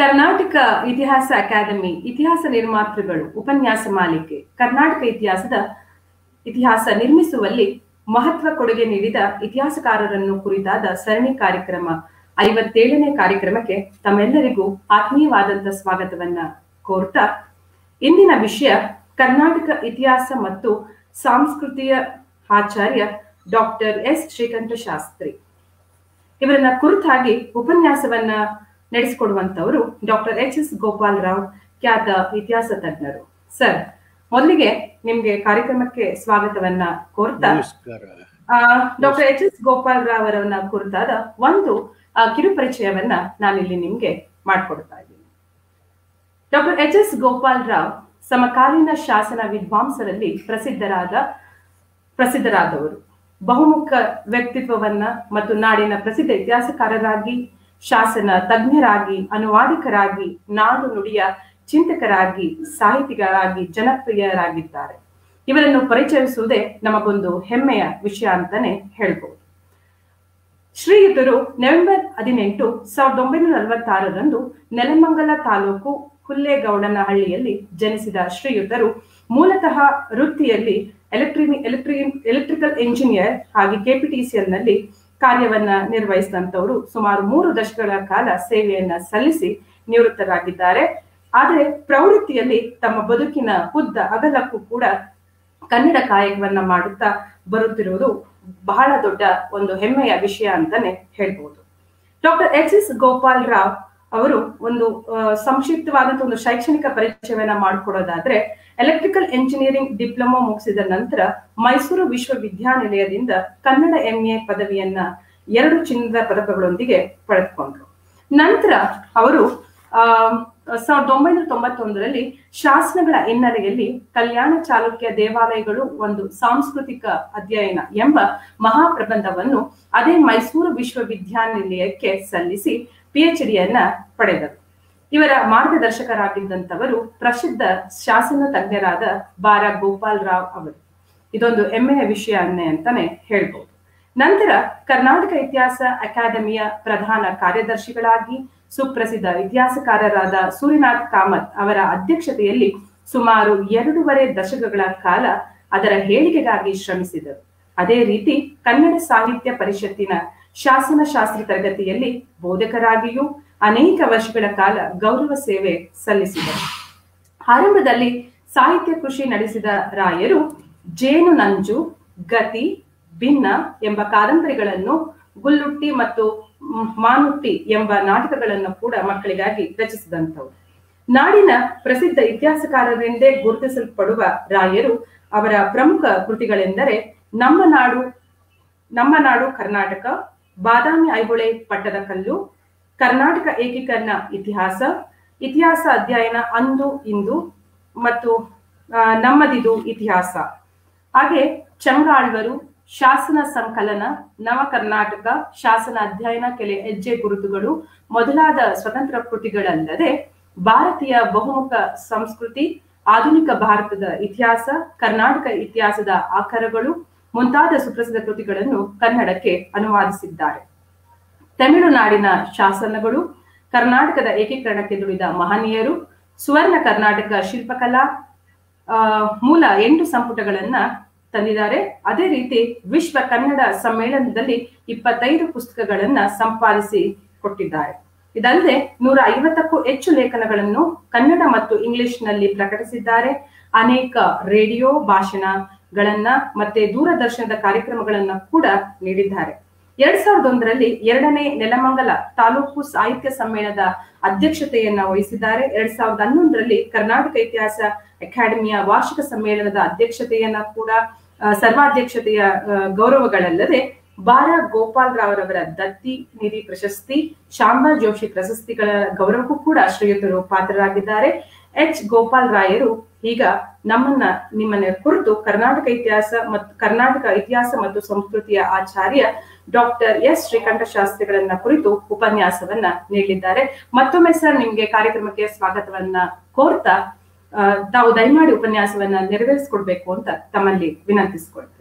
ಕರ್ನಾಟಕ ಇತಿಹಾಸ ಅಕಾಡೆಮಿ ಇತಿಹಾಸ ನಿರ್ಮಾತೃಗಳು ಉಪನ್ಯಾಸ ಮಾಲಿಕೆ ಕರ್ನಾಟಕ ಇತಿಹಾಸದ ಇತಿಹಾಸ ನಿರ್ಮಿಸುವಲ್ಲಿ ಮಹತ್ವ ಕೊಡುಗೆ ನೀಡಿದ ಇತಿಹಾಸಕಾರರನ್ನು ಕುರಿತಾದ ಸರಣಿ ಕಾರ್ಯಕ್ರಮ ಐವತ್ತೇಳನೇ ಕಾರ್ಯಕ್ರಮಕ್ಕೆ ತಮ್ಮೆಲ್ಲರಿಗೂ ಆತ್ಮೀಯವಾದಂತ ಸ್ವಾಗತವನ್ನ ಕೋರ್ತಾ ಇಂದಿನ ವಿಷಯ ಕರ್ನಾಟಕ ಇತಿಹಾಸ ಮತ್ತು ಸಾಂಸ್ಕೃತಿಯ ಆಚಾರ್ಯ ಡಾಕ್ಟರ್ ಎಸ್ ಶ್ರೀಕಂಠ ಶಾಸ್ತ್ರಿ ಇವರನ್ನ ಕುರಿತಾಗಿ ಉಪನ್ಯಾಸವನ್ನ ನಡೆಸಿಕೊಡುವಂತವರು doctor H S Gopal Rao ಖ್ಯಾತ ಇತಿಹಾಸ ತಜ್ಞರು ಸರ್ ಮೊದಲಿಗೆ ನಿಮ್ಗೆ ಕಾರ್ಯಕ್ರಮಕ್ಕೆ ಸ್ವಾಗತವನ್ನ ಕೋರ್ತಾ doctor H S Gopal Rao ಅವರನ್ನ ಕುರಿತಾದ ಒಂದು ಕಿರುಪರಿಚಯವನ್ನ ನಾನಿಲ್ಲಿ ನಿಮ್ಗೆ ಮಾಡಿಕೊಡ್ತಾ ಇದ್ದೀನಿ doctor H S Gopal Rao ಸಮಕಾಲೀನ ಶಾಸನ ವಿದ್ವಾಂಸರಲ್ಲಿ ಪ್ರಸಿದ್ಧರಾದ ಪ್ರಸಿದ್ಧರಾದವರು ಬಹುಮುಖ ವ್ಯಕ್ತಿತ್ವವನ್ನ ಮತ್ತು ನಾಡಿನ ಪ್ರಸಿದ್ಧ ಇತಿಹಾಸಕಾರರಾಗಿ ಶಾಸನ ತಜ್ಞರಾಗಿ ಅನುವಾದಕರಾಗಿ ನಾಡು ನುಡಿಯ ಚಿಂತಕರಾಗಿ ಸಾಹಿತಿಗಳಾಗಿ ಜನಪ್ರಿಯರಾಗಿದ್ದಾರೆ ಇವರನ್ನು ಪರಿಚಯಿಸುವುದೇ ನಮಗೊಂದು ಹೆಮ್ಮೆಯ ವಿಷಯ ಅಂತಾನೆ ಹೇಳ್ಬೋದು ಶ್ರೀಯುತರು ನವೆಂಬರ್ ಹದಿನೆಂಟು ಸಾವಿರದ ಒಂಬೈನೂರ ನಲವತ್ತಾರರಂದು ನೆಲಮಂಗಲ ತಾಲೂಕು ಹುಲ್ಲೇಗೌಡನಹಳ್ಳಿಯಲ್ಲಿ ಜನಿಸಿದ ಶ್ರೀಯುತರು ಮೂಲತಃ ವೃತ್ತಿಯಲ್ಲಿ ಎಲೆಕ್ಟ್ರಿ ಎಲೆಕ್ಟ್ರಿ ಎಲೆಕ್ಟ್ರಿಕಲ್ ಎಂಜಿನಿಯರ್ ಹಾಗೆ ಕೆಪಿಟಿಸಿಎಲ್ನಲ್ಲಿ ಕಾರ್ಯವನ್ನ ನಿರ್ವಹಿಸಿದಂತವರು ಸುಮಾರು ಮೂರು ದಶಕಗಳ ಕಾಲ ಸೇವೆಯನ್ನ ಸಲ್ಲಿಸಿ ನಿವೃತ್ತರಾಗಿದ್ದಾರೆ ಆದರೆ ಪ್ರವೃತ್ತಿಯಲ್ಲಿ ತಮ್ಮ ಬದುಕಿನ ಉದ್ದ ಅಗಲಕ್ಕೂ ಕೂಡ ಕನ್ನಡ ಕಾಯಕವನ್ನ ಮಾಡುತ್ತಾ ಬರುತ್ತಿರುವುದು ಬಹಳ ದೊಡ್ಡ ಒಂದು ಹೆಮ್ಮೆಯ ವಿಷಯ ಅಂತಾನೆ ಹೇಳ್ಬೋದು doctor H S Gopal Rao ಅವರು ಒಂದು ಸಂಕ್ಷಿಪ್ತವಾದಂತಹ ಒಂದು ಶೈಕ್ಷಣಿಕ ಪರಿಚಯವನ್ನ ಮಾಡಿಕೊಡೋದಾದ್ರೆ ಎಲೆಕ್ಟ್ರಿಕಲ್ ಎಂಜಿನಿಯರಿಂಗ್ ಡಿಪ್ಲೊಮಾ ಮುಗಿಸಿದ ನಂತರ ಮೈಸೂರು ವಿಶ್ವವಿದ್ಯಾನಿಲಯದಿಂದ ಕನ್ನಡ ಎಂಎ ಪದವಿಯನ್ನ ಎರಡು ಚಿನ್ನದ ಪದಕಗಳೊಂದಿಗೆ ಪಡೆದುಕೊಂಡ್ರು ನಂತರ ಅವರು ಸಾವಿರದ ಒಂಬೈನೂರ ತೊಂಬತ್ತೊಂದರಲ್ಲಿ ಶಾಸನಗಳ ಹಿನ್ನೆಲೆಯಲ್ಲಿ ಕಲ್ಯಾಣ ಚಾಲುಕ್ಯ ದೇವಾಲಯಗಳು ಒಂದು ಸಾಂಸ್ಕೃತಿಕ ಅಧ್ಯಯನ ಎಂಬ ಮಹಾಪ್ರಬಂಧವನ್ನು ಅದೇ ಮೈಸೂರು ವಿಶ್ವವಿದ್ಯಾನಿಲಯಕ್ಕೆ ಸಲ್ಲಿಸಿ ಪಿಎಚ್ ಡಿಯನ್ನ ಪಡೆದರು ಇವರ ಮಾರ್ಗದರ್ಶಕರಾಗಿದ್ದಂಥವರು ಪ್ರಸಿದ್ಧ ಶಾಸನ ತಜ್ಞರಾದ ಬಾರ ಗೋಪಾಲ್ ರಾವ್ ಅವರು ಇದೊಂದು ಹೆಮ್ಮೆಯ ವಿಷಯ ಅಂತಾನೆ ಹೇಳ್ಬೋದು ನಂತರ ಕರ್ನಾಟಕ ಇತಿಹಾಸ ಅಕಾಡೆಮಿಯ ಪ್ರಧಾನ ಕಾರ್ಯದರ್ಶಿಗಳಾಗಿ ಸುಪ್ರಸಿದ್ಧ ಇತಿಹಾಸಕಾರರಾದ ಸೂರ್ಯನಾಥ್ ಕಾಮತ್ ಅವರ ಅಧ್ಯಕ್ಷತೆಯಲ್ಲಿ ಸುಮಾರು ಎರಡೂವರೆ ದಶಕಗಳ ಕಾಲ ಅದರ ಹೇಳಿಕೆಗಾಗಿ ಶ್ರಮಿಸಿದರು ಅದೇ ರೀತಿ ಕನ್ನಡ ಸಾಹಿತ್ಯ ಪರಿಷತ್ತಿನ ಶಾಸನ ಶಾಸನಶಾಸ್ತ್ರ ತರಗತಿಯಲ್ಲಿ ಬೋಧಕರಾಗಿಯೂ ಅನೇಕ ವರ್ಷಗಳ ಕಾಲ ಗೌರವ ಸೇವೆ ಸಲ್ಲಿಸಿದರು ಆರಂಭದಲ್ಲಿ ಸಾಹಿತ್ಯ ಕೃಷಿ ನಡೆಸಿದ ರಾಯರು ಜೇನು ನಂಜು ಗತಿ ಭಿನ್ನ ಎಂಬ ಕಾದಂಬರಿಗಳನ್ನು ಗುಲ್ಲುಟ್ಟಿ ಮತ್ತು ಮಾನುಟ್ಟಿ ಎಂಬ ನಾಟಕಗಳನ್ನು ಕೂಡ ಮಕ್ಕಳಿಗಾಗಿ ರಚಿಸಿದಂಥವು ನಾಡಿನ ಪ್ರಸಿದ್ಧ ಇತಿಹಾಸಕಾರರೆಂದೇ ಗುರುತಿಸಲ್ಪಡುವ ರಾಯರು ಅವರ ಪ್ರಮುಖ ಕೃತಿಗಳೆಂದರೆ ನಮ್ಮ ನಾಡು ನಮ್ಮ ನಾಡು ಕರ್ನಾಟಕ ಬಾದಾಮಿ ಐಹೊಳೆ ಪಟ್ಟದಕಲ್ಲು ಕರ್ನಾಟಕ ಏಕೀಕರಣ ಇತಿಹಾಸ ಇತಿಹಾಸ ಅಧ್ಯಯನ ಅಂದು ಇಂದು ಮತ್ತು ನಮ್ಮದಿದು ಇತಿಹಾಸ ಹಾಗೆ ಚಂಗಾಳ್ವರು ಶಾಸನ ಸಂಕಲನ ನವ ಕರ್ನಾಟಕ ಶಾಸನ ಅಧ್ಯಯನ ಕೆಲ ಹೆಜ್ಜೆ ಗುರುತುಗಳು ಮೊದಲಾದ ಸ್ವತಂತ್ರ ಕೃತಿಗಳಲ್ಲದೆ ಭಾರತೀಯ ಬಹುಮುಖ ಸಂಸ್ಕೃತಿ ಆಧುನಿಕ ಭಾರತದ ಇತಿಹಾಸ ಕರ್ನಾಟಕ ಇತಿಹಾಸದ ಆಕಾರಗಳು ಮುಂತಾದ ಸುಪ್ರಸಿದ್ಧ ಕೃತಿಗಳನ್ನು ಕನ್ನಡಕ್ಕೆ ಅನುವಾದಿಸಿದ್ದಾರೆ ತಮಿಳುನಾಡಿನ ಶಾಸನಗಳು ಕರ್ನಾಟಕದ ಏಕೀಕರಣಕ್ಕೆ ದುಡಿದ ಮಹನೀಯರು ಸುವರ್ಣ ಕರ್ನಾಟಕ ಶಿಲ್ಪಕಲಾ ಮೂಲ ಎಂಟು ಸಂಪುಟಗಳನ್ನ ತಂದಿದ್ದಾರೆ ಅದೇ ರೀತಿ ವಿಶ್ವ ಕನ್ನಡ ಸಮ್ಮೇಳನದಲ್ಲಿ ಇಪ್ಪತ್ತೈದು ಪುಸ್ತಕಗಳನ್ನ ಸಂಪಾದಿಸಿ ಕೊಟ್ಟಿದ್ದಾರೆ ಇದಲ್ಲದೆ ನೂರ ಐವತ್ತಕ್ಕೂ ಹೆಚ್ಚು ಲೇಖನಗಳನ್ನು ಕನ್ನಡ ಮತ್ತು ಇಂಗ್ಲಿಷ್ನಲ್ಲಿ ಪ್ರಕಟಿಸಿದ್ದಾರೆ ಅನೇಕ ರೇಡಿಯೋ ಭಾಷಣಗಳನ್ನ ಮತ್ತೆ ದೂರದರ್ಶನದ ಕಾರ್ಯಕ್ರಮಗಳನ್ನ ಕೂಡ ನೀಡಿದ್ದಾರೆ ಎರಡ್ ಸಾವಿರದ ಒಂದರಲ್ಲಿ ಎರಡನೇ ನೆಲಮಂಗಲ ತಾಲೂಕು ಸಾಹಿತ್ಯ ಸಮ್ಮೇಳನದ ಅಧ್ಯಕ್ಷತೆಯನ್ನ ವಹಿಸಿದ್ದಾರೆ ಎರಡ್ ಸಾವಿರದ ಹನ್ನೊಂದರಲ್ಲಿ ಕರ್ನಾಟಕ ಇತಿಹಾಸ ಅಕಾಡೆಮಿಯ ವಾರ್ಷಿಕ ಸಮ್ಮೇಳನದ ಅಧ್ಯಕ್ಷತೆಯನ್ನ ಕೂಡ ಸರ್ವಾಧ್ಯಕ್ಷತೆಯ ಗೌರವಗಳಲ್ಲದೆ ಬಾರ ಗೋಪಾಲ್ ರಾವ್ ರವರ ದತ್ತಿ ನಿಧಿ ಪ್ರಶಸ್ತಿ ಶಾಂಬಾ ಜೋಶಿ ಪ್ರಶಸ್ತಿಗಳ ಗೌರವಕ್ಕೂ ಕೂಡ ಶ್ರೀಯುತರು ಪಾತ್ರರಾಗಿದ್ದಾರೆ ಎಚ್ ಗೋಪಾಲ್ ರಾಯರು ಈಗ ನಮ್ಮನ್ನ ನಿಮ್ಮನ್ನ ಕುರಿತು ಕರ್ನಾಟಕ ಇತಿಹಾಸ ಮತ್ತು ಕರ್ನಾಟಕ ಇತಿಹಾಸ ಮತ್ತು ಸಂಸ್ಕೃತಿಯ ಆಚಾರ್ಯ ಡಾಕ್ಟರ್ ಎಸ್ ಶ್ರೀಕಂಠ ಶಾಸ್ತ್ರಿಗಳನ್ನ ಕುರಿತು ಉಪನ್ಯಾಸವನ್ನ ನೀಡಲಿದ್ದಾರೆ ಮತ್ತೊಮ್ಮೆ ಸರ್ ನಿಮ್ಗೆ ಕಾರ್ಯಕ್ರಮಕ್ಕೆ ಸ್ವಾಗತವನ್ನ ಕೋರ್ತಾ ತಾವು ದಯಮಾಡಿ ಉಪನ್ಯಾಸವನ್ನ ನೆರವೇರಿಸಿಕೊಡ್ಬೇಕು ಅಂತ ತಮ್ಮಲ್ಲಿ ವಿನಂತಿಸಿಕೊಳ್ತೀನಿ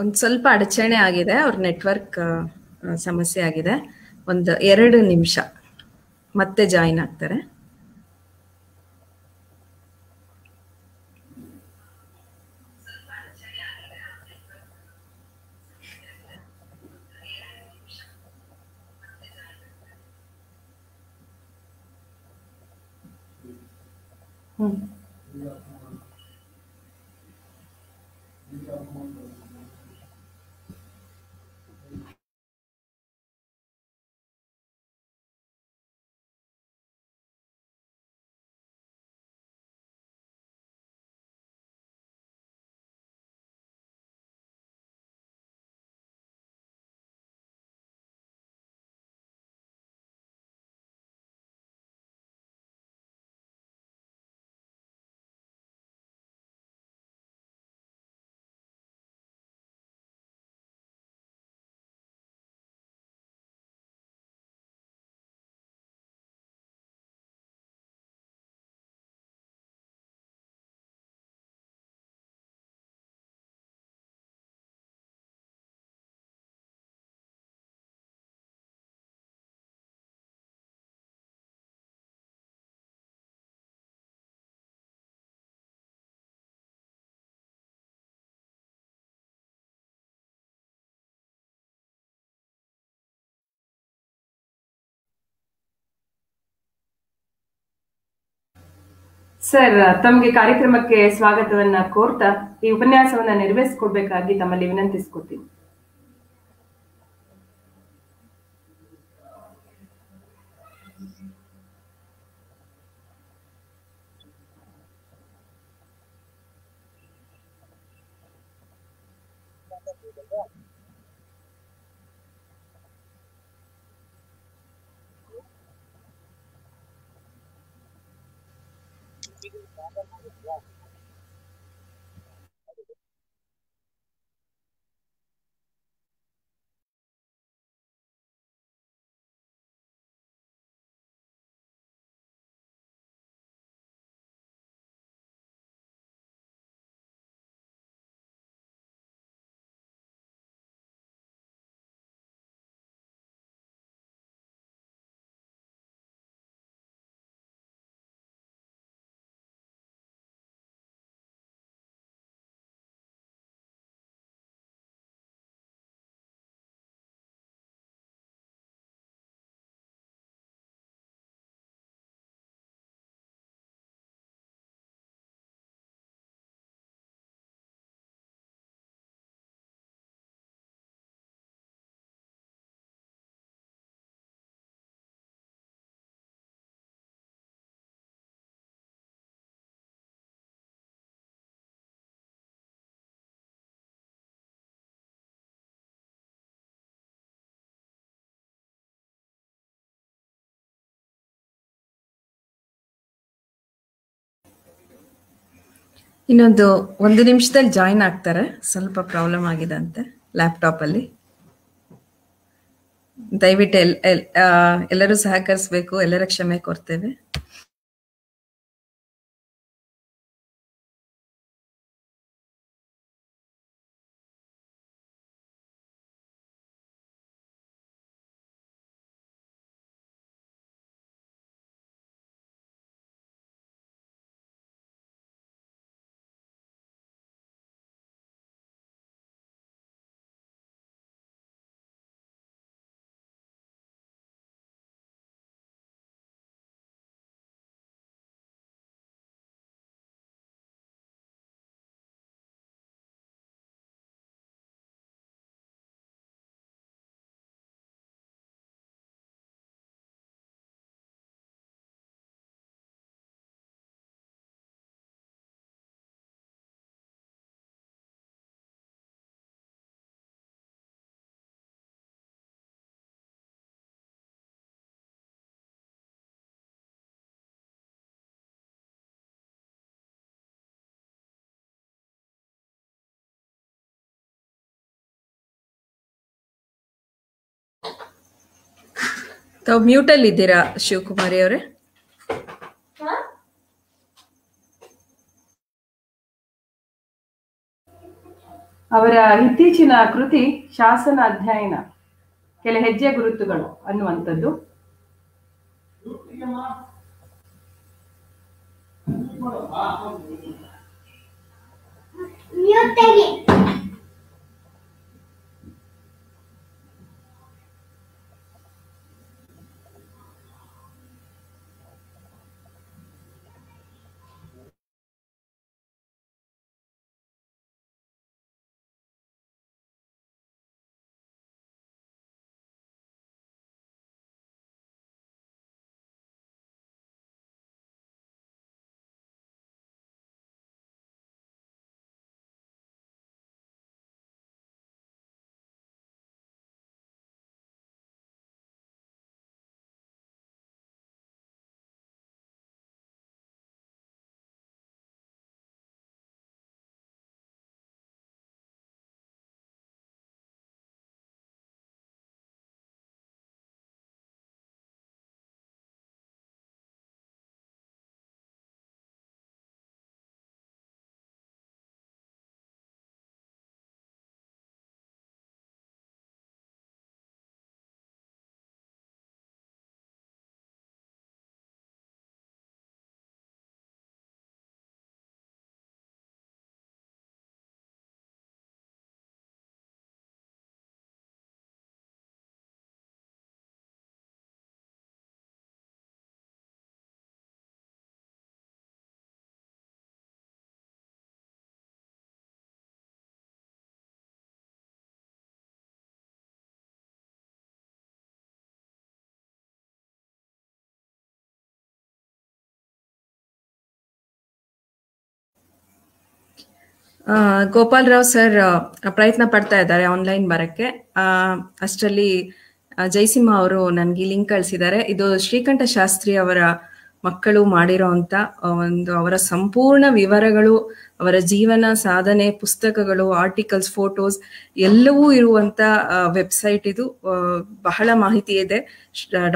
ಒಂದು ಸ್ವಲ್ಪ ಅಡಚಣೆ ಆಗಿದೆ ಅವ್ರ ನೆಟ್ವರ್ಕ್ ಸಮಸ್ಯೆ ಆಗಿದೆ ಒಂದು ಎರಡು ನಿಮಿಷ ಮತ್ತೆ ಜಾಯಿನ್ ಆಗ್ತಾರೆ ಹ್ಞೂ ಸರ್ ತಮಗೆ ಕಾರ್ಯಕ್ರಮಕ್ಕೆ ಸ್ವಾಗತವನ್ನ ಕೋರ್ತಾ ಈ ಉಪನ್ಯಾಸವನ್ನ ನೆರವೇರಿಸಿಕೊಡ್ಬೇಕಾಗಿ ತಮ್ಮಲ್ಲಿ ವಿನಂತಿಸ್ಕೊತೀನಿ ಇನ್ನೊಂದು ಒಂದು ನಿಮಿಷದಲ್ಲಿ ಜಾಯಿನ್ ಆಗ್ತಾರೆ ಸ್ವಲ್ಪ ಪ್ರಾಬ್ಲಮ್ ಆಗಿದೆ ಅಂತೆ ಲ್ಯಾಪ್ಟಾಪ್ ಅಲ್ಲಿ ದಯವಿಟ್ಟು ಎಲ್ ಎಲ್ಲರೂ ಸಹಕರಿಸಬೇಕು ಎಲ್ಲರ ಕ್ಷಮೆ ಕೊಡ್ತೇವೆ ತಾವು ಮ್ಯೂಟಲ್ಲಿ ಇದ್ದೀರಾ ಶಿವಕುಮಾರಿ ಅವರೇ ಅವರ ಇತ್ತೀಚಿನ ಕೃತಿ ಶಾಸನ ಅಧ್ಯಯನ ಕೆಲ ಹೆಜ್ಜೆ ಗುರುತುಗಳು ಅನ್ನುವಂಥದ್ದು ಮ್ಯೂಟ್ ಗೋಪಾಲ್ ರಾವ್ ಸರ್ ಪ್ರಯತ್ನ ಪಡ್ತಾ ಇದ್ದಾರೆ ಆನ್ಲೈನ್ ಬರಕ್ಕೆ ಅಷ್ಟರಲ್ಲಿ ಜಯಸಿಂಹ ಅವರು ನನಗೆ ಲಿಂಕ್ ಕಳಿಸಿದ್ದಾರೆ ಇದು ಶ್ರೀಕಂಠ ಶಾಸ್ತ್ರಿ ಅವರ ಮಕ್ಕಳು ಮಾಡಿರೋ ಅಂತ ಒಂದು ಅವರ ಸಂಪೂರ್ಣ ವಿವರಗಳು ಅವರ ಜೀವನ ಸಾಧನೆ ಪುಸ್ತಕಗಳು ಆರ್ಟಿಕಲ್ಸ್ ಫೋಟೋಸ್ ಎಲ್ಲವೂ ಇರುವಂತ ವೆಬ್ಸೈಟ್ ಇದು ಬಹಳ ಮಾಹಿತಿ ಇದೆ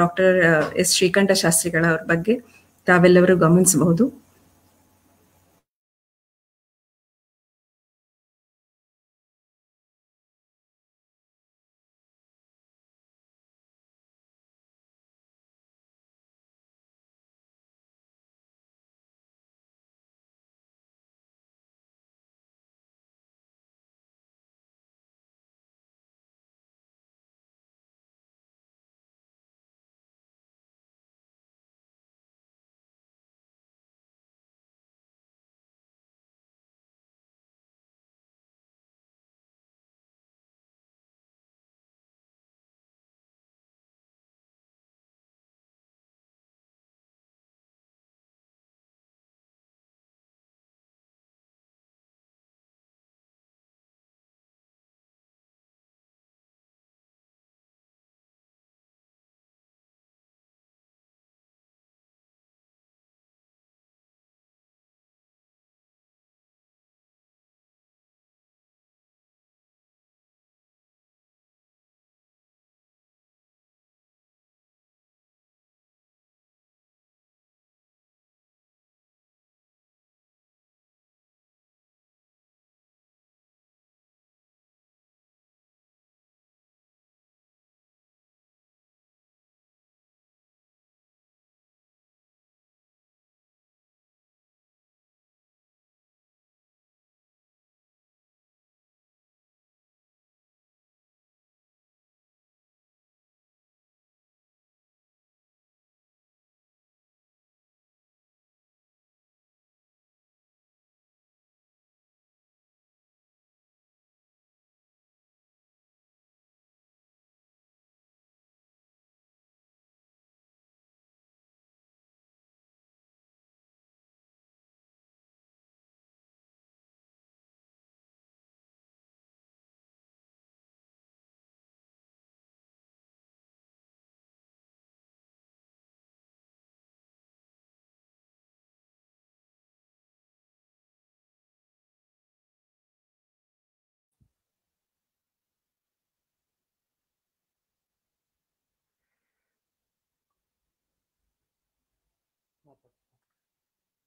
ಡಾಕ್ಟರ್ ಎಸ್ ಶ್ರೀಕಂಠ ಶಾಸ್ತ್ರಿಗಳ ಬಗ್ಗೆ ತಾವೆಲ್ಲರೂ ಗಮನಿಸಬಹುದು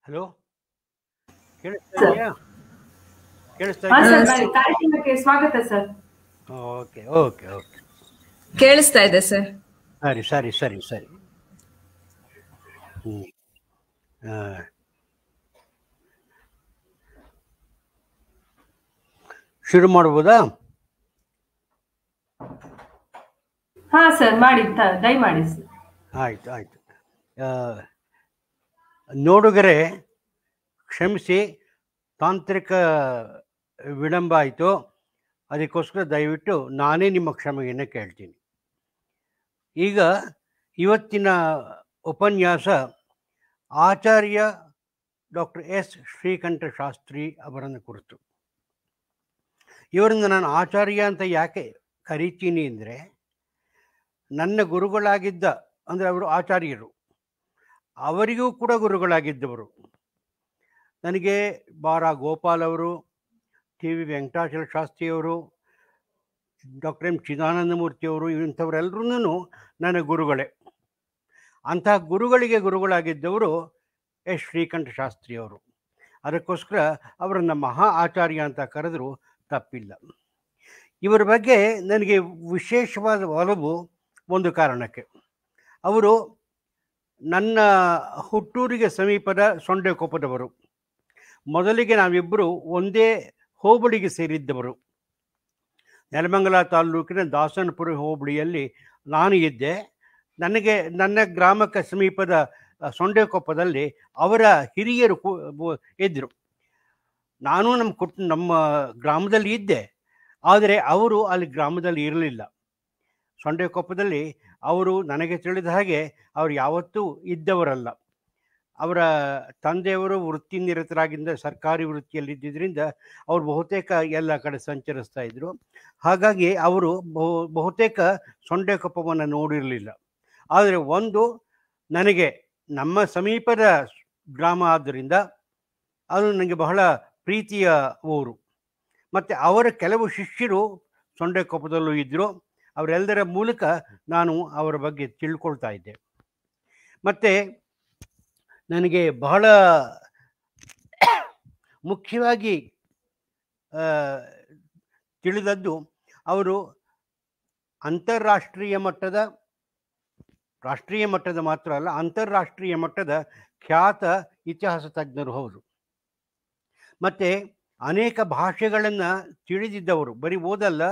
ಹಲೋ ಕೇಳಿಸ್ತಾ ಕೇಳಿಸ್ತಾ ಸರ್ ಓಕೆ ಓಕೆ ಓಕೆ ಕೇಳಿಸ್ತಾ ಇದೆ ಸರ್ ಸರಿ ಸರಿ ಸರಿ ಸರಿ ಶುರು ಮಾಡ್ಬೋದಾ ಹಾ ಸರ್ ಮಾಡಿ ದಯಮಾಡಿ ಆಯ್ತು ಆಯ್ತು ನೋಡುಗರೆ ಕ್ಷಮಿಸಿ ತಾಂತ್ರಿಕ ವಿಳಂಬ ಆಯಿತು ಅದಕ್ಕೋಸ್ಕರ ದಯವಿಟ್ಟು ನಾನೇ ನಿಮ್ಮ ಕ್ಷಮೆಯನ್ನು ಕೇಳ್ತೀನಿ ಈಗ ಇವತ್ತಿನ ಉಪನ್ಯಾಸ ಆಚಾರ್ಯ ಡಾಕ್ಟರ್ ಎಸ್ ಶ್ರೀಕಂಠ ಶಾಸ್ತ್ರಿ ಅವರನ್ನು ಕುರಿತು ಇವರನ್ನು ನಾನು ಆಚಾರ್ಯ ಅಂತ ಯಾಕೆ ಕರೀತೀನಿ ಅಂದರೆ ನನ್ನ ಗುರುಗಳಾಗಿದ್ದ ಅಂದರೆ ಅವರು ಆಚಾರ್ಯರು ಅವರಿಗೂ ಕೂಡ ಗುರುಗಳಾಗಿದ್ದವರು ನನಗೆ ಬಾರ ಗೋಪಾಲ್ ಅವರು ಟಿ ವಿ ವೆಂಕಟಾಚಲ ಶಾಸ್ತ್ರಿಯವರು ಡಾಕ್ಟರ್ ಎಂ ಚಿದಾನಂದ ಮೂರ್ತಿಯವರು ಇಂಥವರೆಲ್ಲರೂ ನನ್ನ ಗುರುಗಳೇ ಅಂತಹ ಗುರುಗಳಿಗೆ ಗುರುಗಳಾಗಿದ್ದವರು ಎಸ್ ಶ್ರೀಕಂಠ ಶಾಸ್ತ್ರಿಯವರು ಅದಕ್ಕೋಸ್ಕರ ಅವರನ್ನು ಮಹಾ ಆಚಾರ್ಯ ಅಂತ ಕರೆದರೂ ತಪ್ಪಿಲ್ಲ ಇವರ ಬಗ್ಗೆ ನನಗೆ ವಿಶೇಷವಾದ ಒಲವು ಒಂದು ಕಾರಣಕ್ಕೆ ಅವರು ನನ್ನ ಹುಟ್ಟೂರಿಗೆ ಸಮೀಪದ ಸೊಂಡೆಕೊಪ್ಪದವರು ಮೊದಲಿಗೆ ನಾವಿಬ್ಬರು ಒಂದೇ ಹೋಬಳಿಗೆ ಸೇರಿದ್ದವರು ನೆಲಮಂಗಲ ತಾಲೂಕಿನ ದಾಸನಪುರ ಹೋಬಳಿಯಲ್ಲಿ ನಾನು ಇದ್ದೆ ನನಗೆ ನನ್ನ ಗ್ರಾಮಕ್ಕೆ ಸಮೀಪದ ಸೊಂಡೆಕೊಪ್ಪದಲ್ಲಿ ಅವರ ಹಿರಿಯರು ಇದ್ದರು ನಾನು ನಮ್ಮ ಕುಟ್ ನಮ್ಮ ಗ್ರಾಮದಲ್ಲಿ ಇದ್ದೆ ಆದರೆ ಅವರು ಅಲ್ಲಿ ಗ್ರಾಮದಲ್ಲಿ ಇರಲಿಲ್ಲ ಸೊಂಡೆಕೊಪ್ಪದಲ್ಲಿ ಅವರು ನನಗೆ ತಿಳಿದ ಹಾಗೆ ಅವರು ಯಾವತ್ತೂ ಇದ್ದವರಲ್ಲ ಅವರ ತಂದೆಯವರು ವೃತ್ತಿ ನಿರತರಾಗಿಂದ ಸರ್ಕಾರಿ ವೃತ್ತಿಯಲ್ಲಿ ಇದ್ದಿದ್ದರಿಂದ ಅವರು ಬಹುತೇಕ ಎಲ್ಲ ಕಡೆ ಸಂಚರಿಸ್ತಾ ಇದ್ದರು ಹಾಗಾಗಿ ಅವರು ಬಹು ಬಹುತೇಕ ಸೊಂಡೆ ಕಪ್ಪವನ್ನು ನೋಡಿರಲಿಲ್ಲ ಆದರೆ ಒಂದು ನನಗೆ ನಮ್ಮ ಸಮೀಪದ ಗ್ರಾಮ ಆದ್ದರಿಂದ ಅದು ನನಗೆ ಬಹಳ ಪ್ರೀತಿಯ ಊರು ಮತ್ತು ಅವರ ಕೆಲವು ಶಿಷ್ಯರು ಸೊಂಡೆ ಕೊಪ್ಪದಲ್ಲೂ ಇದ್ದರು ಅವರೆಲ್ಲದರ ಮೂಲಕ ನಾನು ಅವರ ಬಗ್ಗೆ ತಿಳ್ಕೊಳ್ತಾ ಇದ್ದೆ ಮತ್ತು ನನಗೆ ಬಹಳ ಮುಖ್ಯವಾಗಿ ತಿಳಿದದ್ದು ಅವರು ಅಂತಾರಾಷ್ಟ್ರೀಯ ಮಟ್ಟದ ರಾಷ್ಟ್ರೀಯ ಮಟ್ಟದ ಮಾತ್ರ ಅಲ್ಲ ಅಂತಾರಾಷ್ಟ್ರೀಯ ಮಟ್ಟದ ಖ್ಯಾತ ಇತಿಹಾಸ ತಜ್ಞರು ಹೌದು ಮತ್ತು ಅನೇಕ ಭಾಷೆಗಳನ್ನು ತಿಳಿದಿದ್ದವರು ಬರೀ ಓದಲ್ಲ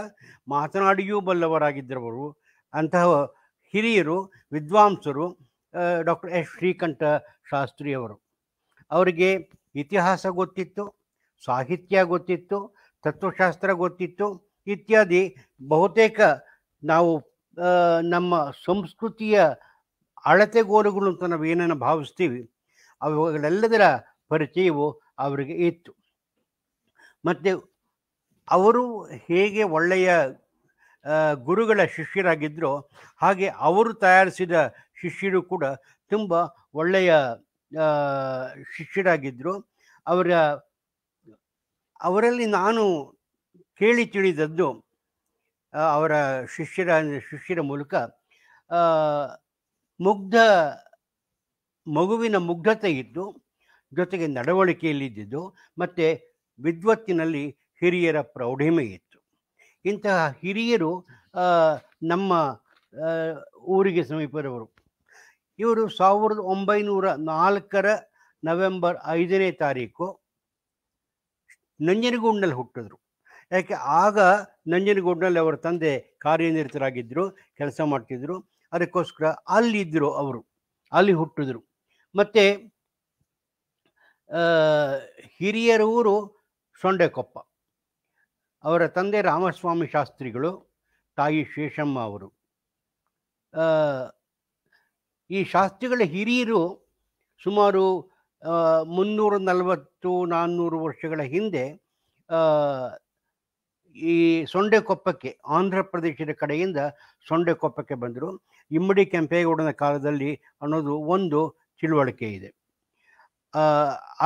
ಮಾತನಾಡಿಯೂ ಬಲ್ಲವರಾಗಿದ್ದವರು ಅಂತಹ ಹಿರಿಯರು ವಿದ್ವಾಂಸರು ಡಾಕ್ಟರ್ ಎಸ್ ಶ್ರೀಕಂಠ ಶಾಸ್ತ್ರಿಯವರು ಅವರಿಗೆ ಇತಿಹಾಸ ಗೊತ್ತಿತ್ತು ಸಾಹಿತ್ಯ ಗೊತ್ತಿತ್ತು ತತ್ವಶಾಸ್ತ್ರ ಗೊತ್ತಿತ್ತು ಇತ್ಯಾದಿ ಬಹುತೇಕ ನಾವು ನಮ್ಮ ಸಂಸ್ಕೃತಿಯ ಅಳತೆಗೋಲುಗಳು ಅಂತ ನಾವು ಏನೇನು ಭಾವಿಸ್ತೀವಿ ಅವುಗಳೆಲ್ಲದರ ಪರಿಚಯವು ಅವರಿಗೆ ಇತ್ತು ಮತ್ತು ಅವರು ಹೇಗೆ ಒಳ್ಳೆಯ ಗುರುಗಳ ಶಿಷ್ಯರಾಗಿದ್ದರೋ ಹಾಗೆ ಅವರು ತಯಾರಿಸಿದ ಶಿಷ್ಯರು ಕೂಡ ತುಂಬ ಒಳ್ಳೆಯ ಶಿಷ್ಯರಾಗಿದ್ದರು ಅವರ ಅವರಲ್ಲಿ ನಾನು ಕೇಳಿ ತಿಳಿದದ್ದು ಅವರ ಶಿಷ್ಯರ ಶಿಷ್ಯರ ಮೂಲಕ ಮುಗ್ಧ ಮಗುವಿನ ಮುಗ್ಧತೆ ಇದ್ದು ಜೊತೆಗೆ ನಡವಳಿಕೆಯಲ್ಲಿದ್ದಿದ್ದು ಮತ್ತು ವಿದ್ವತ್ತಿನಲ್ಲಿ ಹಿರಿಯರ ಪ್ರೌಢಿಮೆ ಇತ್ತು ಇಂತಹ ಹಿರಿಯರು ನಮ್ಮ ಊರಿಗೆ ಸಮೀಪದವರು ಇವರು ಸಾವಿರದ ಒಂಬೈನೂರ ನಾಲ್ಕರ ನವೆಂಬರ್ ಐದನೇ ತಾರೀಕು ನಂಜನಗೂಡಿನಲ್ಲಿ ಹುಟ್ಟಿದ್ರು ಯಾಕೆ ಆಗ ನಂಜನಗೂಡಿನಲ್ಲಿ ಅವರ ತಂದೆ ಕಾರ್ಯನಿರತರಾಗಿದ್ದರು ಕೆಲಸ ಮಾಡ್ತಿದ್ರು ಅದಕ್ಕೋಸ್ಕರ ಅಲ್ಲಿದ್ದರು ಅವರು ಅಲ್ಲಿ ಹುಟ್ಟಿದ್ರು ಮತ್ತು ಹಿರಿಯರ ಊರು ಸೊಂಡೆಕೊಪ್ಪ ಅವರ ತಂದೆ ರಾಮಸ್ವಾಮಿ ಶಾಸ್ತ್ರಿಗಳು ತಾಯಿ ಶೇಷಮ್ಮ ಅವರು ಈ ಶಾಸ್ತ್ರಿಗಳ ಹಿರಿಯರು ಸುಮಾರು ಮುನ್ನೂರ ನಲವತ್ತು ನಾನ್ನೂರು ವರ್ಷಗಳ ಹಿಂದೆ ಈ ಸೊಂಡೆಕೊಪ್ಪಕ್ಕೆ ಆಂಧ್ರ ಪ್ರದೇಶದ ಕಡೆಯಿಂದ ಸೊಂಡೆಕೊಪ್ಪಕ್ಕೆ ಬಂದರು ಇಮ್ಮಡಿ ಕೆಂಪೇಗೌಡನ ಕಾಲದಲ್ಲಿ ಅನ್ನೋದು ಒಂದು ತಿಳುವಳಿಕೆ ಇದೆ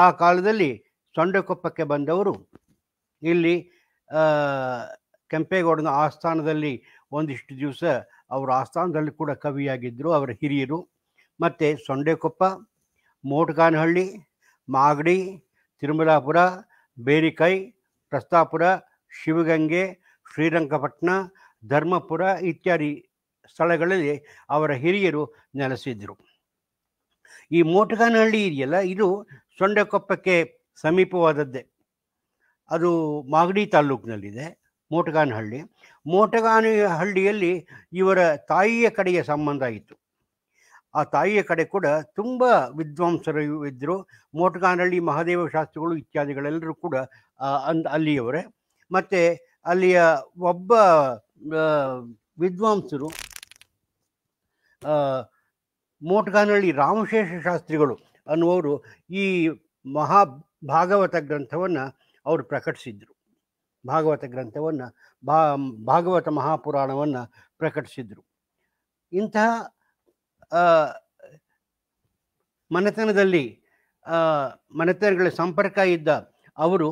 ಆ ಕಾಲದಲ್ಲಿ ಸೊಂಡೆಕೊಪ್ಪಕ್ಕೆ ಬಂದವರು ಇಲ್ಲಿ ಕೆಂಪೇಗೌಡನ ಆಸ್ಥಾನದಲ್ಲಿ ಒಂದಿಷ್ಟು ದಿವಸ ಅವರ ಆಸ್ಥಾನದಲ್ಲಿ ಕೂಡ ಕವಿಯಾಗಿದ್ದರು ಅವರ ಹಿರಿಯರು ಮತ್ತು ಸೊಂಡೆಕೊಪ್ಪ ಮೋಟಗಾನಹಳ್ಳಿ ಮಾಗಡಿ ತಿರುಮಲಾಪುರ ಬೇರಿಕೈ ಪ್ರಸ್ತಾಪುರ ಶಿವಗಂಗೆ ಶ್ರೀರಂಗಪಟ್ಟಣ ಧರ್ಮಪುರ ಇತ್ಯಾದಿ ಸ್ಥಳಗಳಲ್ಲಿ ಅವರ ಹಿರಿಯರು ನೆಲೆಸಿದ್ದರು ಈ ಮೋಟಗಾನಹಳ್ಳಿ ಇದೆಯಲ್ಲ ಇದು ಸೊಂಡೆಕೊಪ್ಪಕ್ಕೆ ಸಮೀಪವಾದದ್ದೇ ಅದು ಮಾಗಡಿ ತಾಲ್ಲೂಕಿನಲ್ಲಿದೆ ಮೋಟಗಾನಹಳ್ಳಿ ಮೋಟಗಾನಹಳ್ಳಿಯಲ್ಲಿ ಹಳ್ಳಿಯಲ್ಲಿ ಇವರ ತಾಯಿಯ ಕಡೆಯ ಸಂಬಂಧ ಇತ್ತು ಆ ತಾಯಿಯ ಕಡೆ ಕೂಡ ತುಂಬ ವಿದ್ವಾಂಸರು ಇದ್ದರು ಮೋಟಗಾನಹಳ್ಳಿ ಮಹಾದೇವ ಶಾಸ್ತ್ರಿಗಳು ಇತ್ಯಾದಿಗಳೆಲ್ಲರೂ ಕೂಡ ಅಂದ ಅಲ್ಲಿಯವರೇ ಮತ್ತು ಅಲ್ಲಿಯ ಒಬ್ಬ ವಿದ್ವಾಂಸರು ಮೋಟಗಾನಹಳ್ಳಿ ರಾಮಶೇಷ ಶಾಸ್ತ್ರಿಗಳು ಅನ್ನುವರು ಈ ಮಹಾ ಭಾಗವತ ಗ್ರಂಥವನ್ನು ಅವರು ಪ್ರಕಟಿಸಿದರು ಭಾಗವತ ಗ್ರಂಥವನ್ನು ಭಾ ಭಾಗವತ ಮಹಾಪುರಾಣವನ್ನು ಪ್ರಕಟಿಸಿದರು ಇಂತಹ ಮನೆತನದಲ್ಲಿ ಮನೆತನಗಳ ಸಂಪರ್ಕ ಇದ್ದ ಅವರು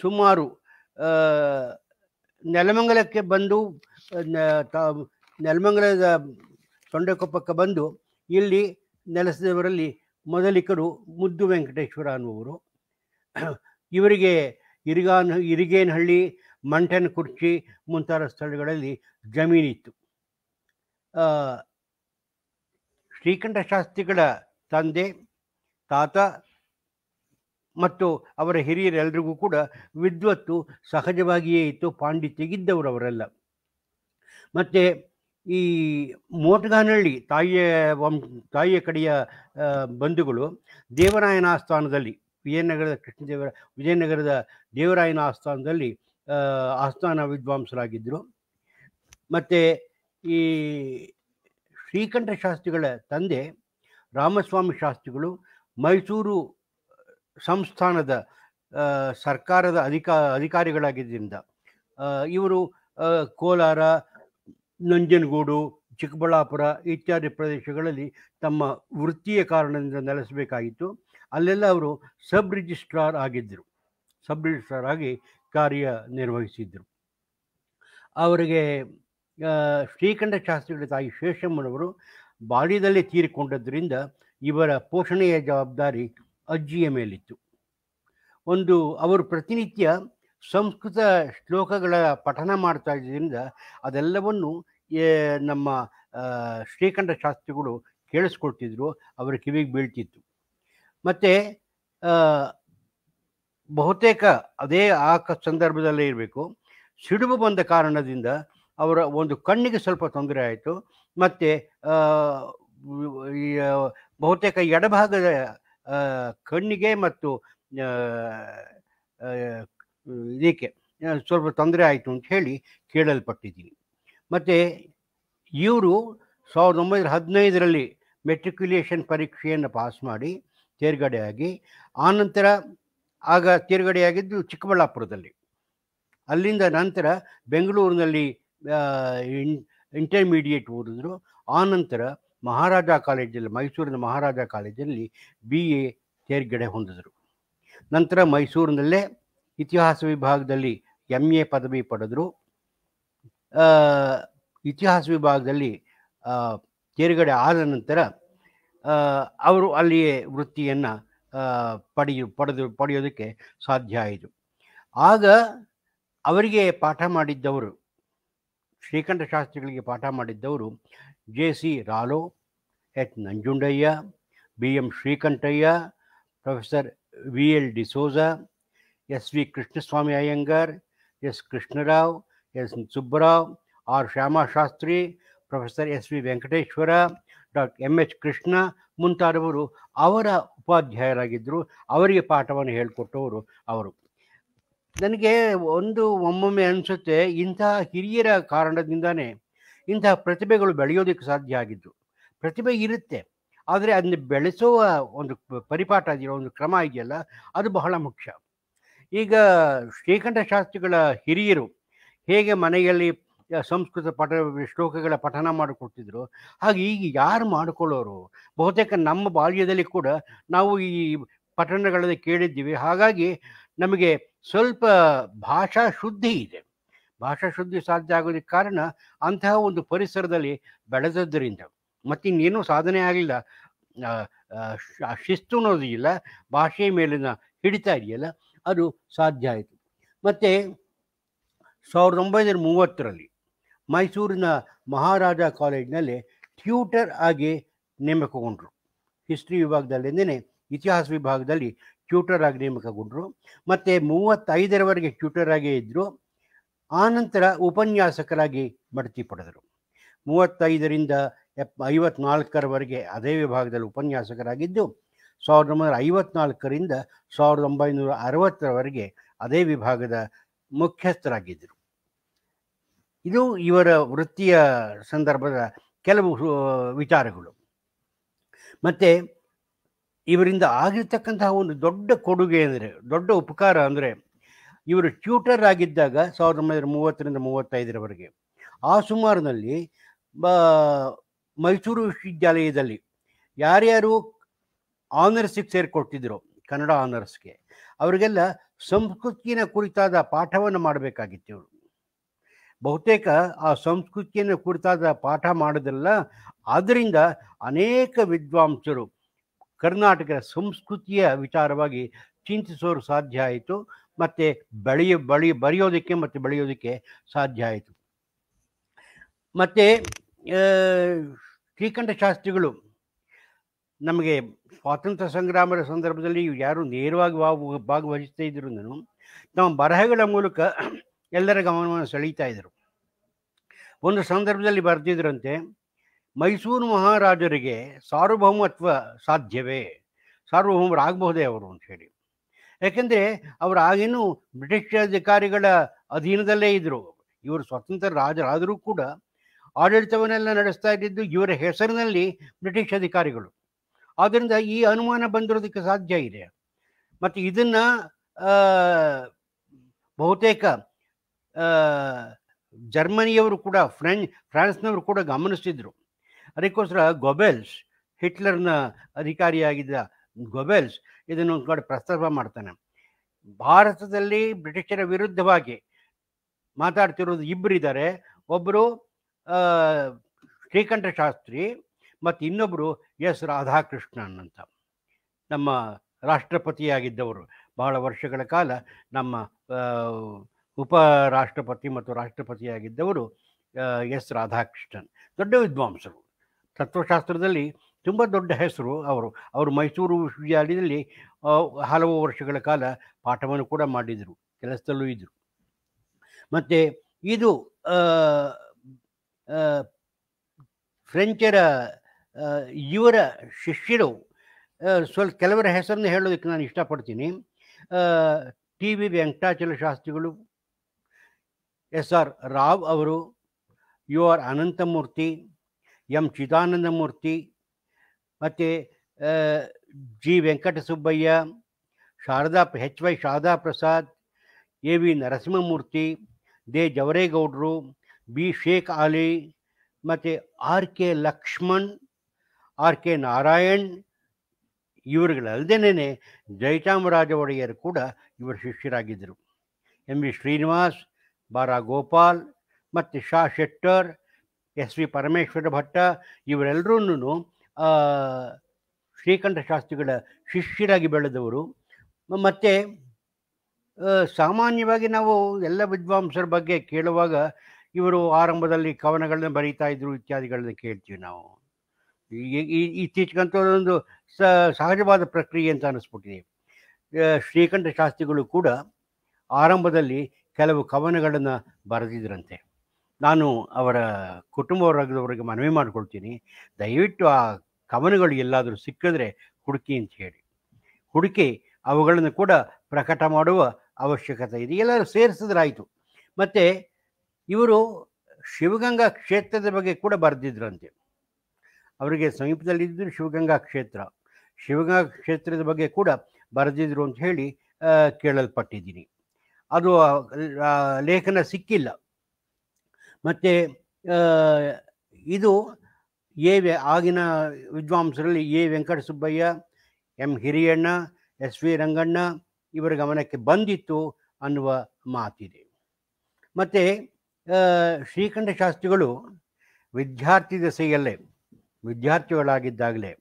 ಸುಮಾರು ನೆಲಮಂಗಲಕ್ಕೆ ಬಂದು ನೆಲಮಂಗಲದ ತೊಂಡೆಕೊಪ್ಪಕ್ಕೆ ಬಂದು ಇಲ್ಲಿ ನೆಲೆಸಿದವರಲ್ಲಿ ಮೊದಲಿಕರು ಮುದ್ದು ವೆಂಕಟೇಶ್ವರ ಅನ್ನುವರು ಇವರಿಗೆ ಇರಿಗಾನ್ ಇರಿಗೇನಹಳ್ಳಿ ಮಂಟನ್ ಕುರ್ಚಿ ಮುಂತಾದ ಸ್ಥಳಗಳಲ್ಲಿ ಜಮೀನಿತ್ತು ಶ್ರೀಕಂಠ ಶಾಸ್ತ್ರಿಗಳ ತಂದೆ ತಾತ ಮತ್ತು ಅವರ ಹಿರಿಯರೆಲ್ಲರಿಗೂ ಕೂಡ ವಿದ್ವತ್ತು ಸಹಜವಾಗಿಯೇ ಇತ್ತು ಪಾಂಡಿತ್ಯಗಿದ್ದವರು ಅವರೆಲ್ಲ ಮತ್ತು ಈ ಮೋಟಗಾನಹಳ್ಳಿ ತಾಯಿಯ ವಂ ತಾಯಿಯ ಕಡೆಯ ಬಂಧುಗಳು ದೇವರಾಯನ ಆಸ್ಥಾನದಲ್ಲಿ ವಿಜಯನಗರದ ಕೃಷ್ಣದೇವರ ವಿಜಯನಗರದ ದೇವರಾಯನ ಆಸ್ಥಾನದಲ್ಲಿ ಆಸ್ಥಾನ ವಿದ್ವಾಂಸರಾಗಿದ್ದರು ಮತ್ತು ಈ ಶ್ರೀಕಂಠ ಶಾಸ್ತ್ರಿಗಳ ತಂದೆ ರಾಮಸ್ವಾಮಿ ಶಾಸ್ತ್ರಿಗಳು ಮೈಸೂರು ಸಂಸ್ಥಾನದ ಸರ್ಕಾರದ ಅಧಿಕಾ ಅಧಿಕಾರಿಗಳಾಗಿದ್ದರಿಂದ ಇವರು ಕೋಲಾರ ನಂಜನಗೂಡು ಚಿಕ್ಕಬಳ್ಳಾಪುರ ಇತ್ಯಾದಿ ಪ್ರದೇಶಗಳಲ್ಲಿ ತಮ್ಮ ವೃತ್ತಿಯ ಕಾರಣದಿಂದ ನೆಲೆಸಬೇಕಾಗಿತ್ತು ಅಲ್ಲೆಲ್ಲ ಅವರು ಸಬ್ ರಿಜಿಸ್ಟ್ರಾರ್ ಆಗಿದ್ದರು ಸಬ್ ರಿಜಿಸ್ಟ್ರಾರ್ ಆಗಿ ಕಾರ್ಯ ಅವರಿಗೆ ಶ್ರೀಕಂಠ ಶಾಸ್ತ್ರಿಗಳ ತಾಯಿ ಶೇಷಮ್ಮನವರು ಬಾಲ್ಯದಲ್ಲೇ ತೀರಿಕೊಂಡದ್ದರಿಂದ ಇವರ ಪೋಷಣೆಯ ಜವಾಬ್ದಾರಿ ಅಜ್ಜಿಯ ಮೇಲಿತ್ತು ಒಂದು ಅವರು ಪ್ರತಿನಿತ್ಯ ಸಂಸ್ಕೃತ ಶ್ಲೋಕಗಳ ಪಠನ ಮಾಡ್ತಾ ಇದ್ದರಿಂದ ಅದೆಲ್ಲವನ್ನು ನಮ್ಮ ಶ್ರೀಕಂಠ ಶಾಸ್ತ್ರಿಗಳು ಕೇಳಿಸ್ಕೊಡ್ತಿದ್ರು ಅವರ ಕಿವಿಗೆ ಬೀಳ್ತಿತ್ತು ಮತ್ತು ಬಹುತೇಕ ಅದೇ ಆ ಸಂದರ್ಭದಲ್ಲೇ ಇರಬೇಕು ಸಿಡುಬು ಬಂದ ಕಾರಣದಿಂದ ಅವರ ಒಂದು ಕಣ್ಣಿಗೆ ಸ್ವಲ್ಪ ತೊಂದರೆ ಆಯಿತು ಮತ್ತು ಬಹುತೇಕ ಎಡಭಾಗದ ಕಣ್ಣಿಗೆ ಮತ್ತು ಇದಕ್ಕೆ ಸ್ವಲ್ಪ ತೊಂದರೆ ಆಯಿತು ಅಂತ ಹೇಳಿ ಕೇಳಲ್ಪಟ್ಟಿದ್ದೀನಿ ಮತ್ತು ಇವರು ಸಾವಿರದ ಒಂಬೈನೂರ ಹದಿನೈದರಲ್ಲಿ ಮೆಟ್ರಿಕ್ಯುಲೇಷನ್ ಪರೀಕ್ಷೆಯನ್ನು ಪಾಸ್ ಮಾಡಿ ತೇರ್ಗಡೆಯಾಗಿ ಆನಂತರ ಆಗ ತೇರ್ಗಡೆಯಾಗಿದ್ದು ಚಿಕ್ಕಬಳ್ಳಾಪುರದಲ್ಲಿ ಅಲ್ಲಿಂದ ನಂತರ ಬೆಂಗಳೂರಿನಲ್ಲಿ ಇಂಟರ್ಮೀಡಿಯೇಟ್ ಓದಿದ್ರು ಆನಂತರ ಮಹಾರಾಜ ಕಾಲೇಜಲ್ಲಿ ಮೈಸೂರಿನ ಮಹಾರಾಜ ಕಾಲೇಜಲ್ಲಿ ಬಿ ಎ ತೇರ್ಗಡೆ ಹೊಂದಿದರು ನಂತರ ಮೈಸೂರಿನಲ್ಲೇ ಇತಿಹಾಸ ವಿಭಾಗದಲ್ಲಿ ಎಮ್ ಎ ಪದವಿ ಪಡೆದರು ಇತಿಹಾಸ ವಿಭಾಗದಲ್ಲಿ ತೇರುಗಡೆ ಆದ ನಂತರ ಅವರು ಅಲ್ಲಿಯೇ ವೃತ್ತಿಯನ್ನು ಪಡೆಯು ಪಡೆದು ಪಡೆಯೋದಕ್ಕೆ ಸಾಧ್ಯ ಆಯಿತು ಆಗ ಅವರಿಗೆ ಪಾಠ ಮಾಡಿದ್ದವರು ಶ್ರೀಕಂಠ ಶಾಸ್ತ್ರಿಗಳಿಗೆ ಪಾಠ ಮಾಡಿದ್ದವರು J C Rollo H Nanjundaiah B M Srikantaiah professor V L D'Souza S V Krishnaswami Iyengar S Krishnarao S Subbarao R Shamashastri professor S V Venkateshwara doctor M H Krishna ಮುಂತಾದವರು ಅವರ ಉಪಾಧ್ಯಾಯರಾಗಿದ್ದರು ಅವರಿಗೆ ಪಾಠವನ್ನು ಹೇಳಿಕೊಟ್ಟವರು ಅವರು ನನಗೆ ಒಂದು ಒಮ್ಮೊಮ್ಮೆ ಅನಿಸುತ್ತೆ ಇಂತಹ ಹಿರಿಯರ ಕಾರಣದಿಂದನೇ ಇಂತಹ ಪ್ರತಿಭೆಗಳು ಬೆಳೆಯೋದಕ್ಕೆ ಸಾಧ್ಯ ಆಗಿದ್ದು ಪ್ರತಿಭೆ ಇರುತ್ತೆ ಆದರೆ ಅದನ್ನ ಬೆಳೆಸುವ ಒಂದು ಪರಿಪಾಠ ಆಗಿರೋ ಒಂದು ಕ್ರಮ ಇದೆಯಲ್ಲ ಅದು ಬಹಳ ಮುಖ್ಯ ಈಗ ಶ್ರೀಕಂಠ ಶಾಸ್ತ್ರಿಗಳ ಹಿರಿಯರು ಹೇಗೆ ಮನೆಯಲ್ಲಿ ಸಂಸ್ಕೃತ ಪಠ ಶ್ಲೋಕಗಳ ಪಠನ ಮಾಡಿಕೊಡ್ತಿದ್ರು ಹಾಗೆ ಈಗ ಯಾರು ಮಾಡಿಕೊಳ್ಳೋರು ಬಹುತೇಕ ನಮ್ಮ ಬಾಲ್ಯದಲ್ಲಿ ಕೂಡ ನಾವು ಈ ಪಠಣಗಳನ್ನು ಕೇಳಿದ್ದೀವಿ ಹಾಗಾಗಿ ನಮಗೆ ಸ್ವಲ್ಪ ಭಾಷಾ ಶುದ್ಧಿ ಇದೆ ಭಾಷಾ ಶುದ್ಧಿ ಸಾಧ್ಯ ಆಗೋದಕ್ಕೆ ಕಾರಣ ಅಂತಹ ಒಂದು ಪರಿಸರದಲ್ಲಿ ಬೆಳೆದದ್ದರಿಂದ ಮತ್ತಿನ್ನೇನೂ ಸಾಧನೆ ಆಗಲಿಲ್ಲ ಶಿಸ್ತು ಅನ್ನೋದು ಇಲ್ಲ ಭಾಷೆಯ ಮೇಲಿನ ಹಿಡಿತಾ ಇದೆಯಲ್ಲ ಅದು ಸಾಧ್ಯ ಆಯಿತು ಮತ್ತು ಸಾವಿರದ ಒಂಬೈನೂರ ಮೂವತ್ತರಲ್ಲಿ ಮೈಸೂರಿನ ಮಹಾರಾಜ ಕಾಲೇಜಿನಲ್ಲಿ ಟ್ಯೂಟರ್ ಆಗಿ ನೇಮಕಗೊಂಡರು ಹಿಸ್ಟ್ರಿ ವಿಭಾಗದಲ್ಲಿಂದೇ ಇತಿಹಾಸ ವಿಭಾಗದಲ್ಲಿ ಟ್ಯೂಟರ್ ಆಗಿ ನೇಮಕಗೊಂಡರು ಮತ್ತು ಮೂವತ್ತೈದರವರೆಗೆ ಟ್ಯೂಟರ್ ಆಗಿ ಇದ್ದರು ಆನಂತರ ಉಪನ್ಯಾಸಕರಾಗಿ ಬಡ್ತಿ ಪಡೆದರು ಮೂವತ್ತೈದರಿಂದ ಎಪ್ ಐವತ್ನಾಲ್ಕರವರೆಗೆ ಅದೇ ವಿಭಾಗದಲ್ಲಿ ಉಪನ್ಯಾಸಕರಾಗಿದ್ದು ಸಾವಿರದ ಒಂಬೈನೂರ ಐವತ್ನಾಲ್ಕರಿಂದ ಸಾವಿರದ ಒಂಬೈನೂರ ಅರವತ್ತರವರೆಗೆ ಅದೇ ವಿಭಾಗದ ಮುಖ್ಯಸ್ಥರಾಗಿದ್ದರು ಇದು ಇವರ ವೃತ್ತಿಯ ಸಂದರ್ಭದ ಕೆಲವು ವಿಚಾರಗಳು ಮತ್ತು ಇವರಿಂದ ಆಗಿರ್ತಕ್ಕಂತಹ ಒಂದು ದೊಡ್ಡ ಕೊಡುಗೆ ಅಂದರೆ ದೊಡ್ಡ ಉಪಕಾರ ಅಂದರೆ ಇವರು ಟ್ಯೂಟರ್ ಆಗಿದ್ದಾಗ ಸಾವಿರದ ಒಂಬೈನೂರ ಮೂವತ್ತರಿಂದ ಮೂವತ್ತೈದರವರೆಗೆ ಆ ಸುಮಾರಿನಲ್ಲಿ ಬ ಮೈಸೂರು ವಿಶ್ವವಿದ್ಯಾಲಯದಲ್ಲಿ ಯಾರ್ಯಾರು ಆನರ್ಸಿಗೆ ಸೇರಿಕೊಡ್ತಿದ್ರು ಕನ್ನಡ ಆನರ್ಸ್ಗೆ ಅವರಿಗೆಲ್ಲ ಸಂಸ್ಕೃತಿಯ ಕುರಿತಾದ ಪಾಠವನ್ನು ಮಾಡಬೇಕಾಗಿತ್ತು ಬಹುತೇಕ ಆ ಸಂಸ್ಕೃತಿಯನ್ನು ಕುರಿತಾದ ಪಾಠ ಮಾಡೋದಲ್ಲ ಆದ್ದರಿಂದ ಅನೇಕ ವಿದ್ವಾಂಸರು ಕರ್ನಾಟಕದ ಸಂಸ್ಕೃತಿಯ ವಿಚಾರವಾಗಿ ಚಿಂತಿಸೋರು ಸಾಧ್ಯ ಆಯಿತು ಮತ್ತು ಬೆಳೆಯ ಬಳಿ ಬರೆಯೋದಕ್ಕೆ ಮತ್ತು ಬೆಳೆಯೋದಕ್ಕೆ ಸಾಧ್ಯ ಆಯಿತು ಮತ್ತು ಶ್ರೀಕಂಠ ಶಾಸ್ತ್ರಿಗಳು ನಮಗೆ ಸ್ವಾತಂತ್ರ್ಯ ಸಂಗ್ರಾಮದ ಸಂದರ್ಭದಲ್ಲಿ ಯಾರು ನೇರವಾಗಿ ಭಾಗವಹಿಸ್ತಾ ನಾನು ತಮ್ಮ ಬರಹಗಳ ಮೂಲಕ ಎಲ್ಲರ ಗಮನವನ್ನು ಸೆಳೀತಾ ಇದ್ದರು ಒಂದು ಸಂದರ್ಭದಲ್ಲಿ ಬರೆದಿದ್ರಂತೆ ಮೈಸೂರು ಮಹಾರಾಜರಿಗೆ ಸಾರ್ವಭೌಮತ್ವ ಸಾಧ್ಯವೇ ಸಾರ್ವಭೌಮರಾಗಬಹುದೇ ಅವರು ಅಂತ ಹೇಳಿ ಯಾಕೆಂದರೆ ಅವರು ಆಗೇನು ಬ್ರಿಟಿಷ್ ಅಧಿಕಾರಿಗಳ ಅಧೀನದಲ್ಲೇ ಇದ್ದರು ಇವರು ಸ್ವತಂತ್ರ ರಾಜರಾದರೂ ಕೂಡ ಆಡಳಿತವನ್ನೆಲ್ಲ ನಡೆಸ್ತಾ ಇದ್ದಿದ್ದು ಇವರ ಹೆಸರಿನಲ್ಲಿ ಬ್ರಿಟಿಷ್ ಅಧಿಕಾರಿಗಳು ಆದ್ದರಿಂದ ಈ ಅನುಮಾನ ಬಂದಿರೋದಕ್ಕೆ ಸಾಧ್ಯ ಇದೆ ಮತ್ತು ಇದನ್ನು ಬಹುತೇಕ ಜರ್ಮನಿಯವರು ಕೂಡ ಫ್ರೆಂಚ್ ಫ್ರಾನ್ಸ್ನವರು ಕೂಡ ಗಮನಿಸ್ತಿದ್ರು ಅದಕ್ಕೋಸ್ಕರ ಗೊಬೆಲ್ಸ್ ಹಿಟ್ಲರ್ನ ಅಧಿಕಾರಿಯಾಗಿದ್ದ ಗೊಬೆಲ್ಸ್ ಇದನ್ನು ಕೂಡ ಪ್ರಸ್ತಾಪ ಮಾಡ್ತಾನೆ ಭಾರತದಲ್ಲಿ ಬ್ರಿಟಿಷರ ವಿರುದ್ಧವಾಗಿ ಮಾತಾಡ್ತಿರೋದು ಇಬ್ಬರಿದ್ದಾರೆ ಒಬ್ಬರು ಶ್ರೀಕಂಠ ಶಾಸ್ತ್ರಿ ಮತ್ತು ಇನ್ನೊಬ್ಬರು ಎಸ್ ರಾಧಾಕೃಷ್ಣನ್ ಅಂತ ನಮ್ಮ ರಾಷ್ಟ್ರಪತಿಯಾಗಿದ್ದವರು ಬಹಳ ವರ್ಷಗಳ ಕಾಲ ನಮ್ಮ ಉಪರಾಷ್ಟ್ರಪತಿ ಮತ್ತು ರಾಷ್ಟ್ರಪತಿಯಾಗಿದ್ದವರು ಎಸ್ ರಾಧಾಕೃಷ್ಣನ್ ದೊಡ್ಡ ವಿದ್ವಾಂಸರು ತತ್ವಶಾಸ್ತ್ರದಲ್ಲಿ ತುಂಬ ದೊಡ್ಡ ಹೆಸರು ಅವರು ಅವರು ಮೈಸೂರು ವಿಶ್ವವಿದ್ಯಾಲಯದಲ್ಲಿ ಹಲವು ವರ್ಷಗಳ ಕಾಲ ಪಾಠವನ್ನು ಕೂಡ ಮಾಡಿದರು ಕೆಲಸದಲ್ಲೂ ಇದ್ದರು ಮತ್ತು ಇದು ಫ್ರೆಂಚರ ಇವರ ಶಿಷ್ಯರು ಸ್ವಲ್ಪ ಕೆಲವರ ಹೆಸರನ್ನು ಹೇಳೋದಕ್ಕೆ ನಾನು ಇಷ್ಟಪಡ್ತೀನಿ ಟಿ ವಿ ವೆಂಕಟಾಚಲ ಶಾಸ್ತ್ರಿಗಳು ಎಸ್ ಆರ್ ರಾವ್ ಅವರು U R Ananthamurthy M Chidanandamurthy ಮತ್ತು G Venkatasubbaiah Sharada H Y Sharada Prasad A V Narasimhamurthy De ಜವರೇಗೌಡರು ಬಿ ಶೇಖ್ ಆಲಿ ಮತ್ತು R K Laxman R K Narayan ಇವರುಗಳಲ್ಲದೇನೆ ಜಯಚಾಮರಾಜ ಒಡೆಯರು ಕೂಡ ಇವರ ಶಿಷ್ಯರಾಗಿದ್ದರು ಎಂ ವಿ ಶ್ರೀನಿವಾಸ್ ಬಾರಾ ಗೋಪಾಲ್ ಮತ್ತು ಶಾ ಶೆಟ್ಟರ್ ಎಸ್ ವಿ ಪರಮೇಶ್ವರ ಭಟ್ಟ ಇವರೆಲ್ಲರೂ ಶ್ರೀಕಂಠ ಶಾಸ್ತ್ರಿಗಳ ಶಿಷ್ಯರಾಗಿ ಬೆಳೆದವರು ಮತ್ತು ಸಾಮಾನ್ಯವಾಗಿ ನಾವು ಎಲ್ಲ ವಿದ್ವಾಂಸರ ಬಗ್ಗೆ ಕೇಳುವಾಗ ಇವರು ಆರಂಭದಲ್ಲಿ ಕವನಗಳನ್ನು ಬರೀತಾ ಇದ್ರು ಇತ್ಯಾದಿಗಳನ್ನ ಕೇಳ್ತೀವಿ ನಾವು ಇತ್ತೀಚೆಗಂತೂ ಒಂದು ಸಹಜವಾದ ಪ್ರಕ್ರಿಯೆ ಅಂತ ಅನ್ನಿಸ್ಬಿಟ್ಟಿದೆ ಶ್ರೀಕಂಠ ಶಾಸ್ತ್ರಿಗಳು ಕೂಡ ಆರಂಭದಲ್ಲಿ ಕೆಲವು ಕವನಗಳನ್ನು ಬರೆದಿದ್ರಂತೆ ನಾನು ಅವರ ಕುಟುಂಬವರ್ಗದವರಿಗೆ ಮನವಿ ಮಾಡಿಕೊಳ್ತೀನಿ ದಯವಿಟ್ಟು ಆ ಕವನಗಳು ಎಲ್ಲಾದರೂ ಸಿಕ್ಕಿದ್ರೆ ಹುಡುಕಿ ಅಂತ ಹೇಳಿ ಹುಡುಕಿ ಅವುಗಳನ್ನು ಕೂಡ ಪ್ರಕಟ ಮಾಡುವ ಅವಶ್ಯಕತೆ ಇದೆ ಎಲ್ಲರೂ ಸೇರಿಸಿದ್ರಾಯಿತು ಮತ್ತು ಇವರು ಶಿವಗಂಗಾ ಕ್ಷೇತ್ರದ ಬಗ್ಗೆ ಕೂಡ ಬರೆದಿದ್ರಂತೆ ಅವರಿಗೆ ಸಮೀಪದಲ್ಲಿದ್ದು ಶಿವಗಂಗಾ ಕ್ಷೇತ್ರ ಶಿವಗಂಗಾ ಕ್ಷೇತ್ರದ ಬಗ್ಗೆ ಕೂಡ ಬರೆದಿದ್ರು ಅಂತ ಹೇಳಿ ಕೇಳಲ್ಪಟ್ಟಿದ್ದೀನಿ ಅದು ಲೇಖನ ಸಿಕ್ಕಿಲ್ಲ ಮತ್ತು ಇದು ಎ ಆಗಿನ ವಿದ್ವಾಂಸರಲ್ಲಿ A Venkatasubbaiah M Hiriyanna S V Ranganna ಇವರ ಗಮನಕ್ಕೆ ಬಂದಿತ್ತು ಅನ್ನುವ ಮಾತಿದೆ ಮತ್ತು ಶ್ರೀಕಂಠ ಶಾಸ್ತ್ರಿಗಳು ವಿದ್ಯಾರ್ಥಿ ದೆಸೆಯಲ್ಲೇ ವಿದ್ಯಾರ್ಥಿಗಳಾಗಿದ್ದಾಗಲೇ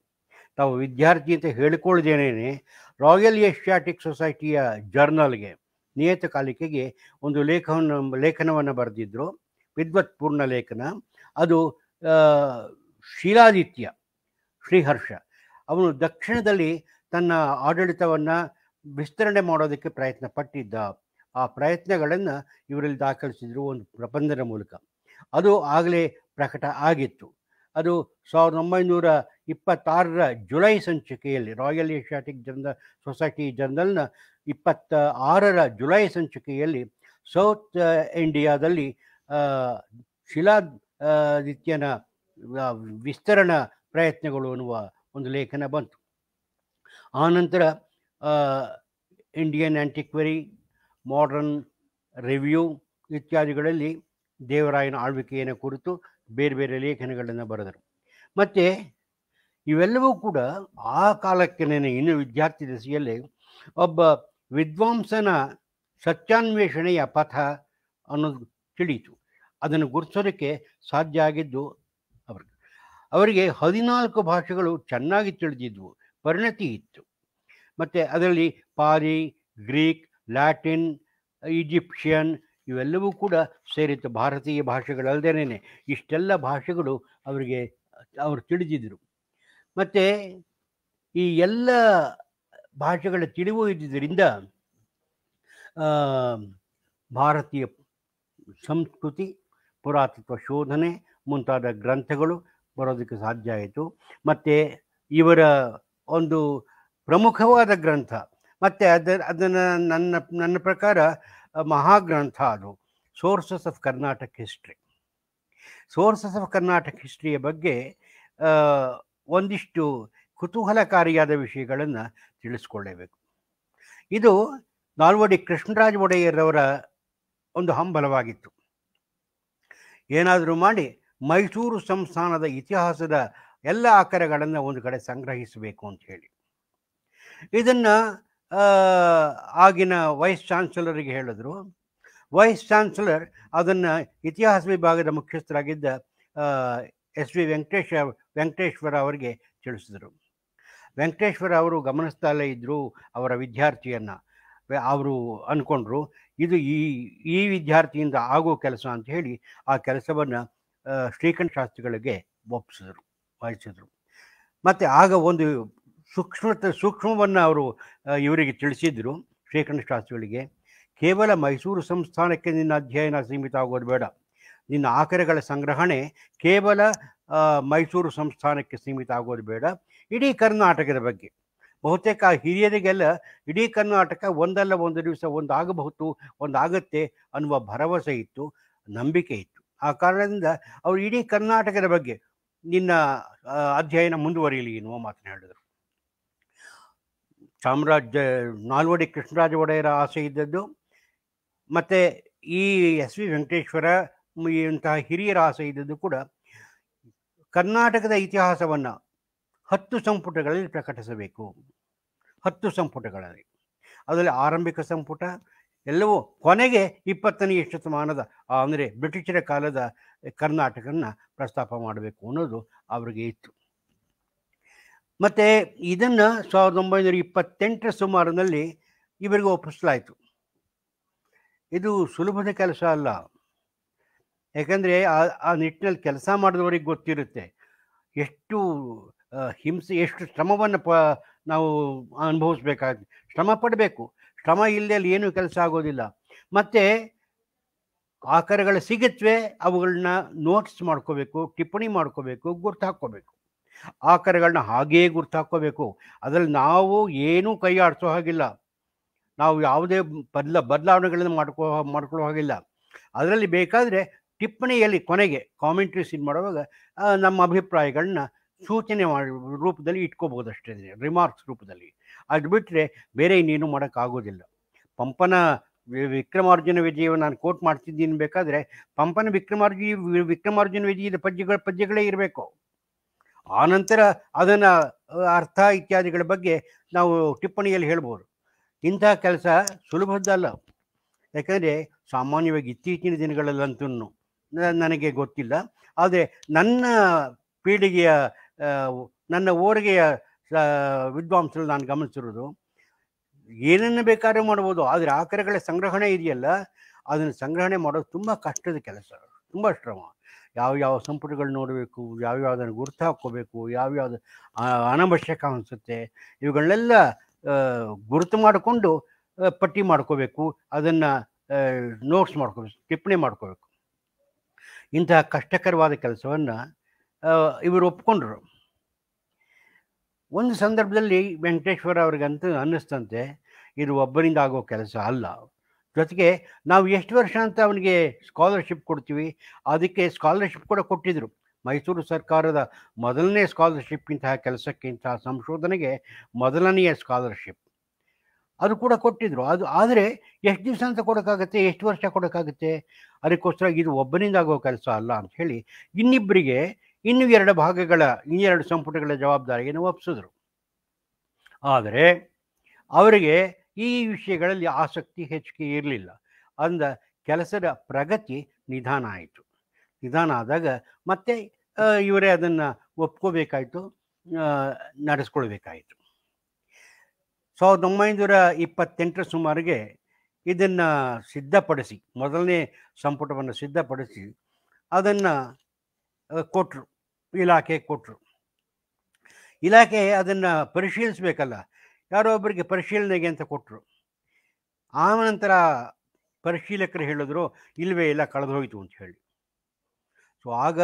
ತಾವು ವಿದ್ಯಾರ್ಥಿ ಅಂತ ಹೇಳಿಕೊಳ್ಳದೇನೇ ರಾಯಲ್ ಏಷ್ಯಾಟಿಕ್ ಸೊಸೈಟಿಯ ಜರ್ನಲ್ಗೆ ನಿಯತಕಾಲಿಕೆಗೆ ಒಂದು ಲೇಖವನ್ನು ಲೇಖನವನ್ನು ಬರೆದಿದ್ದರು ವಿದ್ವತ್ಪೂರ್ಣ ಲೇಖನ ಅದು ಶೀಲಾದಿತ್ಯ ಶ್ರೀಹರ್ಷ ಅವನು ದಕ್ಷಿಣದಲ್ಲಿ ತನ್ನ ಆಡಳಿತವನ್ನು ವಿಸ್ತರಣೆ ಮಾಡೋದಕ್ಕೆ ಪ್ರಯತ್ನ ಪಟ್ಟಿದ್ದ ಆ ಪ್ರಯತ್ನಗಳನ್ನು ಇವರಲ್ಲಿ ದಾಖಲಿಸಿದ್ರು ಒಂದು ಪ್ರಬಂಧದ ಮೂಲಕ ಅದು ಆಗಲೇ ಪ್ರಕಟ ಆಗಿತ್ತು ಅದು ಸಾವಿರದ ಒಂಬೈನೂರ ಇಪ್ಪತ್ತಾರರ ಜುಲೈ ಸಂಚಿಕೆಯಲ್ಲಿ ರಾಯಲ್ ಏಷ್ಯಾಟಿಕ್ ಜರ್ನಲ್ ಸೊಸೈಟಿ ಜರ್ನಲ್ನ ಇಪ್ಪತ್ತ ಆರರ ಜುಲೈ ಸಂಚಿಕೆಯಲ್ಲಿ ಸೌತ್ ಇಂಡಿಯಾದಲ್ಲಿ ಶಿಲಾ ನಿತ್ಯನ ವಿಸ್ತರಣ ಪ್ರಯತ್ನಗಳು ಅನ್ನುವ ಒಂದು ಲೇಖನ ಬಂತು ಆನಂತರ ಇಂಡಿಯನ್ ಆ್ಯಂಟಿಕ್ವರಿ ಮಾಡರ್ನ್ ರಿವ್ಯೂ ಇತ್ಯಾದಿಗಳಲ್ಲಿ ದೇವರಾಯನ ಆಳ್ವಿಕೆಯನ್ನು ಕುರಿತು ಬೇರೆ ಬೇರೆ ಲೇಖನಗಳನ್ನು ಬರೆದರು ಮತ್ತು ಇವೆಲ್ಲವೂ ಕೂಡ ಆ ನೆನೆ ಇನ್ನು ವಿದ್ಯಾರ್ಥಿ ದಸಿಯಲ್ಲಿ ಒಬ್ಬ ವಿದ್ವಾಂಸನ ಸತ್ಯಾನ್ವೇಷಣೆಯ ಪಥ ಅನ್ನೋದು ತಿಳಿಯಿತು ಅದನ್ನು ಗುರುತಿಸೋದಕ್ಕೆ ಸಾಧ್ಯ ಆಗಿದ್ದು ಅವ್ರಿಗೆ ಅವರಿಗೆ ಹದಿನಾಲ್ಕು ಭಾಷೆಗಳು ಚೆನ್ನಾಗಿ ತಿಳಿದಿದ್ವು ಪರಿಣತಿ ಇತ್ತು ಮತ್ತು ಅದರಲ್ಲಿ ಪಾರಿ ಗ್ರೀಕ್ ಲ್ಯಾಟಿನ್ ಈಜಿಪ್ಷಿಯನ್ ಇವೆಲ್ಲವೂ ಕೂಡ ಸೇರಿತ್ತು ಭಾರತೀಯ ಭಾಷೆಗಳಲ್ಲದೇನೆ ಇಷ್ಟೆಲ್ಲ ಭಾಷೆಗಳು ಅವರಿಗೆ ಅವರು ತಿಳಿದಿದ್ದರು ಮತ್ತು ಈ ಎಲ್ಲ ಭಾಷೆಗಳ ತಿಳಿವು ಇದ್ದಿದ್ದರಿಂದ ಭಾರತೀಯ ಸಂಸ್ಕೃತಿ ಪುರಾತತ್ವ ಶೋಧನೆ ಮುಂತಾದ ಗ್ರಂಥಗಳು ಬರೋದಕ್ಕೆ ಸಾಧ್ಯ ಆಯಿತು ಮತ್ತು ಇವರ ಒಂದು ಪ್ರಮುಖವಾದ ಗ್ರಂಥ ಮತ್ತು ಅದ ಅದನ್ನು ನನ್ನ ನನ್ನ ಪ್ರಕಾರ ಮಹಾಗ್ರಂಥ ಅದು sources of Karnataka history sources of Karnataka ಹಿಸ್ಟ್ರಿಯ ಬಗ್ಗೆ ಒಂದಿಷ್ಟು ಕುತೂಹಲಕಾರಿಯಾದ ವಿಷಯಗಳನ್ನು ತಿಳಿಸ್ಕೊಳ್ಳೇಬೇಕು ಇದು ನಾಲ್ವಡಿ ಕೃಷ್ಣರಾಜ ಒಡೆಯರವರ ಒಂದು ಹಂಬಲವಾಗಿತ್ತು ಏನಾದರೂ ಮಾಡಿ ಮೈಸೂರು ಸಂಸ್ಥಾನದ ಇತಿಹಾಸದ ಎಲ್ಲ ಆಕರಗಳನ್ನು ಒಂದು ಕಡೆ ಸಂಗ್ರಹಿಸಬೇಕು ಅಂತ ಹೇಳಿ ಇದನ್ನು ಆಗಿನ ವೈಸ್ ಚಾನ್ಸಲರಿಗೆ ಹೇಳಿದ್ರು ವೈಸ್ ಚಾನ್ಸಲರ್ ಅದನ್ನು ಇತಿಹಾಸ ವಿಭಾಗದ ಮುಖ್ಯಸ್ಥರಾಗಿದ್ದ ಎಸ್ ವಿ ವೆಂಕಟೇಶ ವೆಂಕಟೇಶ್ವರ ಅವರಿಗೆ ತಿಳಿಸಿದರು ವೆಂಕಟೇಶ್ವರ ಅವರು ಗಮನಿಸ್ತಾಲೇ ಇದ್ದರು ಅವರ ವಿದ್ಯಾರ್ಥಿಯನ್ನು ಅವರು ಅಂದ್ಕೊಂಡ್ರು ಇದು ಈ ಈ ವಿದ್ಯಾರ್ಥಿಯಿಂದ ಆಗೋ ಕೆಲಸ ಅಂತ ಹೇಳಿ ಆ ಕೆಲಸವನ್ನು ಶ್ರೀಕಂಠ ಶಾಸ್ತ್ರಿಗಳಿಗೆ ಒಪ್ಪಿಸಿದ್ರು ವಹಿಸಿದರು ಮತ್ತು ಆಗ ಒಂದು ಸೂಕ್ಷ್ಮತೆ ಸೂಕ್ಷ್ಮವನ್ನು ಅವರು ಇವರಿಗೆ ತಿಳಿಸಿದರು ಶ್ರೀಕಂಠ ಶಾಸ್ತ್ರಿಗಳಿಗೆ ಕೇವಲ ಮೈಸೂರು ಸಂಸ್ಥಾನಕ್ಕೆ ನಿನ್ನ ಅಧ್ಯಯನ ಸೀಮಿತ ಆಗೋದು ಬೇಡ ನಿನ್ನ ಆಕರೆಗಳ ಸಂಗ್ರಹಣೆ ಕೇವಲ ಮೈಸೂರು ಸಂಸ್ಥಾನಕ್ಕೆ ಸೀಮಿತ ಆಗೋದು ಬೇಡ ಇಡೀ ಕರ್ನಾಟಕದ ಬಗ್ಗೆ ಬಹುತೇಕ ಹಿರಿಯರಿಗೆಲ್ಲ ಇಡೀ ಕರ್ನಾಟಕ ಒಂದಲ್ಲ ಒಂದು ದಿವಸ ಒಂದು ಆಗಬಹುದು ಒಂದು ಆಗುತ್ತೆ ಅನ್ನುವ ಭರವಸೆ ಇತ್ತು ನಂಬಿಕೆ ಇತ್ತು ಆ ಕಾರಣದಿಂದ ಅವರು ಇಡೀ ಕರ್ನಾಟಕದ ಬಗ್ಗೆ ನಿನ್ನ ಅಧ್ಯಯನ ಮುಂದುವರಿಯಲಿ ಎನ್ನುವ ಮಾತನ್ನು ಹೇಳಿದರು ಚಾಮರಾಜ ನಾಲ್ವಡಿ ಕೃಷ್ಣರಾಜ ಒಡೆಯರ ಆಸೆ ಇದ್ದದ್ದು ಮತ್ತು ಈ ಎಸ್ ವಿ ವೆಂಕಟೇಶ್ವರ ಇಂತಹ ಹಿರಿಯರ ಆಸೆ ಇದ್ದದ್ದು ಕೂಡ ಕರ್ನಾಟಕದ ಇತಿಹಾಸವನ್ನು ಹತ್ತು ಸಂಪುಟಗಳಲ್ಲಿ ಪ್ರಕಟಿಸಬೇಕು ಹತ್ತು ಸಂಪುಟಗಳಲ್ಲಿ ಅದರಲ್ಲಿ ಆರಂಭಿಕ ಸಂಪುಟ ಎಲ್ಲವೂ ಕೊನೆಗೆ ಇಪ್ಪತ್ತನೆಯ ಶತಮಾನದ ಅಂದರೆ ಬ್ರಿಟಿಷರ ಕಾಲದ ಕರ್ನಾಟಕನ ಪ್ರಸ್ತಾಪ ಮಾಡಬೇಕು ಅನ್ನೋದು ಅವರಿಗೆ ಇತ್ತು ಮತ್ತು ಇದನ್ನು ಸಾವಿರದ ಒಂಬೈನೂರ ಇಪ್ಪತ್ತೆಂಟರ ಸುಮಾರಿನಲ್ಲಿ ಇವರಿಗೆ ಒಪ್ಪಿಸಲಾಯಿತು ಇದು ಸುಲಭದ ಕೆಲಸ ಅಲ್ಲ ಯಾಕಂದರೆ ಆ ಆ ನಿಟ್ಟಿನಲ್ಲಿ ಕೆಲಸ ಮಾಡಿದವರಿಗೆ ಗೊತ್ತಿರುತ್ತೆ ಎಷ್ಟು ಹಿಂಸೆ ಎಷ್ಟು ಶ್ರಮವನ್ನು ಪ ನಾವು ಅನುಭವಿಸ್ಬೇಕಾಗಿ ಶ್ರಮ ಪಡಬೇಕು ಶ್ರಮ ಇಲ್ಲದೆ ಏನೂ ಕೆಲಸ ಆಗೋದಿಲ್ಲ ಮತ್ತು ಆಕಾರಗಳು ಸಿಗುತ್ತವೆ ಅವುಗಳನ್ನ ನೋಟ್ಸ್ ಮಾಡ್ಕೋಬೇಕು ಟಿಪ್ಪಣಿ ಮಾಡ್ಕೋಬೇಕು ಗುರ್ತು ಹಾಕ್ಕೋಬೇಕು ಕರೆಗಳನ್ನ ಹಾಗೇ ಗುರ್ತು ಹಾಕ್ಕೋಬೇಕು ಅದರಲ್ಲಿ ನಾವು ಏನೂ ಕೈ ಆಡಿಸೋ ಹಾಗಿಲ್ಲ ನಾವು ಯಾವುದೇ ಬದಲ ಬದಲಾವಣೆಗಳನ್ನು ಮಾಡ್ಕೋ ಮಾಡ್ಕೊಳ್ಳೋ ಹಾಗಿಲ್ಲ ಅದರಲ್ಲಿ ಬೇಕಾದರೆ ಟಿಪ್ಪಣಿಯಲ್ಲಿ ಕೊನೆಗೆ ಕಾಮೆಂಟ್ರೀಸ್ ಇದು ಮಾಡುವಾಗ ನಮ್ಮ ಅಭಿಪ್ರಾಯಗಳನ್ನ ಸೂಚನೆ ಮಾಡಿ ರೂಪದಲ್ಲಿ ಇಟ್ಕೋಬೋದು ಅಷ್ಟೇ ರಿಮಾರ್ಕ್ಸ್ ರೂಪದಲ್ಲಿ ಅದು ಬಿಟ್ಟರೆ ಬೇರೆ ಇನ್ನೇನು ಮಾಡೋಕ್ಕಾಗೋದಿಲ್ಲ ಪಂಪನ ವಿಕ್ರಮಾರ್ಜುನ ವಿಜಯವ ನಾನು ಕೋಟ್ ಮಾಡ್ತಿದ್ದೀನಿ ಬೇಕಾದರೆ ಪಂಪನ ವಿಕ್ರಮಾರ್ಜಿ ವಿಕ್ರಮಾರ್ಜುನ ವಿಜಯದ ಪದ್ಯಗಳ ಪದ್ಯಗಳೇ ಇರಬೇಕು ಆನಂತರ ಅದನ್ನು ಅರ್ಥ ಇತ್ಯಾದಿಗಳ ಬಗ್ಗೆ ನಾವು ಟಿಪ್ಪಣಿಯಲ್ಲಿ ಹೇಳ್ಬೋದು ಇಂಥ ಕೆಲಸ ಸುಲಭದ್ದಲ್ಲ ಯಾಕಂದರೆ ಸಾಮಾನ್ಯವಾಗಿ ಇತ್ತೀಚಿನ ದಿನಗಳಲ್ಲಂತೂ ನನಗೆ ಗೊತ್ತಿಲ್ಲ ಆದರೆ ನನ್ನ ಪೀಳಿಗೆಯ ನನ್ನ ಓರಿಗೆಯ ವಿದ್ವಾಂಸರು ನಾನು ಗಮನಿಸಿರೋದು ಏನನ್ನು ಬೇಕಾದ್ರೂ ಮಾಡ್ಬೋದು ಆದರೆ ಆಕರಗಳ ಸಂಗ್ರಹಣೆ ಇದೆಯಲ್ಲ ಅದನ್ನು ಸಂಗ್ರಹಣೆ ಮಾಡೋದು ತುಂಬ ಕಷ್ಟದ ಕೆಲಸ ತುಂಬ ಶ್ರಮ ಯಾವ ಯಾವ ಸಂಪುಟಗಳು ನೋಡಬೇಕು ಯಾವ್ಯಾವುದನ್ನು ಗುರುತು ಹಾಕ್ಕೋಬೇಕು ಯಾವ್ಯಾವುದು ಅನವಶ್ಯಕ ಅನಿಸುತ್ತೆ ಇವುಗಳನ್ನೆಲ್ಲ ಗುರುತು ಮಾಡಿಕೊಂಡು ಪಟ್ಟಿ ಮಾಡ್ಕೋಬೇಕು ಅದನ್ನು ನೋಟ್ಸ್ ಮಾಡ್ಕೋಬೇಕು ಟಿಪ್ಪಣಿ ಮಾಡ್ಕೋಬೇಕು ಇಂತಹ ಕಷ್ಟಕರವಾದ ಕೆಲಸವನ್ನು ಇವರು ಒಪ್ಕೊಂಡ್ರು ಒಂದು ಸಂದರ್ಭದಲ್ಲಿ ವೆಂಕಟೇಶ್ವರ ಅವ್ರಿಗಂತೂ ಅನ್ನಿಸ್ತಂತೆ ಇದು ಒಬ್ಬರಿಂದ ಆಗೋ ಕೆಲಸ ಅಲ್ಲ ಜೊತೆಗೆ ನಾವು ಎಷ್ಟು ವರ್ಷ ಅಂತ ಅವನಿಗೆ ಸ್ಕಾಲರ್ಶಿಪ್ ಕೊಡ್ತೀವಿ ಅದಕ್ಕೆ ಸ್ಕಾಲರ್ಶಿಪ್ ಕೂಡ ಕೊಟ್ಟಿದ್ದರು ಮೈಸೂರು ಸರ್ಕಾರದ ಮೊದಲನೇ ಸ್ಕಾಲರ್ಶಿಪ್ ಇಂತಹ ಕೆಲಸಕ್ಕಿಂತಹ ಸಂಶೋಧನೆಗೆ ಮೊದಲನೆಯ ಸ್ಕಾಲರ್ಶಿಪ್ ಅದು ಕೂಡ ಕೊಟ್ಟಿದ್ದರು ಅದು ಆದರೆ ಎಷ್ಟು ದಿವಸ ಅಂತ ಕೊಡೋಕ್ಕಾಗತ್ತೆ ಎಷ್ಟು ವರ್ಷ ಕೊಡೋಕ್ಕಾಗುತ್ತೆ ಅದಕ್ಕೋಸ್ಕರ ಇದು ಒಬ್ಬನಿಂದ ಆಗೋ ಕೆಲಸ ಅಲ್ಲ ಅಂತ ಹೇಳಿ ಇನ್ನಿಬ್ಬರಿಗೆ ಇನ್ನೂ ಎರಡು ಭಾಗಗಳ ಇನ್ನೆರಡು ಸಂಪುಟಗಳ ಜವಾಬ್ದಾರಿಯನ್ನು ಒಪ್ಪಿಸಿದ್ರು ಆದರೆ ಅವರಿಗೆ ಈ ವಿಷಯಗಳಲ್ಲಿ ಆಸಕ್ತಿ ಹೆಚ್ಚಿಗೆ ಇರಲಿಲ್ಲ ಅಂದ ಕೆಲಸದ ಪ್ರಗತಿ ನಿಧಾನ ಆಯಿತು ನಿಧಾನ ಆದಾಗ ಮತ್ತೆ ಇವರೇ ಅದನ್ನು ಒಪ್ಕೋಬೇಕಾಯಿತು ನಡೆಸ್ಕೊಳ್ಬೇಕಾಯಿತು ಸಾವಿರದ ಒಂಬೈನೂರ ಇಪ್ಪತ್ತೆಂಟರ ಸುಮಾರಿಗೆ ಇದನ್ನು ಸಿದ್ಧಪಡಿಸಿ ಮೊದಲನೇ ಸಂಪುಟವನ್ನು ಸಿದ್ಧಪಡಿಸಿ ಅದನ್ನು ಕೊಟ್ಟರು ಇಲಾಖೆ ಕೊಟ್ಟರು ಇಲಾಖೆ ಅದನ್ನು ಪರಿಶೀಲಿಸಬೇಕಲ್ಲ ಯಾರೋ ಒಬ್ಬರಿಗೆ ಪರಿಶೀಲನೆಗೆ ಅಂತ ಕೊಟ್ಟರು ಆನಂತರ ಪರಿಶೀಲಕರು ಹೇಳಿದ್ರು ಇಲ್ಲವೇ ಇಲ್ಲ ಕಳೆದು ಹೋಯಿತು ಅಂತ ಹೇಳಿ ಸೊ ಆಗ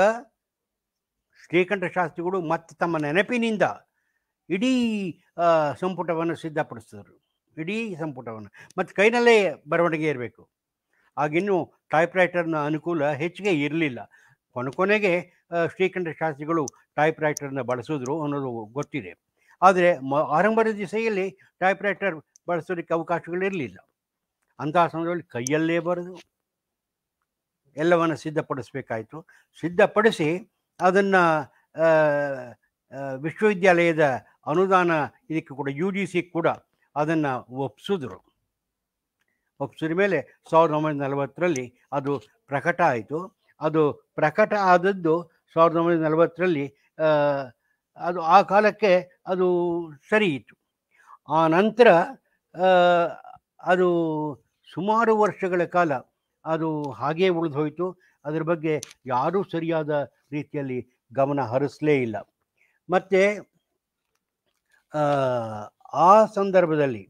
ಶ್ರೀಕಂಠ ಶಾಸ್ತ್ರಿಗಳು ಮತ್ತೆ ತಮ್ಮ ನೆನಪಿನಿಂದ ಇಡೀ ಸಂಪುಟವನ್ನು ಸಿದ್ಧಪಡಿಸಿದರು ಇಡೀ ಸಂಪುಟವನ್ನು ಮತ್ತು ಕೈನಲ್ಲೇ ಬರವಣಿಗೆ ಇರಬೇಕು ಆಗಿನ್ನೂ ರೈಟರ್ನ ಅನುಕೂಲ ಹೆಚ್ಚಿಗೆ ಇರಲಿಲ್ಲ ಕೊನೆ ಕೊನೆಗೆ ಶ್ರೀಕಂಠ ಶಾಸ್ತ್ರಿಗಳು ರೈಟರ್ನ ಬಳಸಿದ್ರು ಅನ್ನೋದು ಗೊತ್ತಿದೆ ಆದರೆ ಮ ಆರಂಭದ ದಿಸೆಯಲ್ಲಿ ಟೈಪ್ರೈಟರ್ ಬಳಸೋದಕ್ಕೆ ಅವಕಾಶಗಳಿರಲಿಲ್ಲ ಅಂತಹ ಸಮಯದಲ್ಲಿ ಕೈಯಲ್ಲೇ ಬರದು ಎಲ್ಲವನ್ನು ಸಿದ್ಧಪಡಿಸಬೇಕಾಯಿತು ಸಿದ್ಧಪಡಿಸಿ ಅದನ್ನು ವಿಶ್ವವಿದ್ಯಾಲಯದ ಅನುದಾನ ಇದಕ್ಕೆ ಕೂಡ ಯು ಜಿ ಸಿ ಕೂಡ ಅದನ್ನು ಒಪ್ಸಿದ್ರು ಒಪ್ಸಿದ ಮೇಲೆ ಸಾವಿರದ ಒಂಬೈನೂರ ನಲವತ್ತರಲ್ಲಿ ಅದು ಪ್ರಕಟ ಆಯಿತು ಅದು ಪ್ರಕಟ ಆದದ್ದು ಸಾವಿರದ ಒಂಬೈನೂರ ನಲವತ್ತರಲ್ಲಿ ಅದು ಆ ಕಾಲಕ್ಕೆ ಅದು ಸರಿಯಿತು ಆ ನಂತರ ಅದು ಸುಮಾರು ವರ್ಷಗಳ ಕಾಲ ಅದು ಹಾಗೇ ಉಳಿದು ಹೋಯಿತು ಅದರ ಬಗ್ಗೆ ಯಾರೂ ಸರಿಯಾದ ರೀತಿಯಲ್ಲಿ ಗಮನ ಹರಿಸಲೇ ಇಲ್ಲ ಮತ್ತು ಆ ಸಂದರ್ಭದಲ್ಲಿ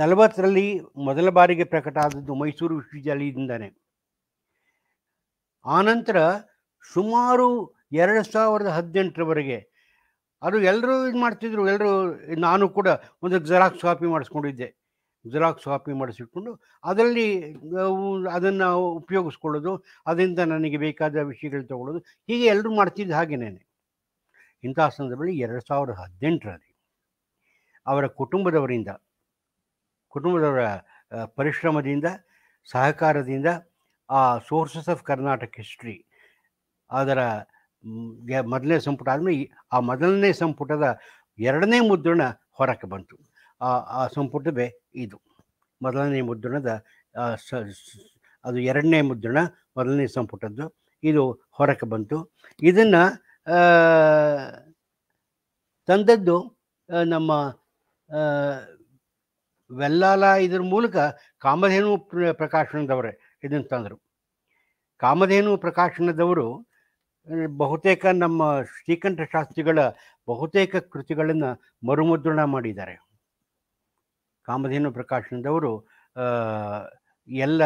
ನಲವತ್ತರಲ್ಲಿ ಮೊದಲ ಬಾರಿಗೆ ಪ್ರಕಟ ಆದದ್ದು ಮೈಸೂರು ವಿಶ್ವವಿದ್ಯಾಲಯದಿಂದನೇ ಆನಂತರ ಸುಮಾರು ಎರಡು ಸಾವಿರದ ಹದಿನೆಂಟರವರೆಗೆ ಅದು ಎಲ್ಲರೂ ಇದು ಮಾಡ್ತಿದ್ರು ಎಲ್ಲರೂ ನಾನು ಕೂಡ ಒಂದು ಜೆರಾಕ್ಸ್ ಕಾಪಿ ಮಾಡಿಸ್ಕೊಂಡಿದ್ದೆ ಜೆರಾಕ್ಸ್ ಕಾಪಿ ಮಾಡಿಸಿಟ್ಕೊಂಡು ಅದರಲ್ಲಿ ಅದನ್ನು ಉಪಯೋಗಿಸ್ಕೊಳ್ಳೋದು ಅದರಿಂದ ನನಗೆ ಬೇಕಾದ ವಿಷಯಗಳು ತಗೊಳ್ಳೋದು ಹೀಗೆ ಎಲ್ಲರೂ ಮಾಡ್ತಿದ್ದ ಹಾಗೆನೇನೆ ಇಂಥ ಸಂದರ್ಭದಲ್ಲಿ ಎರಡು ಸಾವಿರದ ಹದಿನೆಂಟರಲ್ಲಿ ಅವರ ಕುಟುಂಬದವರಿಂದ ಕುಟುಂಬದವರ ಪರಿಶ್ರಮದಿಂದ ಸಹಕಾರದಿಂದ ಆ ಸೋರ್ಸಸ್ ಆಫ್ ಕರ್ನಾಟಕ ಹಿಸ್ಟ್ರಿ ಅದರ ಮೊದಲನೇ ಸಂಪುಟ ಆದಮೇಲೆ ಆ ಮೊದಲನೇ ಸಂಪುಟದ ಎರಡನೇ ಮುದ್ರಣ ಹೊರಕ್ಕೆ ಬಂತು ಆ ಆ ಸಂಪುಟವೇ ಇದು ಮೊದಲನೇ ಮುದ್ರಣದ ಅದು ಎರಡನೇ ಮುದ್ರಣ ಮೊದಲನೇ ಸಂಪುಟದ್ದು ಇದು ಹೊರಕ್ಕೆ ಬಂತು ಇದನ್ನು ತಂದದ್ದು ನಮ್ಮ ವೆಲ್ಲಾಲ ಇದ್ರ ಮೂಲಕ ಕಾಮಧೇನು ಪ್ರಕಾಶನದವರೇ ಇದನ್ನು ತಂದರು ಕಾಮಧೇನು ಪ್ರಕಾಶನದವರು ಬಹುತೇಕ ನಮ್ಮ ಶ್ರೀಕಂಠ ಶಾಸ್ತ್ರಿಗಳ ಬಹುತೇಕ ಕೃತಿಗಳನ್ನು ಮರುಮುದ್ರಣ ಮಾಡಿದ್ದಾರೆ ಕಾಮಧೇನು ಪ್ರಕಾಶನದವರು ಎಲ್ಲ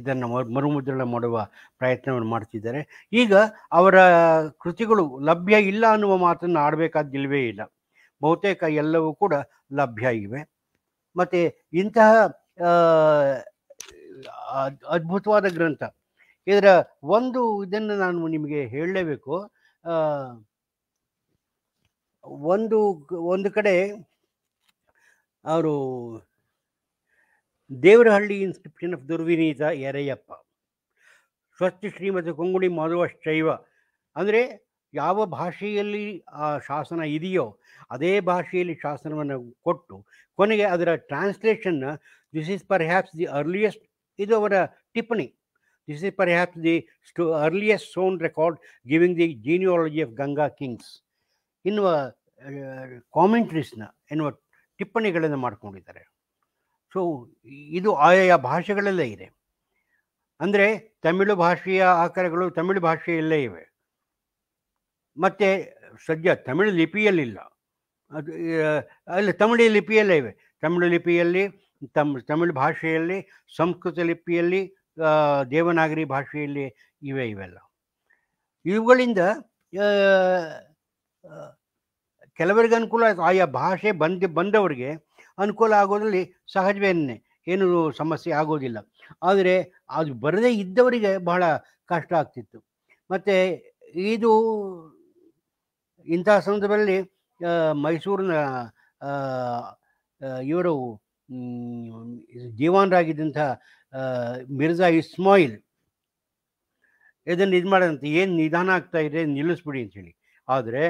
ಇದನ್ನು ಮರುಮುದ್ರಣ ಮಾಡುವ ಪ್ರಯತ್ನವನ್ನು ಮಾಡ್ತಿದ್ದಾರೆ ಈಗ ಅವರ ಕೃತಿಗಳು ಲಭ್ಯ ಇಲ್ಲ ಅನ್ನುವ ಮಾತನ್ನು ಆಡಬೇಕಾದಿಲ್ವೇ ಇಲ್ಲ ಬಹುತೇಕ ಎಲ್ಲವೂ ಕೂಡ ಲಭ್ಯ ಇವೆ ಮತ್ತೆ ಇಂತಹ ಅದ್ಭುತವಾದ ಗ್ರಂಥ ಇದರ ಒಂದು ಇದನ್ನು ನಾನು ನಿಮಗೆ ಹೇಳಲೇಬೇಕು ಒಂದು ಒಂದು ಕಡೆ ಅವರು ದೇವರಹಳ್ಳಿ ಇನ್ಸ್ಕ್ರಿಪ್ಷನ್ ಆಫ್ ದುರ್ವಿನೀತ ಯರಯ್ಯಪ್ಪ ಸ್ವಸ್ತಿ ಶ್ರೀಮತಿ ಕೊಂಗುಣಿ ಮಾಧವ ಶೈವ ಅಂದರೆ ಯಾವ ಭಾಷೆಯಲ್ಲಿ ಆ ಶಾಸನ ಇದೆಯೋ ಅದೇ ಭಾಷೆಯಲ್ಲಿ ಶಾಸನವನ್ನು ಕೊಟ್ಟು ಕೊನೆಗೆ ಅದರ ಟ್ರಾನ್ಸ್ಲೇಷನ್ನ this is perhaps the earliest ಇದು ಅವರ ಟಿಪ್ಪಣಿ this is perhaps the ಸ್ಟು earliest known record giving the genealogy of Ganga kings ಎನ್ನುವ ಕಾಮೆಂಟ್ರೀಸ್ನ ಎನ್ನುವ ಟಿಪ್ಪಣಿಗಳನ್ನು ಮಾಡಿಕೊಂಡಿದ್ದಾರೆ ಸೊ ಇದು ಆಯಾ ಭಾಷೆಗಳಲ್ಲೇ ಇದೆ ಅಂದರೆ ತಮಿಳು ಭಾಷೆಯ ಆಕರಗಳು ತಮಿಳು ಭಾಷೆಯಲ್ಲೇ ಇವೆ ಮತ್ತು ಸದ್ಯ ತಮಿಳು ಲಿಪಿಯಲ್ಲಿಲ್ಲ ಅದು ಅಲ್ಲ ತಮಿಳು ಲಿಪಿಯಲ್ಲೇ ಇವೆ ತಮಿಳು ಲಿಪಿಯಲ್ಲಿ ತಮ್ ತಮಿಳು ಭಾಷೆಯಲ್ಲಿ ಸಂಸ್ಕೃತ ಲಿಪಿಯಲ್ಲಿ ದೇವನಾಗರಿ ಭಾಷೆಯಲ್ಲಿ ಇವೆ ಇವೆಲ್ಲ ಇವುಗಳಿಂದ ಕೆಲವರಿಗೆ ಅನುಕೂಲ ಆಯಾ ಭಾಷೆ ಬಂದು ಬಂದವರಿಗೆ ಅನುಕೂಲ ಆಗೋದ್ರಲ್ಲಿ ಸಹಜವೇನೇ ಏನೂ ಸಮಸ್ಯೆ ಆಗೋದಿಲ್ಲ ಆದರೆ ಅದು ಬರದೇ ಇದ್ದವರಿಗೆ ಬಹಳ ಕಷ್ಟ ಆಗ್ತಿತ್ತು ಮತ್ತು ಇದು ಇಂತಹ ಸಂದರ್ಭದಲ್ಲಿ ಮೈಸೂರಿನ ಇವರು ದೀವಾನರಾಗಿದ್ದಂಥ ಮಿರ್ಜಾ ಇಸ್ಮಾಯಿಲ್ ಇದನ್ನು ಇದು ಮಾಡಿದಂಥ ಏನು ನಿಧಾನ ಆಗ್ತಾ ಇದೆ ನಿಲ್ಲಿಸ್ಬಿಡಿ ಅಂಥೇಳಿ ಆದರೆ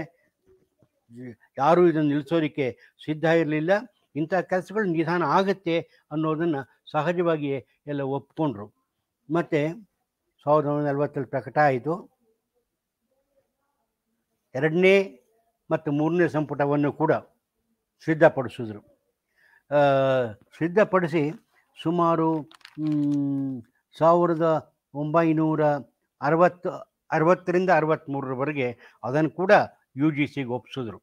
ಯಾರೂ ಇದನ್ನು ನಿಲ್ಲಿಸೋದಕ್ಕೆ ಸಿದ್ಧ ಇರಲಿಲ್ಲ ಇಂಥ ಕೆಲಸಗಳು ನಿಧಾನ ಆಗುತ್ತೆ ಅನ್ನೋದನ್ನು ಸಹಜವಾಗಿಯೇ ಎಲ್ಲ ಒಪ್ಕೊಂಡ್ರು ಮತ್ತು ಸಾವಿರದ ಒಂಬೈನೂರ ನಲವತ್ತಲ್ಲಿ ಪ್ರಕಟ ಆಯಿತು ಎರಡನೇ ಮತ್ತು ಮೂರನೇ ಸಂಪುಟವನ್ನು ಕೂಡ ಸಿದ್ಧಪಡಿಸಿದರು ಸಿದ್ಧಪಡಿಸಿ ಸುಮಾರು ಸಾವಿರದ ಒಂಬೈನೂರ ಅರವತ್ತು ಅರವತ್ತರಿಂದ ಅರವತ್ತ್ಮೂರರವರೆಗೆ ಅದನ್ನು ಕೂಡ ಯು ಜಿ ಸಿಗೆ ಒಪ್ಪಿಸಿದ್ರು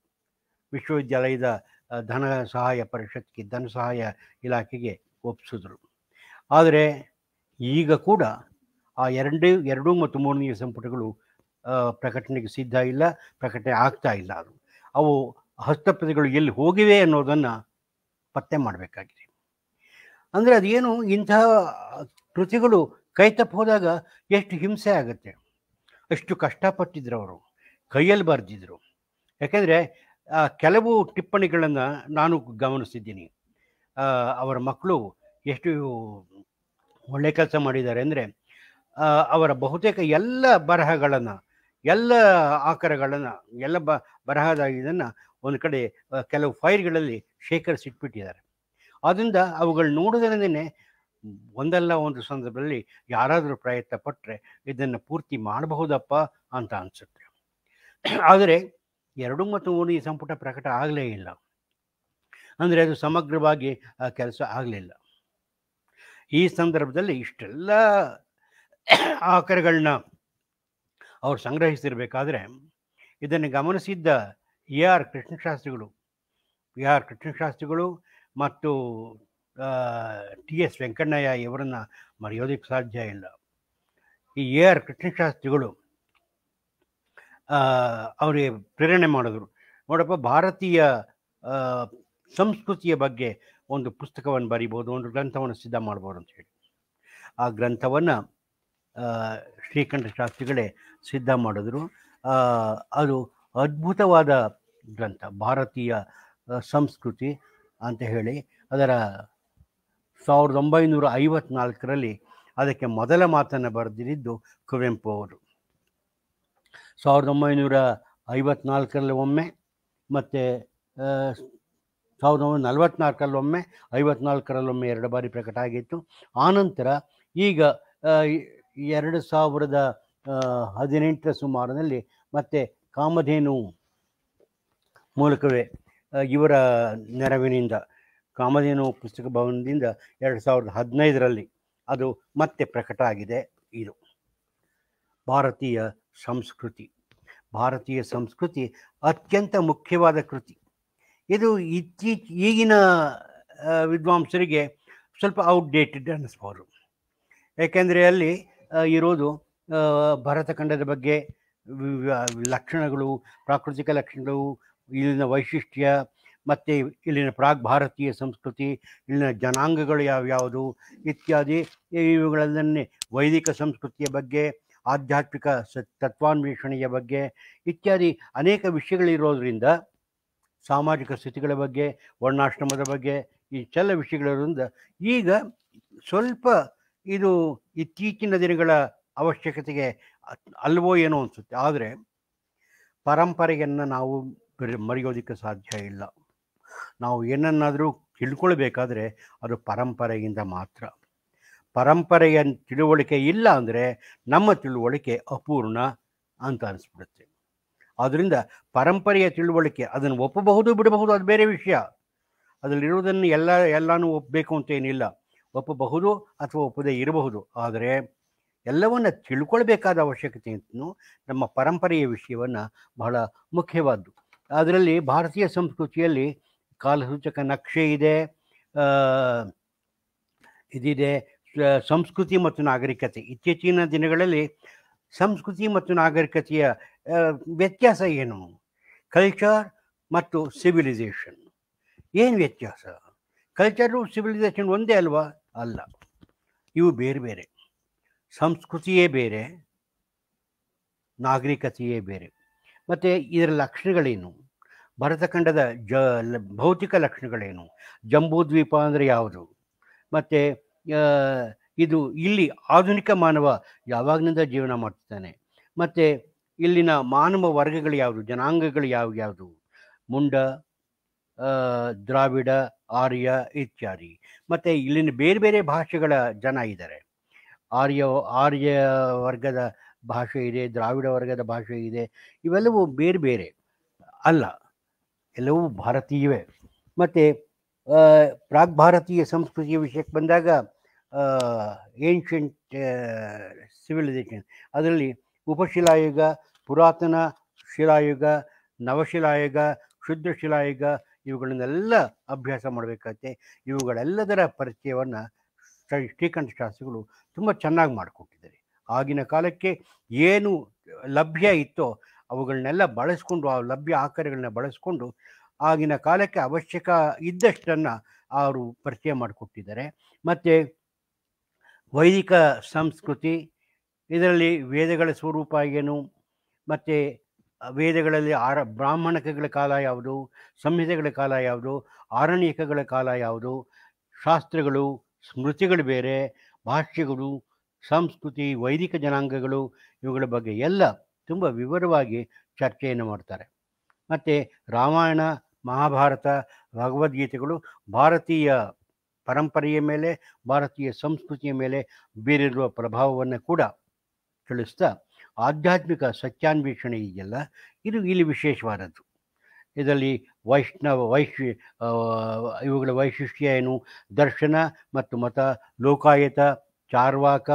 ವಿಶ್ವವಿದ್ಯಾಲಯದ ಧನ ಸಹಾಯ ಪರಿಷತ್ಗೆ ಧನ ಸಹಾಯ ಇಲಾಖೆಗೆ ಒಪ್ಪಿಸಿದ್ರು ಆದರೆ ಈಗ ಕೂಡ ಆ ಎರಡು ಮತ್ತು ಮೂರನೇ ಸಂಪುಟಗಳು ಪ್ರಕಟಣೆಗೆ ಸಿದ್ಧ ಇಲ್ಲ ಪ್ರಕಟಣೆ ಆಗ್ತಾ ಇಲ್ಲ ಅದು ಅವು ಹಸ್ತಪ್ರತಿಗಳು ಎಲ್ಲಿ ಹೋಗಿವೆ ಅನ್ನೋದನ್ನು ಪತ್ತೆ ಮಾಡಬೇಕಾಗಿದೆ ಅಂದರೆ ಅದೇನು ಇಂತಹ ಕೃತಿಗಳು ಕೈ ತಪ್ಪು ಹೋದಾಗ ಎಷ್ಟು ಹಿಂಸೆ ಆಗುತ್ತೆ ಅಷ್ಟು ಕಷ್ಟಪಟ್ಟಿದ್ರು ಅವರು ಕೈಯಲ್ಲಿ ಬರೆದಿದ್ದರು ಯಾಕೆಂದರೆ ಕೆಲವು ಟಿಪ್ಪಣಿಗಳನ್ನು ನಾನು ಗಮನಿಸಿದ್ದೀನಿ ಅವರ ಮಕ್ಕಳು ಎಷ್ಟು ಒಳ್ಳೆ ಕೆಲಸ ಮಾಡಿದ್ದಾರೆ ಅಂದರೆ ಅವರ ಬಹುತೇಕ ಎಲ್ಲ ಬರಹಗಳನ್ನು ಎಲ್ಲ ಆಕಾರಗಳನ್ನು ಎಲ್ಲ ಬ ಬರಹದ ಒಂದು ಕಡೆ ಕೆಲವು ಫೈಲ್ಗಳಲ್ಲಿ ಶೇಖರಿಸಿಟ್ಬಿಟ್ಟಿದ್ದಾರೆ ಆದ್ದರಿಂದ ಅವುಗಳು ನೋಡೋದ್ರಿಂದನೇ ಒಂದಲ್ಲ ಒಂದು ಸಂದರ್ಭದಲ್ಲಿ ಯಾರಾದರೂ ಪ್ರಯತ್ನ ಪಟ್ಟರೆ ಇದನ್ನು ಪೂರ್ತಿ ಮಾಡಬಹುದಪ್ಪ ಅಂತ ಅನಿಸುತ್ತೆ ಆದರೆ ಎರಡು ಮತ್ತು ಮೂರು ಈ ಸಂಪುಟ ಪ್ರಕಟ ಆಗಲೇ ಇಲ್ಲ ಅಂದರೆ ಅದು ಸಮಗ್ರವಾಗಿ ಕೆಲಸ ಆಗಲಿಲ್ಲ ಈ ಸಂದರ್ಭದಲ್ಲಿ ಇಷ್ಟೆಲ್ಲ ಆಕರಗಳನ್ನ ಅವರು ಸಂಗ್ರಹಿಸಿರಬೇಕಾದ್ರೆ ಇದನ್ನು ಗಮನಿಸಿದ್ದ ಎ ಆರ್ ಕೃಷ್ಣಶಾಸ್ತ್ರಿಗಳು ಎ ಆರ್ ಕೃಷ್ಣಶಾಸ್ತ್ರಿಗಳು ಮತ್ತು ಟಿ ಎಸ್ ವೆಂಕಣ್ಣಯ್ಯ ಇವರನ್ನು ಮರೆಯೋದಕ್ಕೆ ಸಾಧ್ಯ ಇಲ್ಲ ಈ ಎ ಆರ್ ಕೃಷ್ಣಶಾಸ್ತ್ರಿಗಳು ಅವರಿಗೆ ಪ್ರೇರಣೆ ಮಾಡಿದ್ರು ನೋಡಪ್ಪ ಭಾರತೀಯ ಸಂಸ್ಕೃತಿಯ ಬಗ್ಗೆ ಒಂದು ಪುಸ್ತಕವನ್ನು ಬರಿಬೋದು ಒಂದು ಗ್ರಂಥವನ್ನು ಸಿದ್ಧ ಮಾಡ್ಬೋದು ಅಂತ ಹೇಳಿ ಆ ಗ್ರಂಥವನ್ನು ಶ್ರೀಕಂಠ ಶಾಸ್ತ್ರಿಗಳೇ ಸಿದ್ಧ ಮಾಡಿದ್ರು ಅದು ಅದ್ಭುತವಾದ ಗ್ರಂಥ ಭಾರತೀಯ ಸಂಸ್ಕೃತಿ ಅಂತ ಹೇಳಿ ಅದರ ಸಾವಿರದ ಒಂಬೈನೂರ ಐವತ್ನಾಲ್ಕರಲ್ಲಿ ಅದಕ್ಕೆ ಮೊದಲ ಮಾತನ್ನು ಬರೆದಿದ್ದು ಕುವೆಂಪು ಅವರು ಸಾವಿರದ ಒಂಬೈನೂರ ಐವತ್ನಾಲ್ಕರಲ್ಲಿ ಒಮ್ಮೆ ಮತ್ತು ಸಾವಿರದ ಒಂಬೈನೂರ ನಲವತ್ನಾಲ್ಕರಲ್ಲೊಮ್ಮೆ ಐವತ್ನಾಲ್ಕರಲ್ಲೊಮ್ಮೆ ಎರಡು ಬಾರಿ ಪ್ರಕಟ ಆಗಿತ್ತು ಆನಂತರ ಈಗ ಎರಡು ಸಾವಿರದ ಹದಿನೆಂಟರ ಸುಮಾರಿನಲ್ಲಿ ಮತ್ತೆ ಕಾಮಧೇನು ಮೂಲಕವೇ ಇವರ ನೆರವಿನಿಂದ ಕಾಮಧೇನು ಪುಸ್ತಕ ಭವನದಿಂದ ಎರಡು ಸಾವಿರದ ಹದಿನೈದರಲ್ಲಿ ಅದು ಮತ್ತೆ ಪ್ರಕಟ ಆಗಿದೆ ಇದು ಭಾರತೀಯ ಸಂಸ್ಕೃತಿ ಭಾರತೀಯ ಸಂಸ್ಕೃತಿ ಅತ್ಯಂತ ಮುಖ್ಯವಾದ ಕೃತಿ ಇದು ಇತ್ತೀಚೆ ಈಗಿನ ವಿದ್ವಾಂಸರಿಗೆ ಸ್ವಲ್ಪ ಔಟ್ಡೇಟೆಡ್ ಅನ್ನಿಸ್ಬೋದು ಏಕೆಂದರೆ ಅಲ್ಲಿ ಇರೋದು ಭಾರತ ಖಂಡದ ಬಗ್ಗೆ ಲಕ್ಷಣಗಳು ಪ್ರಾಕೃತಿಕ ಲಕ್ಷಣಗಳು ಇಲ್ಲಿನ ವೈಶಿಷ್ಟ್ಯ ಮತ್ತು ಇಲ್ಲಿನ ಪ್ರಾಗ್ ಭಾರತೀಯ ಸಂಸ್ಕೃತಿ ಇಲ್ಲಿನ ಜನಾಂಗಗಳು ಯಾವ್ಯಾವುದು ಇತ್ಯಾದಿ ಇವುಗಳನ್ನೇ ವೈದಿಕ ಸಂಸ್ಕೃತಿಯ ಬಗ್ಗೆ ಆಧ್ಯಾತ್ಮಿಕ ಸ ತತ್ವಾನ್ವೇಷಣೆಯ ಬಗ್ಗೆ ಇತ್ಯಾದಿ ಅನೇಕ ವಿಷಯಗಳಿರೋದರಿಂದ ಸಾಮಾಜಿಕ ಸ್ಥಿತಿಗಳ ಬಗ್ಗೆ ವರ್ಣಾಶ್ರಮದ ಬಗ್ಗೆ ಈ ಚೆಲ್ಲ ವಿಷಯಗಳಿರೋದ್ರಿಂದ ಈಗ ಸ್ವಲ್ಪ ಇದು ಇತ್ತೀಚಿನ ದಿನಗಳ ಅವಶ್ಯಕತೆಗೆ ಅಲ್ವೋ ಏನೋ ಅನಿಸುತ್ತೆ ಆದರೆ ಪರಂಪರೆಯನ್ನು ನಾವು ಮರೆಯೋದಕ್ಕೆ ಸಾಧ್ಯ ಇಲ್ಲ ನಾವು ಏನನ್ನಾದರೂ ತಿಳ್ಕೊಳ್ಬೇಕಾದ್ರೆ ಅದು ಪರಂಪರೆಯಿಂದ ಮಾತ್ರ ಪರಂಪರೆಯ ತಿಳುವಳಿಕೆ ಇಲ್ಲ ಅಂದರೆ ನಮ್ಮ ತಿಳುವಳಿಕೆ ಅಪೂರ್ಣ ಅಂತ ಅನಿಸ್ಬಿಡುತ್ತೆ ಆದ್ದರಿಂದ ಪರಂಪರೆಯ ತಿಳುವಳಿಕೆ ಅದನ್ನು ಒಪ್ಪಬಹುದು ಬಿಡಬಹುದು ಅದು ಬೇರೆ ವಿಷಯ ಅದರಲ್ಲಿರುವುದನ್ನು ಎಲ್ಲ ಎಲ್ಲನೂ ಒಪ್ಪಬೇಕು ಅಂತ ಏನಿಲ್ಲ ಒಪ್ಪಬಹುದು ಅಥವಾ ಒಪ್ಪದೇ ಇರಬಹುದು ಆದರೆ ಎಲ್ಲವನ್ನು ತಿಳ್ಕೊಳ್ಬೇಕಾದ ಅವಶ್ಯಕತೆ ನಮ್ಮ ಪರಂಪರೆಯ ವಿಷಯವನ್ನು ಬಹಳ ಮುಖ್ಯವಾದ್ದು ಅದರಲ್ಲಿ ಭಾರತೀಯ ಸಂಸ್ಕೃತಿಯಲ್ಲಿ ಕಾಲಸೂಚಕ ನಕ್ಷೆ ಇದೆ ಇದಿದೆ ಸಂಸ್ಕೃತಿ ಮತ್ತು ನಾಗರಿಕತೆ ಇತ್ತೀಚಿನ ದಿನಗಳಲ್ಲಿ ಸಂಸ್ಕೃತಿ ಮತ್ತು ನಾಗರಿಕತೆಯ ವ್ಯತ್ಯಾಸ ಏನು ಕಲ್ಚರ್ ಮತ್ತು ಸಿವಿಲೈಸೇಷನ್ ಏನು ವ್ಯತ್ಯಾಸ ಕಲ್ಚರು ಸಿವಿಲೈಸೇಷನ್ ಒಂದೇ ಅಲ್ವಾ ಅಲ್ಲ ಇವು ಬೇರೆ ಬೇರೆ ಸಂಸ್ಕೃತಿಯೇ ಬೇರೆ ನಾಗರಿಕತೆಯೇ ಬೇರೆ ಮತ್ತು ಇದರ ಲಕ್ಷಣಗಳೇನು ಭರತಖಂಡದ ಜ ಭೌತಿಕ ಲಕ್ಷಣಗಳೇನು ಜಂಬೂದ್ವೀಪ ಅಂದರೆ ಯಾವುದು ಮತ್ತು ಇದು ಇಲ್ಲಿ ಆಧುನಿಕ ಮಾನವ ಯಾವಾಗಿನಿಂದ ಜೀವನ ಮಾಡ್ತಿದ್ದಾನೆ ಮತ್ತು ಇಲ್ಲಿನ ಮಾನವ ವರ್ಗಗಳು ಯಾವುದು ಜನಾಂಗಗಳು ಯಾವ ಯಾವುದು ಮುಂಡ ದ್ರಾವಿಡ ಆರ್ಯ ಇತ್ಯಾದಿ ಮತ್ತು ಇಲ್ಲಿನ ಬೇರೆ ಬೇರೆ ಭಾಷೆಗಳ ಜನ ಇದ್ದಾರೆ ಆರ್ಯ ಆರ್ಯ ವರ್ಗದ ಭಾಷೆ ಇದೆ ದ್ರಾವಿಡ ವರ್ಗದ ಭಾಷೆ ಇದೆ ಇವೆಲ್ಲವೂ ಬೇರೆ ಬೇರೆ ಅಲ್ಲ ಎಲ್ಲವೂ ಭಾರತೀಯವೇ ಮತ್ತು ಪ್ರಾಗ್ ಭಾರತೀಯ ಸಂಸ್ಕೃತಿಯ ವಿಷಯಕ್ಕೆ ಬಂದಾಗ ಏನ್ಷಿಯಂಟ್ ಸಿವಿಲೈಸೇಷನ್ ಅದರಲ್ಲಿ ಉಪಶಿಲಾಯುಗ ಪುರಾತನ ಶಿಲಾಯುಗ ನವಶಿಲಾಯುಗ ಶುದ್ಧ ಶಿಲಾಯುಗ ಇವುಗಳನ್ನೆಲ್ಲ ಅಭ್ಯಾಸ ಮಾಡಬೇಕಾಗತ್ತೆ ಇವುಗಳೆಲ್ಲದರ ಪರಿಚಯವನ್ನು ಶ್ರೀಕಂಠ ಶಾಸ್ತ್ರಿಗಳು ತುಂಬ ಚೆನ್ನಾಗಿ ಮಾಡಿಕೊಟ್ಟಿದ್ದಾರೆ ಆಗಿನ ಕಾಲಕ್ಕೆ ಏನು ಲಭ್ಯ ಇತ್ತೋ ಅವುಗಳನ್ನೆಲ್ಲ ಬಳಸ್ಕೊಂಡು ಆ ಲಭ್ಯ ಆಕಾರಗಳನ್ನ ಬಳಸ್ಕೊಂಡು ಆಗಿನ ಕಾಲಕ್ಕೆ ಅವಶ್ಯಕ ಇದ್ದಷ್ಟನ್ನು ಅವರು ಪರಿಚಯ ಮಾಡಿಕೊಟ್ಟಿದ್ದಾರೆ ಮತ್ತು ವೈದಿಕ ಸಂಸ್ಕೃತಿ ಇದರಲ್ಲಿ ವೇದಗಳ ಸ್ವರೂಪ ಏನು ಮತ್ತು ವೇದಗಳಲ್ಲಿ ಆರ ಬ್ರಾಹ್ಮಣಕಗಳ ಕಾಲ ಯಾವುದು ಸಂಹಿತೆಗಳ ಕಾಲ ಯಾವುದು ಆರಣ್ಯಕಗಳ ಕಾಲ ಯಾವುದು ಶಾಸ್ತ್ರಗಳು ಸ್ಮೃತಿಗಳು ಬೇರೆ ಭಾಷೆಗಳು ಸಂಸ್ಕೃತಿ ವೈದಿಕ ಜನಾಂಗಗಳು ಇವುಗಳ ಬಗ್ಗೆ ಎಲ್ಲ ತುಂಬ ವಿವರವಾಗಿ ಚರ್ಚೆಯನ್ನು ಮಾಡ್ತಾರೆ ಮತ್ತು ರಾಮಾಯಣ ಮಹಾಭಾರತ ಭಗವದ್ಗೀತೆಗಳು ಭಾರತೀಯ ಪರಂಪರೆಯ ಮೇಲೆ ಭಾರತೀಯ ಸಂಸ್ಕೃತಿಯ ಮೇಲೆ ಬೀರಿರುವ ಪ್ರಭಾವವನ್ನು ಕೂಡ ತಿಳಿಸ್ತಾ ಆಧ್ಯಾತ್ಮಿಕ ಸತ್ಯಾನ್ವೇಷಣೆ ಇದೆಯಲ್ಲ ಇದು ಇಲ್ಲಿ ವಿಶೇಷವಾದದ್ದು ಇದರಲ್ಲಿ ವೈಷ್ಣವ ವೈಶ್ವ ಇವುಗಳ ವೈಶಿಷ್ಟ್ಯ ಏನು ದರ್ಶನ ಮತ್ತು ಮತ ಲೋಕಾಯತ ಚಾರ್ವಾಕ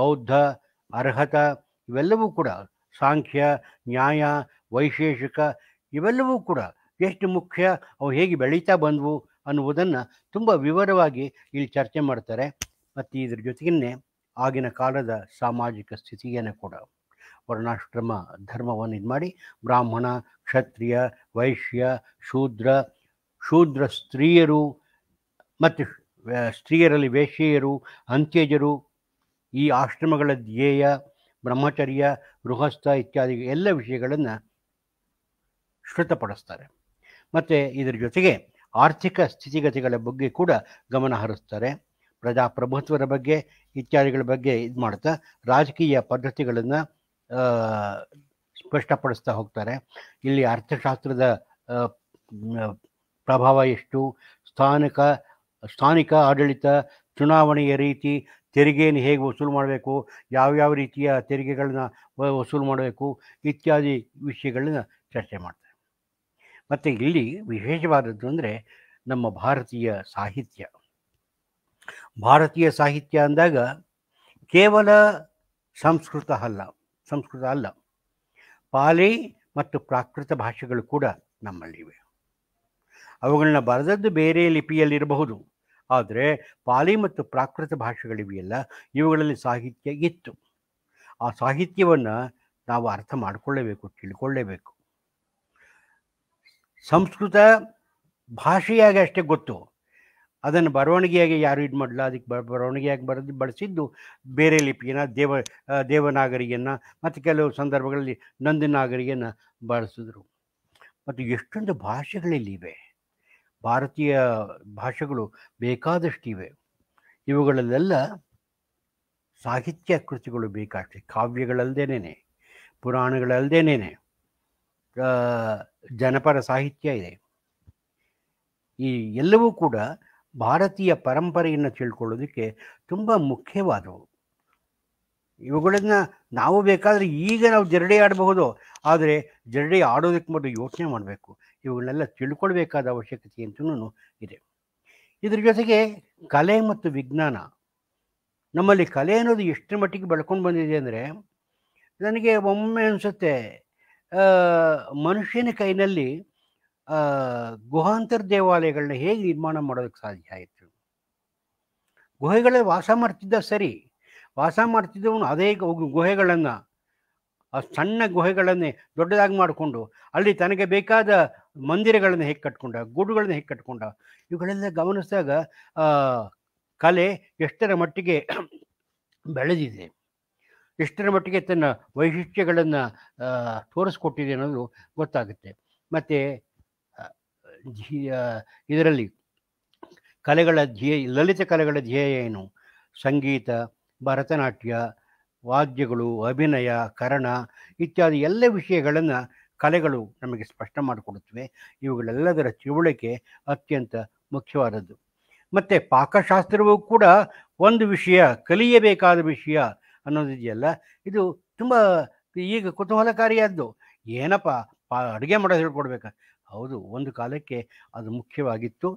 ಬೌದ್ಧ ಅರ್ಹತ ಇವೆಲ್ಲವೂ ಕೂಡ ಸಾಂಖ್ಯ ನ್ಯಾಯ ವೈಶೇಷಿಕ ಇವೆಲ್ಲವೂ ಕೂಡ ಎಷ್ಟು ಮುಖ್ಯ ಅವು ಹೇಗೆ ಬೆಳೀತಾ ಬಂದವು ಅನ್ನುವುದನ್ನು ತುಂಬ ವಿವರವಾಗಿ ಇಲ್ಲಿ ಚರ್ಚೆ ಮಾಡ್ತಾರೆ ಮತ್ತು ಇದ್ರ ಜೊತೆಗೇ ಆಗಿನ ಕಾಲದ ಸಾಮಾಜಿಕ ಸ್ಥಿತಿಯನ್ನು ಕೂಡ ವರ್ಣಾಶ್ರಮ ಧರ್ಮವನ್ನು ಇದು ಮಾಡಿ ಬ್ರಾಹ್ಮಣ ಕ್ಷತ್ರಿಯ ವೈಶ್ಯ ಶೂದ್ರ ಶೂದ್ರ ಸ್ತ್ರೀಯರು ಮತ್ತು ಸ್ತ್ರೀಯರಲ್ಲಿ ವೇಶ್ಯೆಯರು ಅಂತ್ಯಜರು ಈ ಆಶ್ರಮಗಳ ಧ್ಯೇಯ ಬ್ರಹ್ಮಚರ್ಯ ಗೃಹಸ್ಥ ಇತ್ಯಾದಿ ಎಲ್ಲ ವಿಷಯಗಳನ್ನು ಶ್ರುತಪಡಿಸ್ತಾರೆ ಮತ್ತು ಇದರ ಜೊತೆಗೆ ಆರ್ಥಿಕ ಸ್ಥಿತಿಗತಿಗಳ ಬಗ್ಗೆ ಕೂಡ ಗಮನ ಹರಿಸ್ತಾರೆ ಪ್ರಜಾಪ್ರಭುತ್ವದ ಬಗ್ಗೆ ಇತ್ಯಾದಿಗಳ ಬಗ್ಗೆ ಇದು ಮಾಡ್ತಾ ರಾಜಕೀಯ ಪದ್ಧತಿಗಳನ್ನು ಸ್ಪಷ್ಟಪಡಿಸ್ತಾ ಹೋಗ್ತಾರೆ ಇಲ್ಲಿ ಅರ್ಥಶಾಸ್ತ್ರದ ಪ್ರಭಾವ ಎಷ್ಟು ಸ್ಥಾನಿಕ ಸ್ಥಾನಿಕ ಆಡಳಿತ ಚುನಾವಣೆಯ ರೀತಿ ತೆರಿಗೆಯನ್ನು ಹೇಗೆ ವಸೂಲು ಮಾಡಬೇಕು ಯಾವ್ಯಾವ ರೀತಿಯ ತೆರಿಗೆಗಳನ್ನ ವಸೂಲು ಮಾಡಬೇಕು ಇತ್ಯಾದಿ ವಿಷಯಗಳನ್ನ ಚರ್ಚೆ ಮಾಡ್ತಾರೆ ಮತ್ತು ಇಲ್ಲಿ ವಿಶೇಷವಾದದ್ದು ಅಂದರೆ ನಮ್ಮ ಭಾರತೀಯ ಸಾಹಿತ್ಯ ಭಾರತೀಯ ಸಾಹಿತ್ಯ ಅಂದಾಗ ಕೇವಲ ಸಂಸ್ಕೃತ ಅಲ್ಲ ಸಂಸ್ಕೃತ ಅಲ್ಲ ಪಾಲಿ ಮತ್ತು ಪ್ರಾಕೃತ ಭಾಷೆಗಳು ಕೂಡ ನಮ್ಮಲ್ಲಿವೆ ಅವುಗಳನ್ನ ಬರೆದದ್ದು ಬೇರೆ ಲಿಪಿಯಲ್ಲಿರಬಹುದು ಆದರೆ ಪಾಲಿ ಮತ್ತು ಪ್ರಾಕೃತ ಭಾಷೆಗಳಿವೆಯಲ್ಲ ಇವುಗಳಲ್ಲಿ ಸಾಹಿತ್ಯ ಇತ್ತು ಆ ಸಾಹಿತ್ಯವನ್ನು ನಾವು ಅರ್ಥ ಮಾಡಿಕೊಳ್ಳಬೇಕು ತಿಳ್ಕೊಳ್ಳೇಬೇಕು ಸಂಸ್ಕೃತ ಭಾಷೆಯಾಗಿ ಅಷ್ಟೇ ಗೊತ್ತು ಅದನ್ನು ಬರವಣಿಗೆಯಾಗಿ ಯಾರು ಇದು ಮಾಡಲ್ಲ ಅದಕ್ಕೆ ಬ ಬರವಣಿಗೆಯಾಗಿ ಬರೆದು ಬಳಸಿದ್ದು ಬೇರೆ ಲಿಪಿಯನ್ನು ದೇವ ದೇವನಾಗರಿಗೆಯನ್ನು ಮತ್ತು ಕೆಲವು ಸಂದರ್ಭಗಳಲ್ಲಿ ನಂದಿನಾಗರಿಯನ್ನು ಬಳಸಿದ್ರು ಮತ್ತು ಎಷ್ಟೊಂದು ಭಾಷೆಗಳಲ್ಲಿವೆ ಭಾರತೀಯ ಭಾಷೆಗಳು ಬೇಕಾದಷ್ಟಿವೆ ಇವುಗಳಲ್ಲೆಲ್ಲ ಸಾಹಿತ್ಯ ಕೃತಿಗಳು ಬೇಕಾಗ್ತದೆ ಕಾವ್ಯಗಳಲ್ಲದೇನೆ ಪುರಾಣಗಳಲ್ಲದೇನೆ ಜನಪರ ಸಾಹಿತ್ಯ ಇದೆ ಈ ಎಲ್ಲವೂ ಕೂಡ ಭಾರತೀಯ ಪರಂಪರೆಯನ್ನು ತಿಳ್ಕೊಳ್ಳೋದಕ್ಕೆ ತುಂಬ ಮುಖ್ಯವಾದವು ಇವುಗಳನ್ನು ನಾವು ಬೇಕಾದರೆ ಈಗ ನಾವು ಜರಡಿ ಆಡಬಹುದು ಆದರೆ ಜರಡಿ ಆಡೋದಕ್ಕೆ ಮೊದಲು ಯೋಚನೆ ಮಾಡಬೇಕು ಇವುಗಳನ್ನೆಲ್ಲ ತಿಳ್ಕೊಳ್ಬೇಕಾದ ಅವಶ್ಯಕತೆ ಅಂತೂ ಇದೆ ಇದ್ರ ಜೊತೆಗೆ ಕಲೆ ಮತ್ತು ವಿಜ್ಞಾನ ನಮ್ಮಲ್ಲಿ ಕಲೆ ಅನ್ನೋದು ಎಷ್ಟರ ಮಟ್ಟಿಗೆ ಬೆಳ್ಕೊಂಡು ಬಂದಿದೆ ಅಂದರೆ ನನಗೆ ಒಮ್ಮೆ ಅನಿಸುತ್ತೆ ಮನುಷ್ಯನ ಕೈನಲ್ಲಿ ಗುಹಾಂತರ ದೇವಾಲಯಗಳನ್ನ ಹೇಗೆ ನಿರ್ಮಾಣ ಮಾಡೋದಕ್ಕೆ ಸಾಧ್ಯ ಆಯಿತು ಗುಹೆಗಳಲ್ಲಿ ವಾಸ ಮಾಡ್ತಿದ್ದ ಸರಿ ವಾಸ ಮಾಡ್ತಿದ್ದವನು ಅದೇ ಗುಹೆಗಳನ್ನು ಆ ಸಣ್ಣ ಗುಹೆಗಳನ್ನೇ ದೊಡ್ಡದಾಗಿ ಮಾಡಿಕೊಂಡು ಅಲ್ಲಿ ತನಗೆ ಬೇಕಾದ ಮಂದಿರಗಳನ್ನು ಹೇಗೆ ಕಟ್ಕೊಂಡ ಗೂಡುಗಳನ್ನ ಹೇಗೆ ಕಟ್ಕೊಂಡ ಇವುಗಳೆಲ್ಲ ಗಮನಿಸಿದಾಗ ಕಲೆ ಎಷ್ಟರ ಮಟ್ಟಿಗೆ ಬೆಳೆದಿದೆ ಎಷ್ಟರ ಮಟ್ಟಿಗೆ ತನ್ನ ವೈಶಿಷ್ಟ್ಯಗಳನ್ನು ತೋರಿಸ್ಕೊಟ್ಟಿದೆ ಅನ್ನೋದು ಗೊತ್ತಾಗುತ್ತೆ ಮತ್ತು ಧ್ಯೇಯ ಇದರಲ್ಲಿ ಕಲೆಗಳ ಧ್ಯೇಯ ಲಲಿತ ಕಲೆಗಳ ಧ್ಯೇಯ ಏನು ಸಂಗೀತ ಭರತನಾಟ್ಯ ವಾದ್ಯಗಳು ಅಭಿನಯ ಕರಣ ಇತ್ಯಾದಿ ಎಲ್ಲ ವಿಷಯಗಳನ್ನು ಕಲೆಗಳು ನಮಗೆ ಸ್ಪಷ್ಟ ಮಾಡಿಕೊಡುತ್ತವೆ ಇವುಗಳೆಲ್ಲದರ ತಿಳುವಳಿಕೆ ಅತ್ಯಂತ ಮುಖ್ಯವಾದದ್ದು ಮತ್ತು ಪಾಕಶಾಸ್ತ್ರವೂ ಕೂಡ ಒಂದು ವಿಷಯ ಕಲಿಯಬೇಕಾದ ವಿಷಯ ಅನ್ನೋದಿದೆಯಲ್ಲ ಇದು ತುಂಬ ಈಗ ಕುತೂಹಲಕಾರಿಯಾದ್ದು ಏನಪ್ಪ ಪಾ ಅಡುಗೆ ಮಾಡೋದು ಹೇಳ್ಕೊಡ್ಬೇಕಾ ಹೌದು ಒಂದು ಕಾಲಕ್ಕೆ ಅದು ಮುಖ್ಯವಾಗಿತ್ತು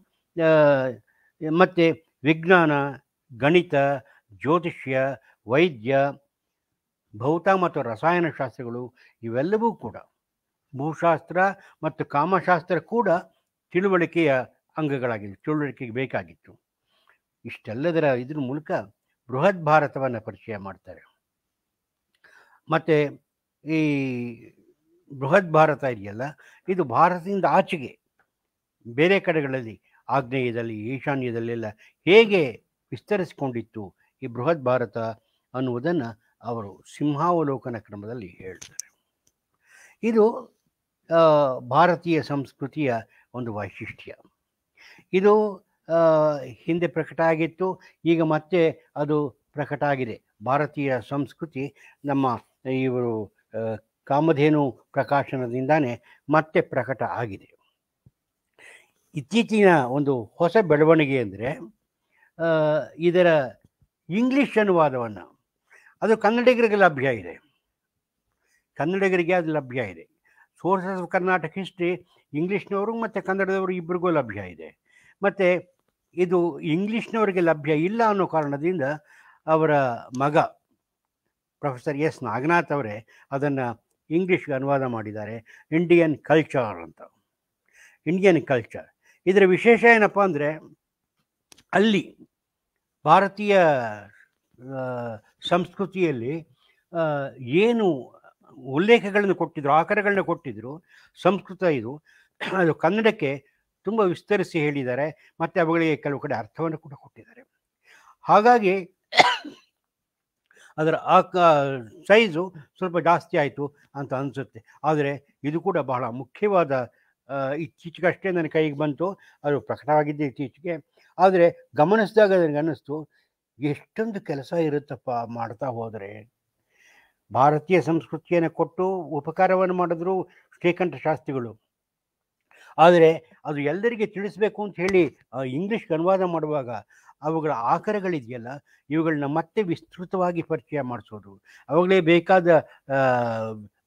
ಮತ್ತು ವಿಜ್ಞಾನ ಗಣಿತ ಜ್ಯೋತಿಷ್ಯ ವೈದ್ಯ ಭೌತ ಮತ್ತು ರಸಾಯನಶಾಸ್ತ್ರಗಳು ಇವೆಲ್ಲವೂ ಕೂಡ ಭೂಶಾಸ್ತ್ರ ಮತ್ತು ಕಾಮಶಾಸ್ತ್ರ ಕೂಡ ತಿಳುವಳಿಕೆಯ ಅಂಗಗಳಾಗಿತ್ತು ತಿಳುವಳಿಕೆಗೆ ಬೇಕಾಗಿತ್ತು ಇಷ್ಟೆಲ್ಲದರ ಇದ್ರ ಮೂಲಕ ಬೃಹತ್ ಭಾರತವನ್ನು ಪರಿಚಯ ಮಾಡ್ತಾರೆ ಮತ್ತು ಈ ಬೃಹತ್ ಭಾರತ ಇದೆಯಲ್ಲ ಇದು ಭಾರತದಿಂದ ಆಚೆಗೆ ಬೇರೆ ಕಡೆಗಳಲ್ಲಿ ಆಗ್ನೇಯದಲ್ಲಿ ಈಶಾನ್ಯದಲ್ಲೆಲ್ಲ ಹೇಗೆ ವಿಸ್ತರಿಸಿಕೊಂಡಿತ್ತು ಈ ಬೃಹತ್ ಭಾರತ ಅನ್ನುವುದನ್ನು ಅವರು ಸಿಂಹಾವಲೋಕನ ಕ್ರಮದಲ್ಲಿ ಹೇಳ್ತಾರೆ ಇದು ಭಾರತೀಯ ಸಂಸ್ಕೃತಿಯ ಒಂದು ವೈಶಿಷ್ಟ್ಯ ಇದು ಹಿಂದೆ ಪ್ರಕಟ ಆಗಿತ್ತು ಈಗ ಮತ್ತೆ ಅದು ಪ್ರಕಟ ಆಗಿದೆ ಭಾರತೀಯ ಸಂಸ್ಕೃತಿ ನಮ್ಮ ಇವರು ಕಾಮಧೇನು ಪ್ರಕಾಶನದಿಂದಾನೇ ಮತ್ತೆ ಪ್ರಕಟ ಆಗಿದೆ ಇತ್ತೀಚಿನ ಒಂದು ಹೊಸ ಬೆಳವಣಿಗೆ ಅಂದರೆ ಇದರ ಇಂಗ್ಲೀಷ್ ಅನುವಾದವನ್ನು ಅದು ಕನ್ನಡಿಗರಿಗೆ ಲಭ್ಯ ಇದೆ ಕನ್ನಡಿಗರಿಗೆ ಅದು ಲಭ್ಯ ಇದೆ ಸೋರ್ಸಸ್ ಆಫ್ ಕರ್ನಾಟಕ ಹಿಸ್ಟ್ರಿ ಇಂಗ್ಲೀಷ್ನವರು ಮತ್ತು ಕನ್ನಡದವರು ಇಬ್ಬರಿಗೂ ಲಭ್ಯ ಇದೆ ಮತ್ತು ಇದು ಇಂಗ್ಲೀಷ್ನವರಿಗೆ ಲಭ್ಯ ಇಲ್ಲ ಅನ್ನೋ ಕಾರಣದಿಂದ ಅವರ ಮಗ ಪ್ರೊಫೆಸರ್ ಎಸ್ ನಾಗನಾಥ್ ಅವರೇ ಅದನ್ನು ಇಂಗ್ಲೀಷ್ಗೆ ಅನುವಾದ ಮಾಡಿದ್ದಾರೆ ಇಂಡಿಯನ್ ಕಲ್ಚರ್ ಅಂತ ಇಂಡಿಯನ್ ಕಲ್ಚರ್ ಇದರ ವಿಶೇಷ ಏನಪ್ಪ ಅಂದರೆ ಅಲ್ಲಿ ಭಾರತೀಯ ಸಂಸ್ಕೃತಿಯಲ್ಲಿ ಏನು ಉಲ್ಲೇಖಗಳನ್ನು ಕೊಟ್ಟಿದ್ರು ಆಕಾರಗಳನ್ನ ಕೊಟ್ಟಿದ್ರು ಸಂಸ್ಕೃತ ಇದು ಅದು ಕನ್ನಡಕ್ಕೆ ತುಂಬ ವಿಸ್ತರಿಸಿ ಹೇಳಿದ್ದಾರೆ ಮತ್ತು ಅವುಗಳಿಗೆ ಕೆಲವು ಕಡೆ ಅರ್ಥವನ್ನು ಕೂಡ ಕೊಟ್ಟಿದ್ದಾರೆ ಹಾಗಾಗಿ ಅದರ ಆ ಸೈಜು ಸ್ವಲ್ಪ ಜಾಸ್ತಿ ಆಯಿತು ಅಂತ ಅನಿಸುತ್ತೆ ಆದರೆ ಇದು ಕೂಡ ಬಹಳ ಮುಖ್ಯವಾದ ಇತ್ತೀಚೆಗಷ್ಟೇ ನನ್ನ ಕೈಗೆ ಬಂತು ಅದು ಪ್ರಕಟವಾಗಿದ್ದೆ ಇತ್ತೀಚೆಗೆ ಆದರೆ ಗಮನಿಸಿದಾಗ ನನಗೆ ಅನ್ನಿಸ್ತು ಎಷ್ಟೊಂದು ಕೆಲಸ ಇರುತ್ತಪ್ಪ ಮಾಡ್ತಾ ಹೋದರೆ ಭಾರತೀಯ ಸಂಸ್ಕೃತಿಯನ್ನು ಕೊಟ್ಟು ಉಪಕಾರವನ್ನು ಮಾಡಿದ್ರು ಶ್ರೀಕಂಠ ಶಾಸ್ತ್ರಿಗಳು ಆದರೆ ಅದು ಎಲ್ಲರಿಗೆ ತಿಳಿಸ್ಬೇಕು ಅಂತ ಹೇಳಿ ಇಂಗ್ಲೀಷ್ಗೆ ಅನುವಾದ ಮಾಡುವಾಗ ಅವುಗಳ ಆಕರಗಳಿದೆಯಲ್ಲ ಇವುಗಳನ್ನ ಮತ್ತೆ ವಿಸ್ತೃತವಾಗಿ ಪರಿಚಯ ಮಾಡಿಸೋದು ಅವುಗಳೇ ಬೇಕಾದ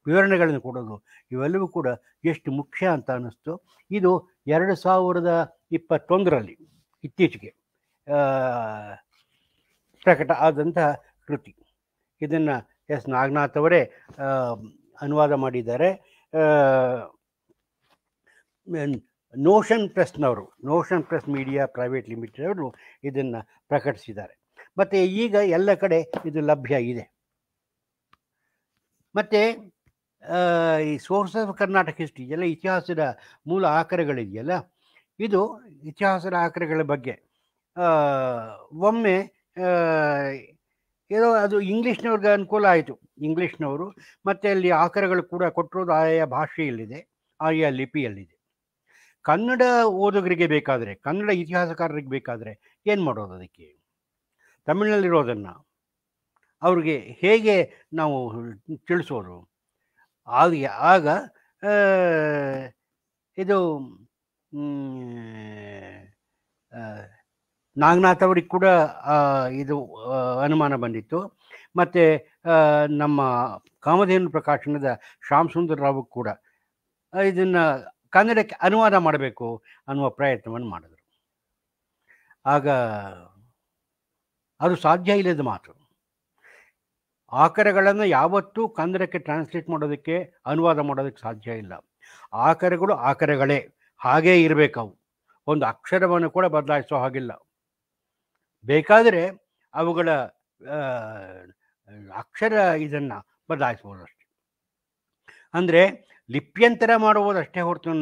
ವಿವರಣೆಗಳನ್ನು ಕೊಡೋದು ಇವೆಲ್ಲವೂ ಕೂಡ ಎಷ್ಟು ಮುಖ್ಯ ಅಂತ ಅನ್ನಿಸ್ತು ಇದು ಎರಡು ಸಾವಿರದ ಇಪ್ಪತ್ತೊಂದರಲ್ಲಿ ಇತ್ತೀಚೆಗೆ ಪ್ರಕಟ ಆದಂತಹ ಕೃತಿ ಇದನ್ನು ಎಸ್ ನಾಗನಾಥ್ ಅವರೇ ಅನುವಾದ ಮಾಡಿದ್ದಾರೆ ನೋಷನ್ ಪ್ರೆಸ್ನವರು Notion Press media private limited ಅವರು ಇದನ್ನು ಪ್ರಕಟಿಸಿದ್ದಾರೆ ಮತ್ತು ಈಗ ಎಲ್ಲ ಕಡೆ ಇದು ಲಭ್ಯ ಇದೆ ಮತ್ತು ಈ ಸೋರ್ಸ್ ಆಫ್ ಕರ್ನಾಟಕ ಹಿಸ್ಟ್ರಿ ಎಲ್ಲ ಇತಿಹಾಸದ ಮೂಲ ಆಕರೆಗಳಿದೆಯಲ್ಲ ಇದು ಇತಿಹಾಸದ ಆಕರೆಗಳ ಬಗ್ಗೆ ಒಮ್ಮೆ ಏನೋ ಅದು ಇಂಗ್ಲೀಷ್ನವ್ರಿಗೆ ಅನುಕೂಲ ಆಯಿತು ಇಂಗ್ಲೀಷ್ನವರು ಮತ್ತು ಅಲ್ಲಿ ಆಕರಗಳು ಕೂಡ ಕೊಟ್ಟಿರೋದು ಆಯಾ ಭಾಷೆಯಲ್ಲಿದೆ ಆಯಾ ಲಿಪಿಯಲ್ಲಿದೆ ಕನ್ನಡ ಓದುಗರಿಗೆ ಬೇಕಾದರೆ ಕನ್ನಡ ಇತಿಹಾಸಕಾರರಿಗೆ ಬೇಕಾದರೆ ಏನು ಮಾಡೋದು ಅದಕ್ಕೆ ತಮಿಳಿನಲ್ಲಿರೋದನ್ನು ಅವ್ರಿಗೆ ಹೇಗೆ ನಾವು ತಿಳಿಸೋದು ಆಗ ಆಗ ಇದು ನಾಗನಾಥ್ ಅವ್ರಿಗೆ ಕೂಡ ಇದು ಅನುಮಾನ ಬಂದಿತ್ತು ಮತ್ತು ನಮ್ಮ ಕಾಮಧೇನು ಪ್ರಕಾಶನದ ಶ್ಯಾಮ್ ಸುಂದರ್ ರಾವ್ ಕೂಡ ಇದನ್ನು ಕನ್ನಡಕ್ಕೆ ಅನುವಾದ ಮಾಡಬೇಕು ಅನ್ನುವ ಪ್ರಯತ್ನವನ್ನು ಮಾಡಿದರು ಆಗ ಅದು ಸಾಧ್ಯ ಇಲ್ಲದ ಮಾತು ಆಕರಗಳನ್ನು ಯಾವತ್ತೂ ಕನ್ನಡಕ್ಕೆ ಟ್ರಾನ್ಸ್ಲೇಟ್ ಮಾಡೋದಕ್ಕೆ ಅನುವಾದ ಮಾಡೋದಕ್ಕೆ ಸಾಧ್ಯ ಇಲ್ಲ ಆಕರಗಳು ಆಕರಗಳೇ ಹಾಗೇ ಇರಬೇಕವು ಒಂದು ಅಕ್ಷರವನ್ನು ಕೂಡ ಬದಲಾಯಿಸೋ ಹಾಗಿಲ್ಲ ಬೇಕಾದರೆ ಅವುಗಳ ಅಕ್ಷರ ಇದನ್ನು ಬದಲಾಯಿಸ್ಬೋದು ಅಷ್ಟೆ ಅಂದರೆ ಲಿಪ್ಯಂತರ ಮಾಡುವುದಷ್ಟೇ ಹೊರತು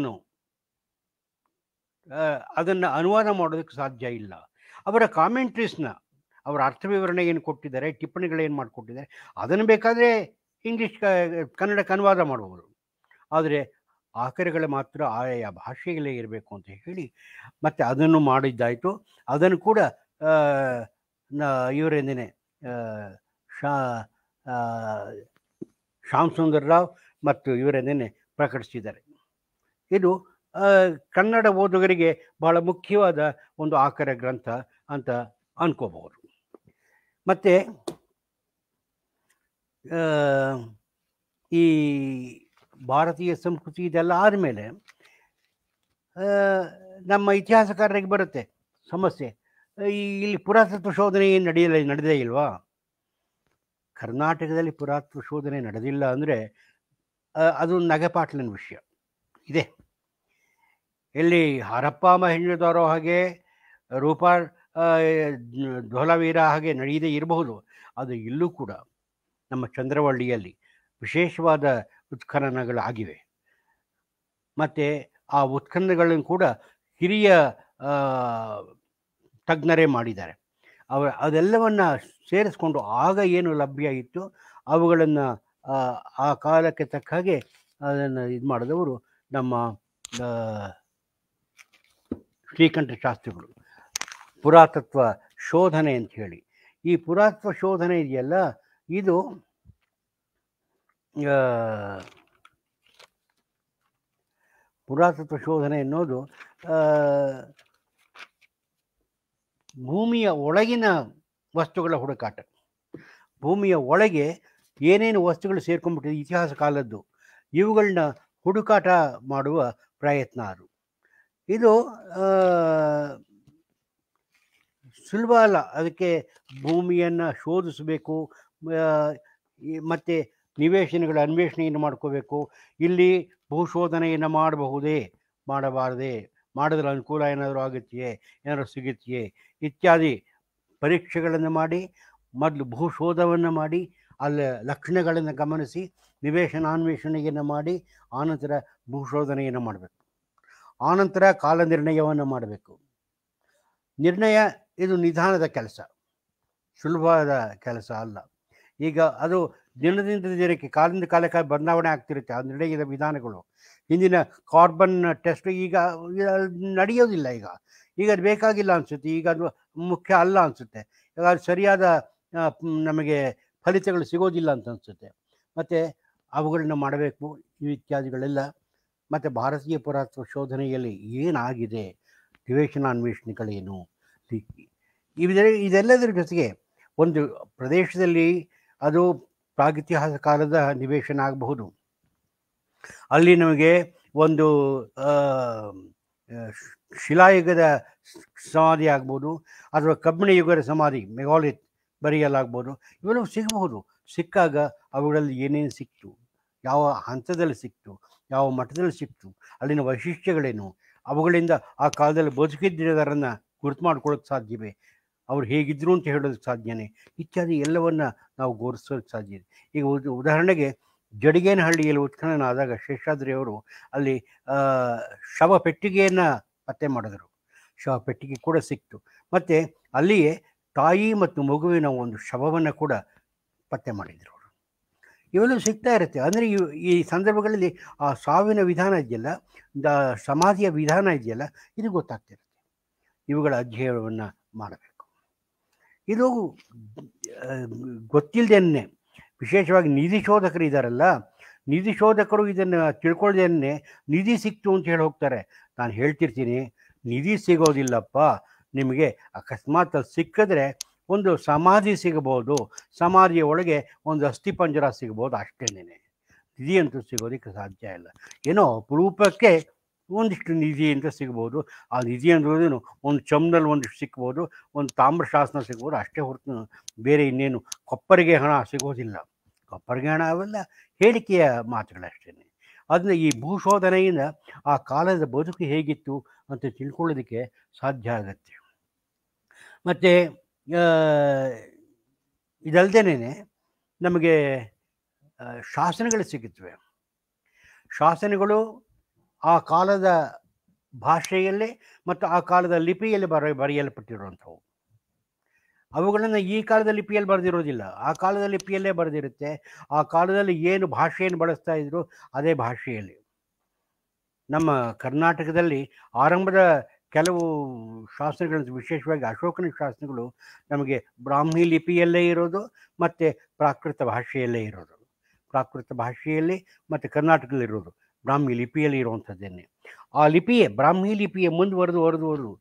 ಅದನ್ನು ಅನುವಾದ ಮಾಡೋದಕ್ಕೆ ಸಾಧ್ಯ ಇಲ್ಲ ಅವರ ಕಾಮೆಂಟ್ರೀಸ್ನ ಅವರ ಅರ್ಥ ವಿವರಣೆ ಏನು ಕೊಟ್ಟಿದ್ದಾರೆ ಟಿಪ್ಪಣಿಗಳೇನು ಮಾಡಿಕೊಟ್ಟಿದ್ದಾರೆ ಅದನ್ನು ಬೇಕಾದರೆ ಇಂಗ್ಲೀಷ್ ಕನ್ನಡಕ್ಕೆ ಅನುವಾದ ಮಾಡುವುದು ಆದರೆ ಆಕರಗಳು ಮಾತ್ರ ಆಯಾ ಭಾಷೆಗಳೇ ಇರಬೇಕು ಅಂತ ಹೇಳಿ ಮತ್ತು ಅದನ್ನು ಮಾಡಿದ್ದಾಯಿತು ಅದನ್ನು ಕೂಡ ಇವರೇಂದಿನೇ ಶಾ ಶ್ಯಾಮ್ ಸುಂದರ್ ರಾವ್ ಮತ್ತು ಇವರೆಂದೇನೆ ಪ್ರಕಟಿಸಿದ್ದಾರೆ ಇದು ಕನ್ನಡ ಓದುಗರಿಗೆ ಬಹಳ ಮುಖ್ಯವಾದ ಒಂದು ಆಕರ ಗ್ರಂಥ ಅಂತ ಅನ್ಕೋಬಹುದು ಮತ್ತು ಈ ಭಾರತೀಯ ಸಂಸ್ಕೃತಿ ಇದೆಲ್ಲ ಆದಮೇಲೆ ನಮ್ಮ ಇತಿಹಾಸಕಾರರಿಗೆ ಬರುತ್ತೆ ಸಮಸ್ಯೆ ಈ ಇಲ್ಲಿ ಪುರಾತತ್ವ ಶೋಧನೆ ಏನು ನಡೆಯಲ್ಲ ನಡೆದೇ ಇಲ್ವಾ ಕರ್ನಾಟಕದಲ್ಲಿ ಪುರಾತತ್ವ ಶೋಧನೆ ನಡೆದಿಲ್ಲ ಅಂದರೆ ಅದು ನಗೆಪಾಟ್ಲಿನ ವಿಷಯ ಇದೆ ಇಲ್ಲಿ ಹರಪ್ಪ ಮಹೇಂದ್ರದವರೋ ಹಾಗೆ ರೂಪಾ ಧೋಲವೀರ ಹಾಗೆ ನಡೆಯದೇ ಇರಬಹುದು ಅದು ಇಲ್ಲೂ ಕೂಡ ನಮ್ಮ ಚಂದ್ರವಳ್ಳಿಯಲ್ಲಿ ವಿಶೇಷವಾದ ಉತ್ಖನನಗಳಾಗಿವೆ ಮತ್ತು ಆ ಉತ್ಖನಗಳನ್ನು ಕೂಡ ಹಿರಿಯ ತಜ್ಞರೇ ಮಾಡಿದ್ದಾರೆ ಅವ ಅದೆಲ್ಲವನ್ನು ಸೇರಿಸ್ಕೊಂಡು ಆಗ ಏನು ಲಭ್ಯ ಇತ್ತು ಅವುಗಳನ್ನು ಆ ಕಾಲಕ್ಕೆ ತಕ್ಕ ಹಾಗೆ ಅದನ್ನು ಇದು ಮಾಡಿದವರು ನಮ್ಮ ಶ್ರೀಕಂಠ ಶಾಸ್ತ್ರಿಗಳು ಪುರಾತತ್ವ ಶೋಧನೆ ಅಂತ ಹೇಳಿ ಈ ಪುರಾತತ್ವ ಶೋಧನೆ ಇದೆಯಲ್ಲ ಇದು ಪುರಾತತ್ವ ಶೋಧನೆ ಅನ್ನೋದು ಭೂಮಿಯ ಒಳಗಿನ ವಸ್ತುಗಳ ಹುಡುಕಾಟ ಭೂಮಿಯ ಒಳಗೆ ಏನೇನು ವಸ್ತುಗಳು ಸೇರ್ಕೊಂಡ್ಬಿಟ್ಟಿದೆ ಇತಿಹಾಸ ಕಾಲದ್ದು ಇವುಗಳನ್ನ ಹುಡುಕಾಟ ಮಾಡುವ ಪ್ರಯತ್ನ ಅದು ಇದು ಸುಲಭ ಅಲ್ಲ ಅದಕ್ಕೆ ಭೂಮಿಯನ್ನು ಶೋಧಿಸಬೇಕು ಮತ್ತು ನಿವೇಶನಗಳ ಅನ್ವೇಷಣೆಯನ್ನು ಮಾಡ್ಕೋಬೇಕು ಇಲ್ಲಿ ಭೂಶೋಧನೆಯನ್ನು ಮಾಡಬಹುದೇ ಮಾಡಬಾರದೆ ಮಾಡಿದ್ರೆ ಅನುಕೂಲ ಏನಾದರೂ ಆಗುತ್ತೆಯೇ ಏನಾದರೂ ಸಿಗುತ್ತೆಯೇ ಇತ್ಯಾದಿ ಪರೀಕ್ಷೆಗಳನ್ನು ಮಾಡಿ ಮೊದಲು ಭೂಶೋಧವನ್ನು ಮಾಡಿ ಅಲ್ಲಿ ಲಕ್ಷಣಗಳನ್ನು ಗಮನಿಸಿ ಅನ್ವೇಷಣೆಯನ್ನು ಮಾಡಿ ಆನಂತರ ಭೂಶೋಧನೆಯನ್ನು ಮಾಡಬೇಕು ಆನಂತರ ಕಾಲ ನಿರ್ಣಯವನ್ನು ಮಾಡಬೇಕು ನಿರ್ಣಯ ಇದು ನಿಧಾನದ ಕೆಲಸ ಸುಲಭವಾದ ಕೆಲಸ ಅಲ್ಲ ಈಗ ಅದು ದಿನದಿಂದ ದಿನಕ್ಕೆ ಕಾಲದಿಂದ ಕಾಲಕ್ಕೆ ಬದಲಾವಣೆ ಆಗ್ತಿರುತ್ತೆ ಆ ನಿರ್ಣಯದ ವಿಧಾನಗಳು ಹಿಂದಿನ ಕಾರ್ಬನ್ ಟೆಸ್ಟ್ ಈಗ ನಡೆಯೋದಿಲ್ಲ ಈಗ ಈಗ ಅದು ಬೇಕಾಗಿಲ್ಲ ಅನಿಸುತ್ತೆ ಈಗ ಅದು ಮುಖ್ಯ ಅಲ್ಲ ಅನಿಸುತ್ತೆ ಈಗ ಅದು ಸರಿಯಾದ ನಮಗೆ ಫಲಿತಗಳು ಸಿಗೋದಿಲ್ಲ ಅಂತ ಅನಿಸುತ್ತೆ ಮತ್ತು ಅವುಗಳನ್ನ ಮಾಡಬೇಕು ಇತ್ಯಾದಿಗಳೆಲ್ಲ ಮತ್ತು ಭಾರತೀಯ ಪುರಾತ್ವ ಶೋಧನೆಯಲ್ಲಿ ಏನಾಗಿದೆ ನಿವೇಶನನ್ವೇಷಣೆಗಳೇನು ಅನ್ವೇಷಣೆಗಳೇನು ಇದರ ಇದೆಲ್ಲದರ ಜೊತೆಗೆ ಒಂದು ಪ್ರದೇಶದಲ್ಲಿ ಅದು ಪ್ರಾಗಿತಿಹಾಸ ಕಾಲದ ನಿವೇಶನ ಆಗಬಹುದು ಅಲ್ಲಿ ನಮಗೆ ಒಂದು ಶಿಲಾಯುಗದ ಸಮಾಧಿ ಆಗ್ಬೋದು ಅಥವಾ ಕಬ್ಬಿಣ ಯುಗದ ಸಮಾಧಿ ಮೆಗಾಲಿತ್ ಬರೆಯಲಾಗ್ಬೋದು ಇವೆಲ್ಲವೂ ಸಿಗಬಹುದು ಸಿಕ್ಕಾಗ ಅವುಗಳಲ್ಲಿ ಏನೇನು ಸಿಕ್ತು ಯಾವ ಹಂತದಲ್ಲಿ ಸಿಕ್ತು ಯಾವ ಮಠದಲ್ಲಿ ಸಿಕ್ತು ಅಲ್ಲಿನ ವೈಶಿಷ್ಟ್ಯಗಳೇನು ಅವುಗಳಿಂದ ಆ ಕಾಲದಲ್ಲಿ ಬದುಕಿದ್ದರನ್ನು ಗುರುತು ಮಾಡ್ಕೊಳ್ಳೋಕ್ಕೆ ಸಾಧ್ಯವೇ ಅವ್ರು ಹೇಗಿದ್ರು ಅಂತ ಹೇಳೋದಕ್ಕೆ ಸಾಧ್ಯನೇ ಇತ್ಯಾದಿ ಎಲ್ಲವನ್ನು ನಾವು ಗೋರಿಸೋದಕ್ಕೆ ಸಾಧ್ಯ ಇದೆ ಈಗ ಉದಾಹರಣೆಗೆ ಜಡಿಗೇನಹಳ್ಳಿಯಲ್ಲಿ ಉತ್ಖನನ ಆದಾಗ ಶೇಷಾದ್ರಿಯವರು ಅಲ್ಲಿ ಶವ ಪೆಟ್ಟಿಗೆಯನ್ನು ಪತ್ತೆ ಮಾಡಿದರು ಶವ ಪೆಟ್ಟಿಗೆ ಕೂಡ ಸಿಕ್ತು ಮತ್ತು ಅಲ್ಲಿಯೇ ತಾಯಿ ಮತ್ತು ಮಗುವಿನ ಒಂದು ಶವವನ್ನು ಕೂಡ ಪತ್ತೆ ಮಾಡಿದರು ಅವರು ಇವೆಲ್ಲವೂ ಸಿಗ್ತಾ ಇರುತ್ತೆ ಅಂದರೆ ಈ ಸಂದರ್ಭಗಳಲ್ಲಿ ಆ ಸಾವಿನ ವಿಧಾನ ಇದೆಯಲ್ಲ ದ ಸಮಾಧಿಯ ವಿಧಾನ ಇದೆಯಲ್ಲ ಇದು ಗೊತ್ತಾಗ್ತಿರುತ್ತೆ ಇವುಗಳ ಅಧ್ಯಯನವನ್ನು ಮಾಡಬೇಕು ಇದು ಗೊತ್ತಿಲ್ಲದೇನೆ ವಿಶೇಷವಾಗಿ ನಿಧಿ ಶೋಧಕರು ಇದ್ದಾರಲ್ಲ ನಿಧಿ ಶೋಧಕರು ಇದನ್ನು ತಿಳ್ಕೊಳ್ಳದೇನೆ ನಿಧಿ ಸಿಕ್ತು ಅಂತ ಹೇಳಿ ಹೋಗ್ತಾರೆ ನಾನು ಹೇಳ್ತಿರ್ತೀನಿ ನಿಧಿ ಸಿಗೋದಿಲ್ಲಪ್ಪ ನಿಮಗೆ ಅಕಸ್ಮಾತ್ ಸಿಕ್ಕಿದ್ರೆ ಒಂದು ಸಮಾಧಿ ಸಿಗಬಹುದು ಸಮಾಧಿಯ ಒಳಗೆ ಒಂದು ಪಂಜರ ಸಿಗಬಹುದು ಅಷ್ಟೇನೇ ನಿಧಿ ಅಂತೂ ಸಿಗೋದಕ್ಕೆ ಸಾಧ್ಯ ಇಲ್ಲ ಏನೋ ಅಪರೂಪಕ್ಕೆ ಒಂದಿಷ್ಟು ನಿಧಿ ಅಂತ ಸಿಗ್ಬೋದು ಆ ನಿಧಿ ಅಂದ್ರೂ ಒಂದು ಚಮ್ನಲ್ಲಿ ಒಂದಿಷ್ಟು ಸಿಕ್ಬೋದು ಒಂದು ತಾಮ್ರ ಶಾಸನ ಸಿಗ್ಬೋದು ಅಷ್ಟೇ ಹೊರತು ಬೇರೆ ಇನ್ನೇನು ಕೊಪ್ಪರಿಗೆ ಹಣ ಸಿಗೋದಿಲ್ಲ ಕೊಪ್ಪರಿಗೆ ಹಣ ಅವೆಲ್ಲ ಹೇಳಿಕೆಯ ಮಾತುಗಳಷ್ಟೇ ಅದನ್ನ ಈ ಭೂಶೋಧನೆಯಿಂದ ಆ ಕಾಲದ ಬದುಕು ಹೇಗಿತ್ತು ಅಂತ ತಿಳ್ಕೊಳ್ಳೋದಕ್ಕೆ ಸಾಧ್ಯ ಆಗತ್ತೆ ಮತ್ತು ಇದಲ್ಲದೇನೆ ನಮಗೆ ಶಾಸನಗಳು ಸಿಗುತ್ತವೆ ಶಾಸನಗಳು ಆ ಕಾಲದ ಭಾಷೆಯಲ್ಲಿ ಮತ್ತು ಆ ಕಾಲದ ಲಿಪಿಯಲ್ಲಿ ಬರ ಬರೆಯಲ್ಪಟ್ಟಿರುವಂಥವು ಅವುಗಳನ್ನು ಈ ಕಾಲದ ಲಿಪಿಯಲ್ಲಿ ಬರೆದಿರೋದಿಲ್ಲ ಆ ಕಾಲದ ಲಿಪಿಯಲ್ಲೇ ಬರೆದಿರುತ್ತೆ ಆ ಕಾಲದಲ್ಲಿ ಏನು ಭಾಷೆಯನ್ನು ಬಳಸ್ತಾ ಇದ್ರು ಅದೇ ಭಾಷೆಯಲ್ಲಿ ನಮ್ಮ ಕರ್ನಾಟಕದಲ್ಲಿ ಆರಂಭದ ಕೆಲವು ಶಾಸನಗಳ ವಿಶೇಷವಾಗಿ ಅಶೋಕನ ಶಾಸ್ತ್ರಗಳು ನಮಗೆ ಬ್ರಾಹ್ಮಿ ಲಿಪಿಯಲ್ಲೇ ಇರೋದು ಮತ್ತು ಪ್ರಾಕೃತ ಭಾಷೆಯಲ್ಲೇ ಇರೋದು ಪ್ರಾಕೃತ ಭಾಷೆಯಲ್ಲಿ ಮತ್ತು ಕರ್ನಾಟಕದಲ್ಲಿರೋದು ಬ್ರಾಹ್ಮಿ ಲಿಪಿಯಲ್ಲಿ ಇರುವಂಥದ್ದೇನೆ ಆ ಲಿಪಿಯೇ ಬ್ರಾಹ್ಮಿ ಲಿಪಿಯೇ ಮುಂದುವರೆದು ಹೊರದು ಹೊರದು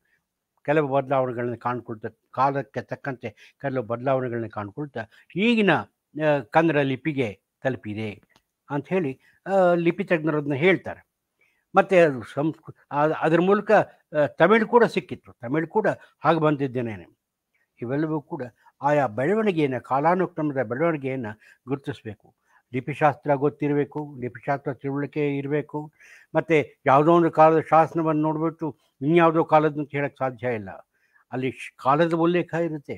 ಕೆಲವು ಬದಲಾವಣೆಗಳನ್ನು ಕಾಣ್ಕೊಳ್ತಾ ಕಾಲಕ್ಕೆ ತಕ್ಕಂತೆ ಕೆಲವು ಬದಲಾವಣೆಗಳನ್ನು ಕಾಣ್ಕೊಳ್ತಾ ಈಗಿನ ಕನ್ನಡ ಲಿಪಿಗೆ ತಲುಪಿದೆ ಹೇಳಿ ಲಿಪಿ ತಜ್ಞರು ಅದನ್ನ ಹೇಳ್ತಾರೆ ಮತ್ತು ಅದು ಸಂಸ್ಕೃ ಅದರ ಮೂಲಕ ತಮಿಳು ಕೂಡ ಸಿಕ್ಕಿತ್ತು ತಮಿಳು ಕೂಡ ಹಾಗೆ ಬಂದಿದ್ದೇನೆ ಇವೆಲ್ಲವೂ ಕೂಡ ಆಯಾ ಬೆಳವಣಿಗೆಯನ್ನು ಕಾಲಾನುಕ್ರಮದ ಬೆಳವಣಿಗೆಯನ್ನು ಗುರುತಿಸಬೇಕು ಲಿಪಿಶಾಸ್ತ್ರ ಗೊತ್ತಿರಬೇಕು ಲಿಪಿಶಾಸ್ತ್ರ ತಿಳುವಳಿಕೆ ಇರಬೇಕು ಮತ್ತು ಯಾವುದೋ ಒಂದು ಕಾಲದ ಶಾಸನವನ್ನು ನೋಡಿಬಿಟ್ಟು ಇನ್ಯಾವುದೋ ಕಾಲದ್ದು ಅಂತ ಹೇಳೋಕ್ಕೆ ಸಾಧ್ಯ ಇಲ್ಲ ಅಲ್ಲಿ ಕಾಲದ ಉಲ್ಲೇಖ ಇರುತ್ತೆ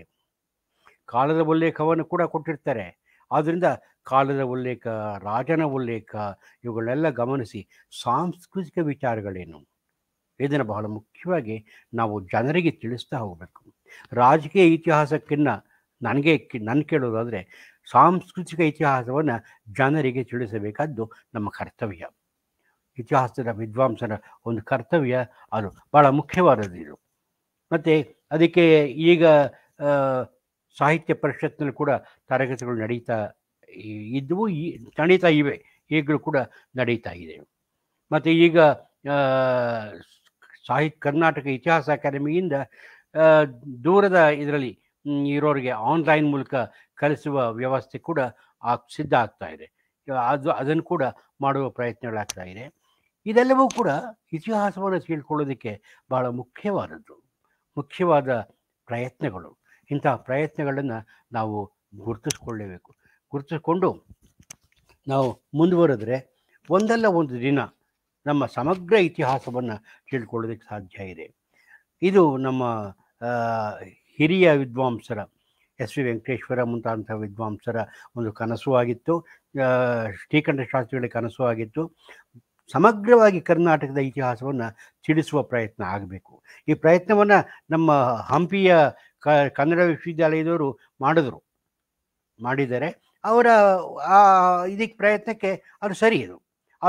ಕಾಲದ ಉಲ್ಲೇಖವನ್ನು ಕೂಡ ಕೊಟ್ಟಿರ್ತಾರೆ ಆದ್ದರಿಂದ ಕಾಲದ ಉಲ್ಲೇಖ ರಾಜನ ಉಲ್ಲೇಖ ಇವುಗಳೆಲ್ಲ ಗಮನಿಸಿ ಸಾಂಸ್ಕೃತಿಕ ವಿಚಾರಗಳೇನು ಇದನ್ನು ಬಹಳ ಮುಖ್ಯವಾಗಿ ನಾವು ಜನರಿಗೆ ತಿಳಿಸ್ತಾ ಹೋಗಬೇಕು ರಾಜಕೀಯ ಇತಿಹಾಸಕ್ಕಿನ್ನ ನನಗೆ ನನ್ನ ಕೇಳೋದಾದರೆ ಸಾಂಸ್ಕೃತಿಕ ಇತಿಹಾಸವನ್ನು ಜನರಿಗೆ ತಿಳಿಸಬೇಕಾದ್ದು ನಮ್ಮ ಕರ್ತವ್ಯ ಇತಿಹಾಸದ ವಿದ್ವಾಂಸರ ಒಂದು ಕರ್ತವ್ಯ ಅದು ಬಹಳ ಮುಖ್ಯವಾದದ್ದು ಮತ್ತು ಅದಕ್ಕೆ ಈಗ ಸಾಹಿತ್ಯ ಪರಿಷತ್ನಲ್ಲಿ ಕೂಡ ತರಗತಿಗಳು ನಡೀತಾ ಇದ್ದವು ಈ ನಡೀತಾ ಇವೆ ಈಗಲೂ ಕೂಡ ನಡೀತಾ ಇದೆ ಮತ್ತು ಈಗ ಸಾಹಿತ್ಯ ಕರ್ನಾಟಕ ಇತಿಹಾಸ ಅಕಾಡೆಮಿಯಿಂದ ದೂರದ ಇದರಲ್ಲಿ ಇರೋರಿಗೆ ಆನ್ಲೈನ್ ಮೂಲಕ ಕಲಿಸುವ ವ್ಯವಸ್ಥೆ ಕೂಡ ಆ ಸಿದ್ಧ ಆಗ್ತಾ ಇದೆ ಅದು ಅದನ್ನು ಕೂಡ ಮಾಡುವ ಪ್ರಯತ್ನಗಳಾಗ್ತಾ ಇದೆ ಇದೆಲ್ಲವೂ ಕೂಡ ಇತಿಹಾಸವನ್ನು ತಿಳ್ಕೊಳ್ಳೋದಕ್ಕೆ ಬಹಳ ಮುಖ್ಯವಾದದ್ದು ಮುಖ್ಯವಾದ ಪ್ರಯತ್ನಗಳು ಇಂತಹ ಪ್ರಯತ್ನಗಳನ್ನು ನಾವು ಗುರುತಿಸ್ಕೊಳ್ಳೇಬೇಕು ಗುರುತಿಸ್ಕೊಂಡು ನಾವು ಮುಂದುವರೆದ್ರೆ ಒಂದಲ್ಲ ಒಂದು ದಿನ ನಮ್ಮ ಸಮಗ್ರ ಇತಿಹಾಸವನ್ನು ತಿಳ್ಕೊಳ್ಳೋದಕ್ಕೆ ಸಾಧ್ಯ ಇದೆ ಇದು ನಮ್ಮ ಹಿರಿಯ ವಿದ್ವಾಂಸರ ಎಸ್ ವಿ ವೆಂಕಟೇಶ್ವರ ಮುಂತಾದಂಥ ವಿದ್ವಾಂಸರ ಒಂದು ಕನಸು ಆಗಿತ್ತು ಶ್ರೀಕಂಠ ಶಾಸ್ತ್ರಿಗಳ ಕನಸು ಆಗಿತ್ತು ಸಮಗ್ರವಾಗಿ ಕರ್ನಾಟಕದ ಇತಿಹಾಸವನ್ನು ತಿಳಿಸುವ ಪ್ರಯತ್ನ ಆಗಬೇಕು ಈ ಪ್ರಯತ್ನವನ್ನು ನಮ್ಮ ಹಂಪಿಯ ಕನ್ನಡ ವಿಶ್ವವಿದ್ಯಾಲಯದವರು ಮಾಡಿದ್ರು ಮಾಡಿದರೆ ಅವರ ಆ ಇದಕ್ಕೆ ಪ್ರಯತ್ನಕ್ಕೆ ಅದು ಸರಿ ಇದು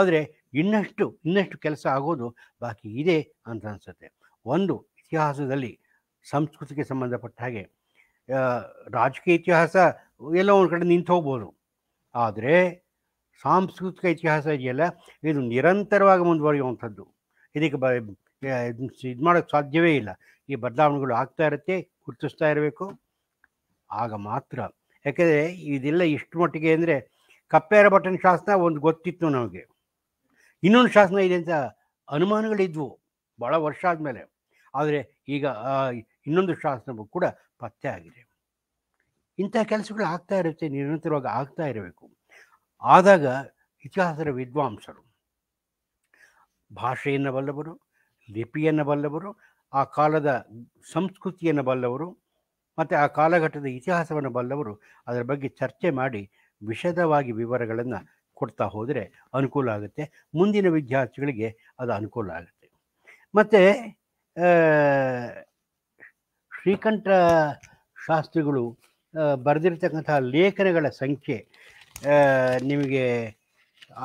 ಆದರೆ ಇನ್ನಷ್ಟು ಇನ್ನಷ್ಟು ಕೆಲಸ ಆಗೋದು ಬಾಕಿ ಇದೆ ಅಂತ ಅನಿಸುತ್ತೆ ಒಂದು ಇತಿಹಾಸದಲ್ಲಿ ಸಂಸ್ಕೃತಿಗೆ ಸಂಬಂಧಪಟ್ಟ ಹಾಗೆ ರಾಜಕೀಯ ಇತಿಹಾಸ ಎಲ್ಲ ಒಂದು ಕಡೆ ನಿಂತು ಹೋಗ್ಬೋದು ಆದರೆ ಸಾಂಸ್ಕೃತಿಕ ಇತಿಹಾಸ ಇದೆಯಲ್ಲ ಇದು ನಿರಂತರವಾಗಿ ಮುಂದುವರಿಯುವಂಥದ್ದು ಇದಕ್ಕೆ ಬ ಇದು ಮಾಡೋಕ್ಕೆ ಸಾಧ್ಯವೇ ಇಲ್ಲ ಈ ಬದಲಾವಣೆಗಳು ಆಗ್ತಾ ಇರುತ್ತೆ ಗುರುತಿಸ್ತಾ ಇರಬೇಕು ಆಗ ಮಾತ್ರ ಯಾಕೆಂದರೆ ಇದೆಲ್ಲ ಇಷ್ಟು ಮಟ್ಟಿಗೆ ಅಂದರೆ ಕಪ್ಪೇರ ಬಟನ್ ಶಾಸನ ಒಂದು ಗೊತ್ತಿತ್ತು ನಮಗೆ ಇನ್ನೊಂದು ಶಾಸನ ಇದೆ ಅಂತ ಅನುಮಾನಗಳಿದ್ವು ಭಾಳ ವರ್ಷ ಆದಮೇಲೆ ಆದರೆ ಈಗ ಇನ್ನೊಂದು ಶಾಸನ ಕೂಡ ಪತ್ತೆ ಆಗಿದೆ ಇಂಥ ಕೆಲಸಗಳು ಆಗ್ತಾ ಇರುತ್ತೆ ನಿರಂತರವಾಗಿ ಆಗ್ತಾ ಇರಬೇಕು ಆದಾಗ ಇತಿಹಾಸದ ವಿದ್ವಾಂಸರು ಭಾಷೆಯನ್ನು ಬಲ್ಲವರು ಲಿಪಿಯನ್ನು ಬಲ್ಲವರು ಆ ಕಾಲದ ಸಂಸ್ಕೃತಿಯನ್ನು ಬಲ್ಲವರು ಮತ್ತು ಆ ಕಾಲಘಟ್ಟದ ಇತಿಹಾಸವನ್ನು ಬಲ್ಲವರು ಅದರ ಬಗ್ಗೆ ಚರ್ಚೆ ಮಾಡಿ ವಿಷದವಾಗಿ ವಿವರಗಳನ್ನು ಕೊಡ್ತಾ ಹೋದರೆ ಅನುಕೂಲ ಆಗುತ್ತೆ ಮುಂದಿನ ವಿದ್ಯಾರ್ಥಿಗಳಿಗೆ ಅದು ಅನುಕೂಲ ಆಗುತ್ತೆ ಮತ್ತು ಶ್ರೀಕಂಠ ಶಾಸ್ತ್ರಿಗಳು ಬರೆದಿರ್ತಕ್ಕಂತಹ ಲೇಖನಗಳ ಸಂಖ್ಯೆ ನಿಮಗೆ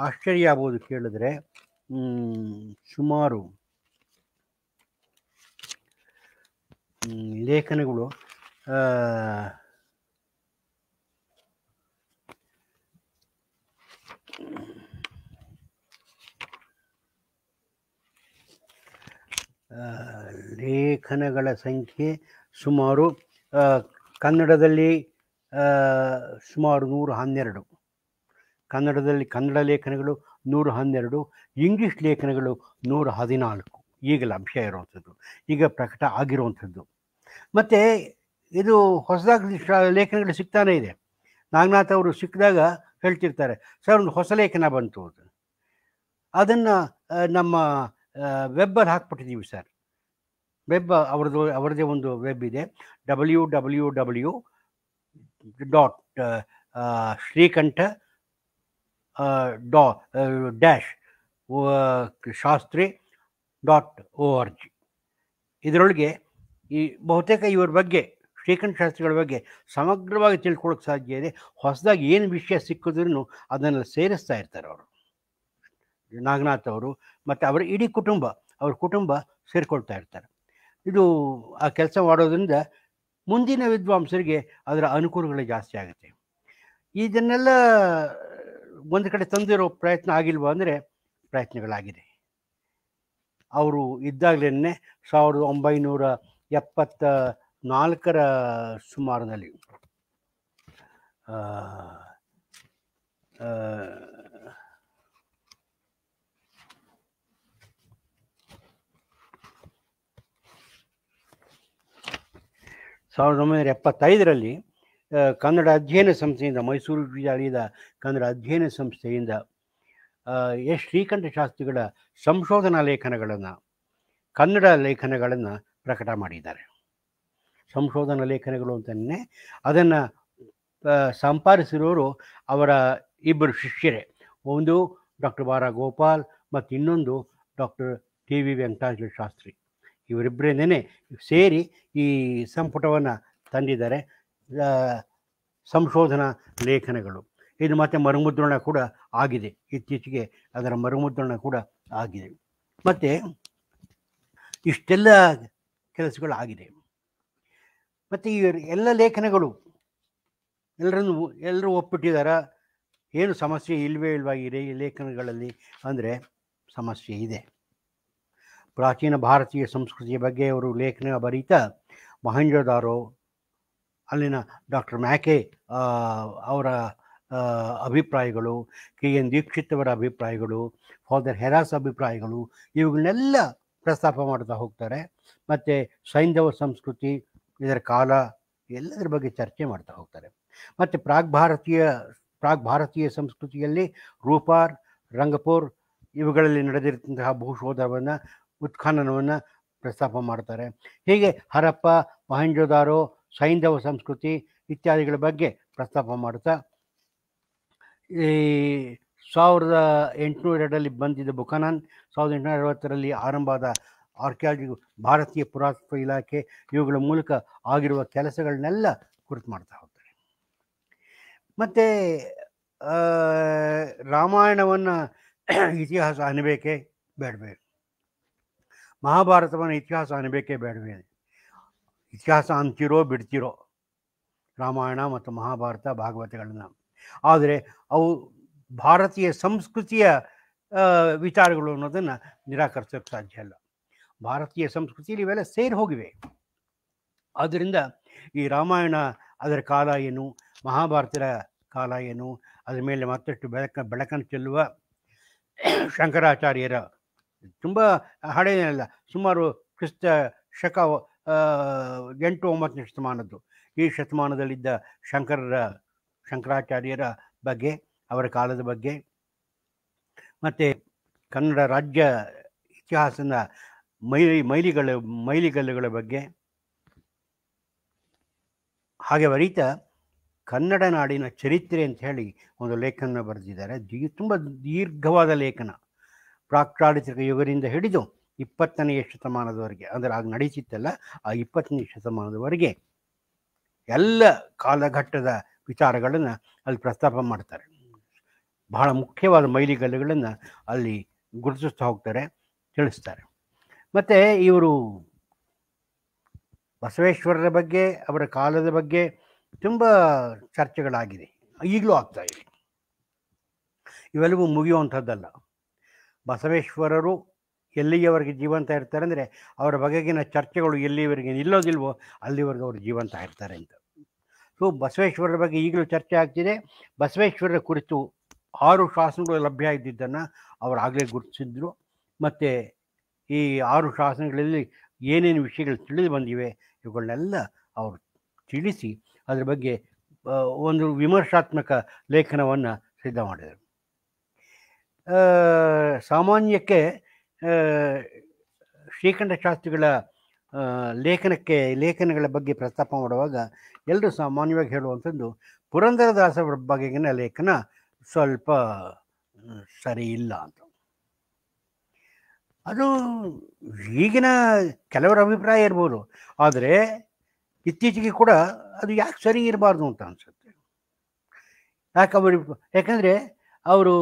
ಆಶ್ಚರ್ಯ ಆಗ್ಬೋದು ಕೇಳಿದ್ರೆ ಸುಮಾರು ಲೇಖನಗಳು ಲೇಖನಗಳ ಸಂಖ್ಯೆ ಸುಮಾರು ಕನ್ನಡದಲ್ಲಿ ಸುಮಾರು ನೂರ ಹನ್ನೆರಡು ಕನ್ನಡದಲ್ಲಿ ಕನ್ನಡ ಲೇಖನಗಳು ನೂರ ಹನ್ನೆರಡು ಇಂಗ್ಲೀಷ್ ಲೇಖನಗಳು ನೂರ ಹದಿನಾಲ್ಕು ಈಗ ಲಭ್ಯ ಇರುವಂಥದ್ದು ಈಗ ಪ್ರಕಟ ಆಗಿರುವಂಥದ್ದು ಮತ್ತು ಇದು ಹೊಸದಾಗಿ ಲೇಖನಗಳು ಸಿಗ್ತಾನೆ ಇದೆ ನಾಗನಾಥ ಅವರು ಸಿಕ್ಕಿದಾಗ ಹೇಳ್ತಿರ್ತಾರೆ ಸರ್ ಒಂದು ಹೊಸ ಲೇಖನ ಬಂತು ಅದು ಅದನ್ನು ನಮ್ಮ ವೆಬ್ಬಲ್ಲಿ ಹಾಕ್ಬಿಟ್ಟಿದ್ದೀವಿ ಸರ್ ವೆಬ್ uh, ಅವರದ್ದು ಅವರದೇ ಒಂದು ವೆಬ್ ಇದೆ W W W dot Srikantha ಡಾ uh, dash uh, Shastri dot O R G ಇದರೊಳಗೆ ಈ ಬಹುತೇಕ ಇವರ ಬಗ್ಗೆ ಶ್ರೀಕಂಠ ಶಾಸ್ತ್ರಿಗಳ ಬಗ್ಗೆ ಸಮಗ್ರವಾಗಿ ತಿಳ್ಕೊಳ್ಳೋಕೆ ಸಾಧ್ಯ ಇದೆ ಹೊಸದಾಗಿ ಏನು ವಿಷಯ ಸಿಕ್ಕಿದ್ರೂ ಅದನ್ನೆಲ್ಲ ಸೇರಿಸ್ತಾ ಇರ್ತಾರೆ ಅವರು ನಾಗನಾಥ್ ಅವರು ಮತ್ತು ಅವರ ಇಡೀ ಕುಟುಂಬ ಅವ್ರ ಕುಟುಂಬ ಸೇರಿಕೊಳ್ತಾ ಇರ್ತಾರೆ ಇದು ಆ ಕೆಲಸ ಮಾಡೋದ್ರಿಂದ ಮುಂದಿನ ವಿದ್ವಾಂಸರಿಗೆ ಅದರ ಅನುಕೂಲಗಳು ಜಾಸ್ತಿ ಆಗುತ್ತೆ ಇದನ್ನೆಲ್ಲ ಒಂದು ಕಡೆ ತಂದಿರೋ ಪ್ರಯತ್ನ ಆಗಿಲ್ವಾ ಅಂದರೆ ಪ್ರಯತ್ನಗಳಾಗಿದೆ ಅವರು ಇದ್ದಾಗಲೇ ಸಾವಿರದ ಒಂಬೈನೂರ ಎಪ್ಪತ್ತ ನಾಲ್ಕರ ಸುಮಾರಿನಲ್ಲಿ ಸಾವಿರದ ಒಂಬೈನೂರ ಎಪ್ಪತ್ತೈದರಲ್ಲಿ ಕನ್ನಡ ಅಧ್ಯಯನ ಸಂಸ್ಥೆಯಿಂದ ಮೈಸೂರು ವಿಶ್ವವಿದ್ಯಾಲಯದ ಕನ್ನಡ ಅಧ್ಯಯನ ಸಂಸ್ಥೆಯಿಂದ ಎಸ್ ಶ್ರೀಕಂಠ ಶಾಸ್ತ್ರಿಗಳ ಸಂಶೋಧನಾ ಲೇಖನಗಳನ್ನು ಕನ್ನಡ ಲೇಖನಗಳನ್ನು ಪ್ರಕಟ ಮಾಡಿದ್ದಾರೆ ಸಂಶೋಧನಾ ಲೇಖನಗಳು ಅಂತಲೇ ಅದನ್ನು ಸಂಪಾದಿಸಿರೋರು ಅವರ ಇಬ್ಬರು ಶಿಷ್ಯರೇ ಒಂದು ಡಾಕ್ಟರ್ ಬಾರಾ ಗೋಪಾಲ್ ಮತ್ತು ಇನ್ನೊಂದು doctor T V Venkatachala Shastri ಇವರಿಬ್ಬರೇನೇ ಸೇರಿ ಈ ಸಂಪುಟವನ್ನು ತಂದಿದ್ದಾರೆ ಸಂಶೋಧನಾ ಲೇಖನಗಳು ಇದು ಮತ್ತು ಮರುಮುದ್ರಣ ಕೂಡ ಆಗಿದೆ ಇತ್ತೀಚೆಗೆ ಅದರ ಮರುಮುದ್ರಣ ಕೂಡ ಆಗಿದೆ ಮತ್ತು ಇಷ್ಟೆಲ್ಲ ಆಗಿದೆ ಮತ್ತು ಈ ಎಲ್ಲ ಲೇಖನಗಳು ಎಲ್ಲರನ್ನು ಎಲ್ಲರೂ ಒಪ್ಪಿಟ್ಟಿದಾರ ಏನು ಸಮಸ್ಯೆ ಇಲ್ವೇ ಇಲ್ವಾಗಿದೆ ಈ ಲೇಖನಗಳಲ್ಲಿ ಅಂದರೆ ಸಮಸ್ಯೆ ಇದೆ ಪ್ರಾಚೀನ ಭಾರತೀಯ ಸಂಸ್ಕೃತಿಯ ಬಗ್ಗೆ ಅವರು ಲೇಖನ ಬರೀತ ಮಹೇಂದ್ರದಾರೋ ಅಲ್ಲಿನ ಡಾಕ್ಟರ್ ಮ್ಯಾಕೆ ಅವರ ಅಭಿಪ್ರಾಯಗಳು ಕೆ ಎನ್ ದೀಕ್ಷಿತ್ ಅವರ ಅಭಿಪ್ರಾಯಗಳು ಫಾದರ್ ಹೆರಾಸ್ ಅಭಿಪ್ರಾಯಗಳು ಇವುಗಳನ್ನೆಲ್ಲ ಪ್ರಸ್ತಾಪ ಮಾಡ್ತಾ ಹೋಗ್ತಾರೆ ಮತ್ತು ಸೈಂಧವ ಸಂಸ್ಕೃತಿ ಇದರ ಕಾಲ ಎಲ್ಲದರ ಬಗ್ಗೆ ಚರ್ಚೆ ಮಾಡ್ತಾ ಹೋಗ್ತಾರೆ ಮತ್ತು ಪ್ರಾಗ್ ಭಾರತೀಯ ಪ್ರಾಗ್ ಭಾರತೀಯ ಸಂಸ್ಕೃತಿಯಲ್ಲಿ ರೂಪಾರ್ ರಂಗಪುರ್ ಇವುಗಳಲ್ಲಿ ನಡೆದಿರುವಂತಹ ಭೂಶೋಧವನ್ನು ಉತ್ಖನನವನ್ನು ಪ್ರಸ್ತಾಪ ಮಾಡ್ತಾರೆ ಹೀಗೆ ಹರಪ್ಪ ಮಹಂಜೋದಾರೋ ಸೈಂಧವ ಸಂಸ್ಕೃತಿ ಇತ್ಯಾದಿಗಳ ಬಗ್ಗೆ ಪ್ರಸ್ತಾಪ ಮಾಡ್ತಾ ಈ ಸಾವಿರದ ಎಂಟುನೂರೆರಡರಲ್ಲಿ ಬಂದಿದ್ದ ಬುಖಾನನ್ ಸಾವಿರದ ಎಂಟುನೂರ ಅರವತ್ತರಲ್ಲಿ ಆರಂಭ ಆದ ಆರ್ಕಿಯಾಲಜಿ ಭಾರತೀಯ ಪುರಾತತ್ವ ಇಲಾಖೆ ಇವುಗಳ ಮೂಲಕ ಆಗಿರುವ ಕೆಲಸಗಳನ್ನೆಲ್ಲ ಕುರಿತು ಮಾಡ್ತಾ ಹೋಗ್ತಾರೆ ಮತ್ತು ರಾಮಾಯಣವನ್ನು ಇತಿಹಾಸ ಅನ್ಬೇಕೆ ಬೇಡಬೇಕು ಮಹಾಭಾರತವನ್ನು ಇತಿಹಾಸ ಅನ್ನಬೇಕೇ ಬೇಡವೇ ಇತಿಹಾಸ ಅಂತಿರೋ ಬಿಡ್ತಿರೋ ರಾಮಾಯಣ ಮತ್ತು ಮಹಾಭಾರತ ಭಾಗವತಗಳನ್ನು ಆದರೆ ಅವು ಭಾರತೀಯ ಸಂಸ್ಕೃತಿಯ ವಿಚಾರಗಳು ಅನ್ನೋದನ್ನು ನಿರಾಕರಿಸೋಕ್ಕೆ ಸಾಧ್ಯ ಅಲ್ಲ ಭಾರತೀಯ ಸಂಸ್ಕೃತಿಯಲ್ಲಿ ಇವೆಲ್ಲ ಸೇರಿ ಹೋಗಿವೆ ಆದ್ದರಿಂದ ಈ ರಾಮಾಯಣ ಅದರ ಕಾಲ ಏನು ಮಹಾಭಾರತದ ಕಾಲ ಏನು ಅದರ ಮೇಲೆ ಮತ್ತಷ್ಟು ಬೆಳಕ ಬೆಳಕನ್ನು ಚೆಲ್ಲುವ ಶಂಕರಾಚಾರ್ಯರ ತುಂಬ ಹಳೆಯಲ್ಲ ಸುಮಾರು ಕ್ರಿಸ್ತ ಶಕ ಎಂಟು ಒಂಬತ್ತನೇ ಶತಮಾನದ್ದು ಈ ಶತಮಾನದಲ್ಲಿದ್ದ ಶಂಕರರ ಶಂಕರಾಚಾರ್ಯರ ಬಗ್ಗೆ ಅವರ ಕಾಲದ ಬಗ್ಗೆ ಮತ್ತು ಕನ್ನಡ ರಾಜ್ಯ ಇತಿಹಾಸದ ಮೈಲಿ ಮೈಲಿಗಳ ಮೈಲಿಗಲ್ಲುಗಳ ಬಗ್ಗೆ ಹಾಗೆ ಬರೀತ ಕನ್ನಡ ನಾಡಿನ ಚರಿತ್ರೆ ಅಂತ ಹೇಳಿ ಒಂದು ಲೇಖನ ಬರೆದಿದ್ದಾರೆ ತುಂಬ ದೀರ್ಘವಾದ ಲೇಖನ ಪ್ರಾಕ್ಟಾಡಿಸಿಕ ಯುಗದಿಂದ ಹಿಡಿದು ಇಪ್ಪತ್ತನೆಯ ಶತಮಾನದವರೆಗೆ ಅಂದರೆ ಆಗ ನಡೀತಿತ್ತಲ್ಲ ಆ ಇಪ್ಪತ್ತನೇ ಶತಮಾನದವರೆಗೆ ಎಲ್ಲ ಕಾಲಘಟ್ಟದ ವಿಚಾರಗಳನ್ನು ಅಲ್ಲಿ ಪ್ರಸ್ತಾಪ ಮಾಡ್ತಾರೆ ಬಹಳ ಮುಖ್ಯವಾದ ಮೈಲಿಗಲ್ಲುಗಳನ್ನು ಅಲ್ಲಿ ಗುರುತಿಸ್ತಾ ಹೋಗ್ತಾರೆ ತಿಳಿಸ್ತಾರೆ ಮತ್ತು ಇವರು ಬಸವೇಶ್ವರರ ಬಗ್ಗೆ ಅವರ ಕಾಲದ ಬಗ್ಗೆ ತುಂಬ ಚರ್ಚೆಗಳಾಗಿದೆ ಈಗಲೂ ಆಗ್ತಾ ಇದೆ ಇವೆಲ್ಲವೂ ಮುಗಿಯುವಂಥದ್ದಲ್ಲ ಬಸವೇಶ್ವರರು ಎಲ್ಲಿಯವರೆಗೆ ಜೀವಂತ ಇರ್ತಾರೆ ಅಂದರೆ ಅವರ ಬಗೆಗಿನ ಚರ್ಚೆಗಳು ಎಲ್ಲಿವರೆಗೆ ನಿಲ್ಲೋದಿಲ್ವೋ ಅಲ್ಲಿವರೆಗೆ ಅವರು ಜೀವಂತ ಇರ್ತಾರೆ ಅಂತ ಸೊ ಬಸವೇಶ್ವರರ ಬಗ್ಗೆ ಈಗಲೂ ಚರ್ಚೆ ಆಗ್ತಿದೆ ಬಸವೇಶ್ವರರ ಕುರಿತು ಆರು ಶಾಸನಗಳು ಲಭ್ಯ ಇದ್ದಿದ್ದನ್ನು ಅವರು ಆಗಲೇ ಗುರುತಿಸಿದ್ರು ಮತ್ತು ಈ ಆರು ಶಾಸನಗಳಲ್ಲಿ ಏನೇನು ವಿಷಯಗಳು ತಿಳಿದು ಬಂದಿವೆ ಇವುಗಳನ್ನೆಲ್ಲ ಅವರು ತಿಳಿಸಿ ಅದರ ಬಗ್ಗೆ ಒಂದು ವಿಮರ್ಶಾತ್ಮಕ ಲೇಖನವನ್ನು ಸಿದ್ಧ ಮಾಡಿದರು ಸಾಮಾನ್ಯಕ್ಕೆ ಶ್ರೀಕಂಠ ಶಾಸ್ತ್ರಿಗಳ ಲೇಖನಕ್ಕೆ ಲೇಖನಗಳ ಬಗ್ಗೆ ಪ್ರಸ್ತಾಪ ಮಾಡುವಾಗ ಎಲ್ಲರೂ ಸಾಮಾನ್ಯವಾಗಿ ಹೇಳುವಂಥದ್ದು ಪುರಂದರದಾಸರ ಬಗೆಗಿನ ಲೇಖನ ಸ್ವಲ್ಪ ಸರಿ ಇಲ್ಲ ಅಂತ ಅದು ಈಗಿನ ಕೆಲವರ ಅಭಿಪ್ರಾಯ ಇರ್ಬೋದು ಆದರೆ ಇತ್ತೀಚೆಗೆ ಕೂಡ ಅದು ಯಾಕೆ ಸರಿ ಇರಬಾರ್ದು ಅಂತ ಅನಿಸುತ್ತೆ ಯಾಕೆ ಯಾಕಂದರೆ ಅವರು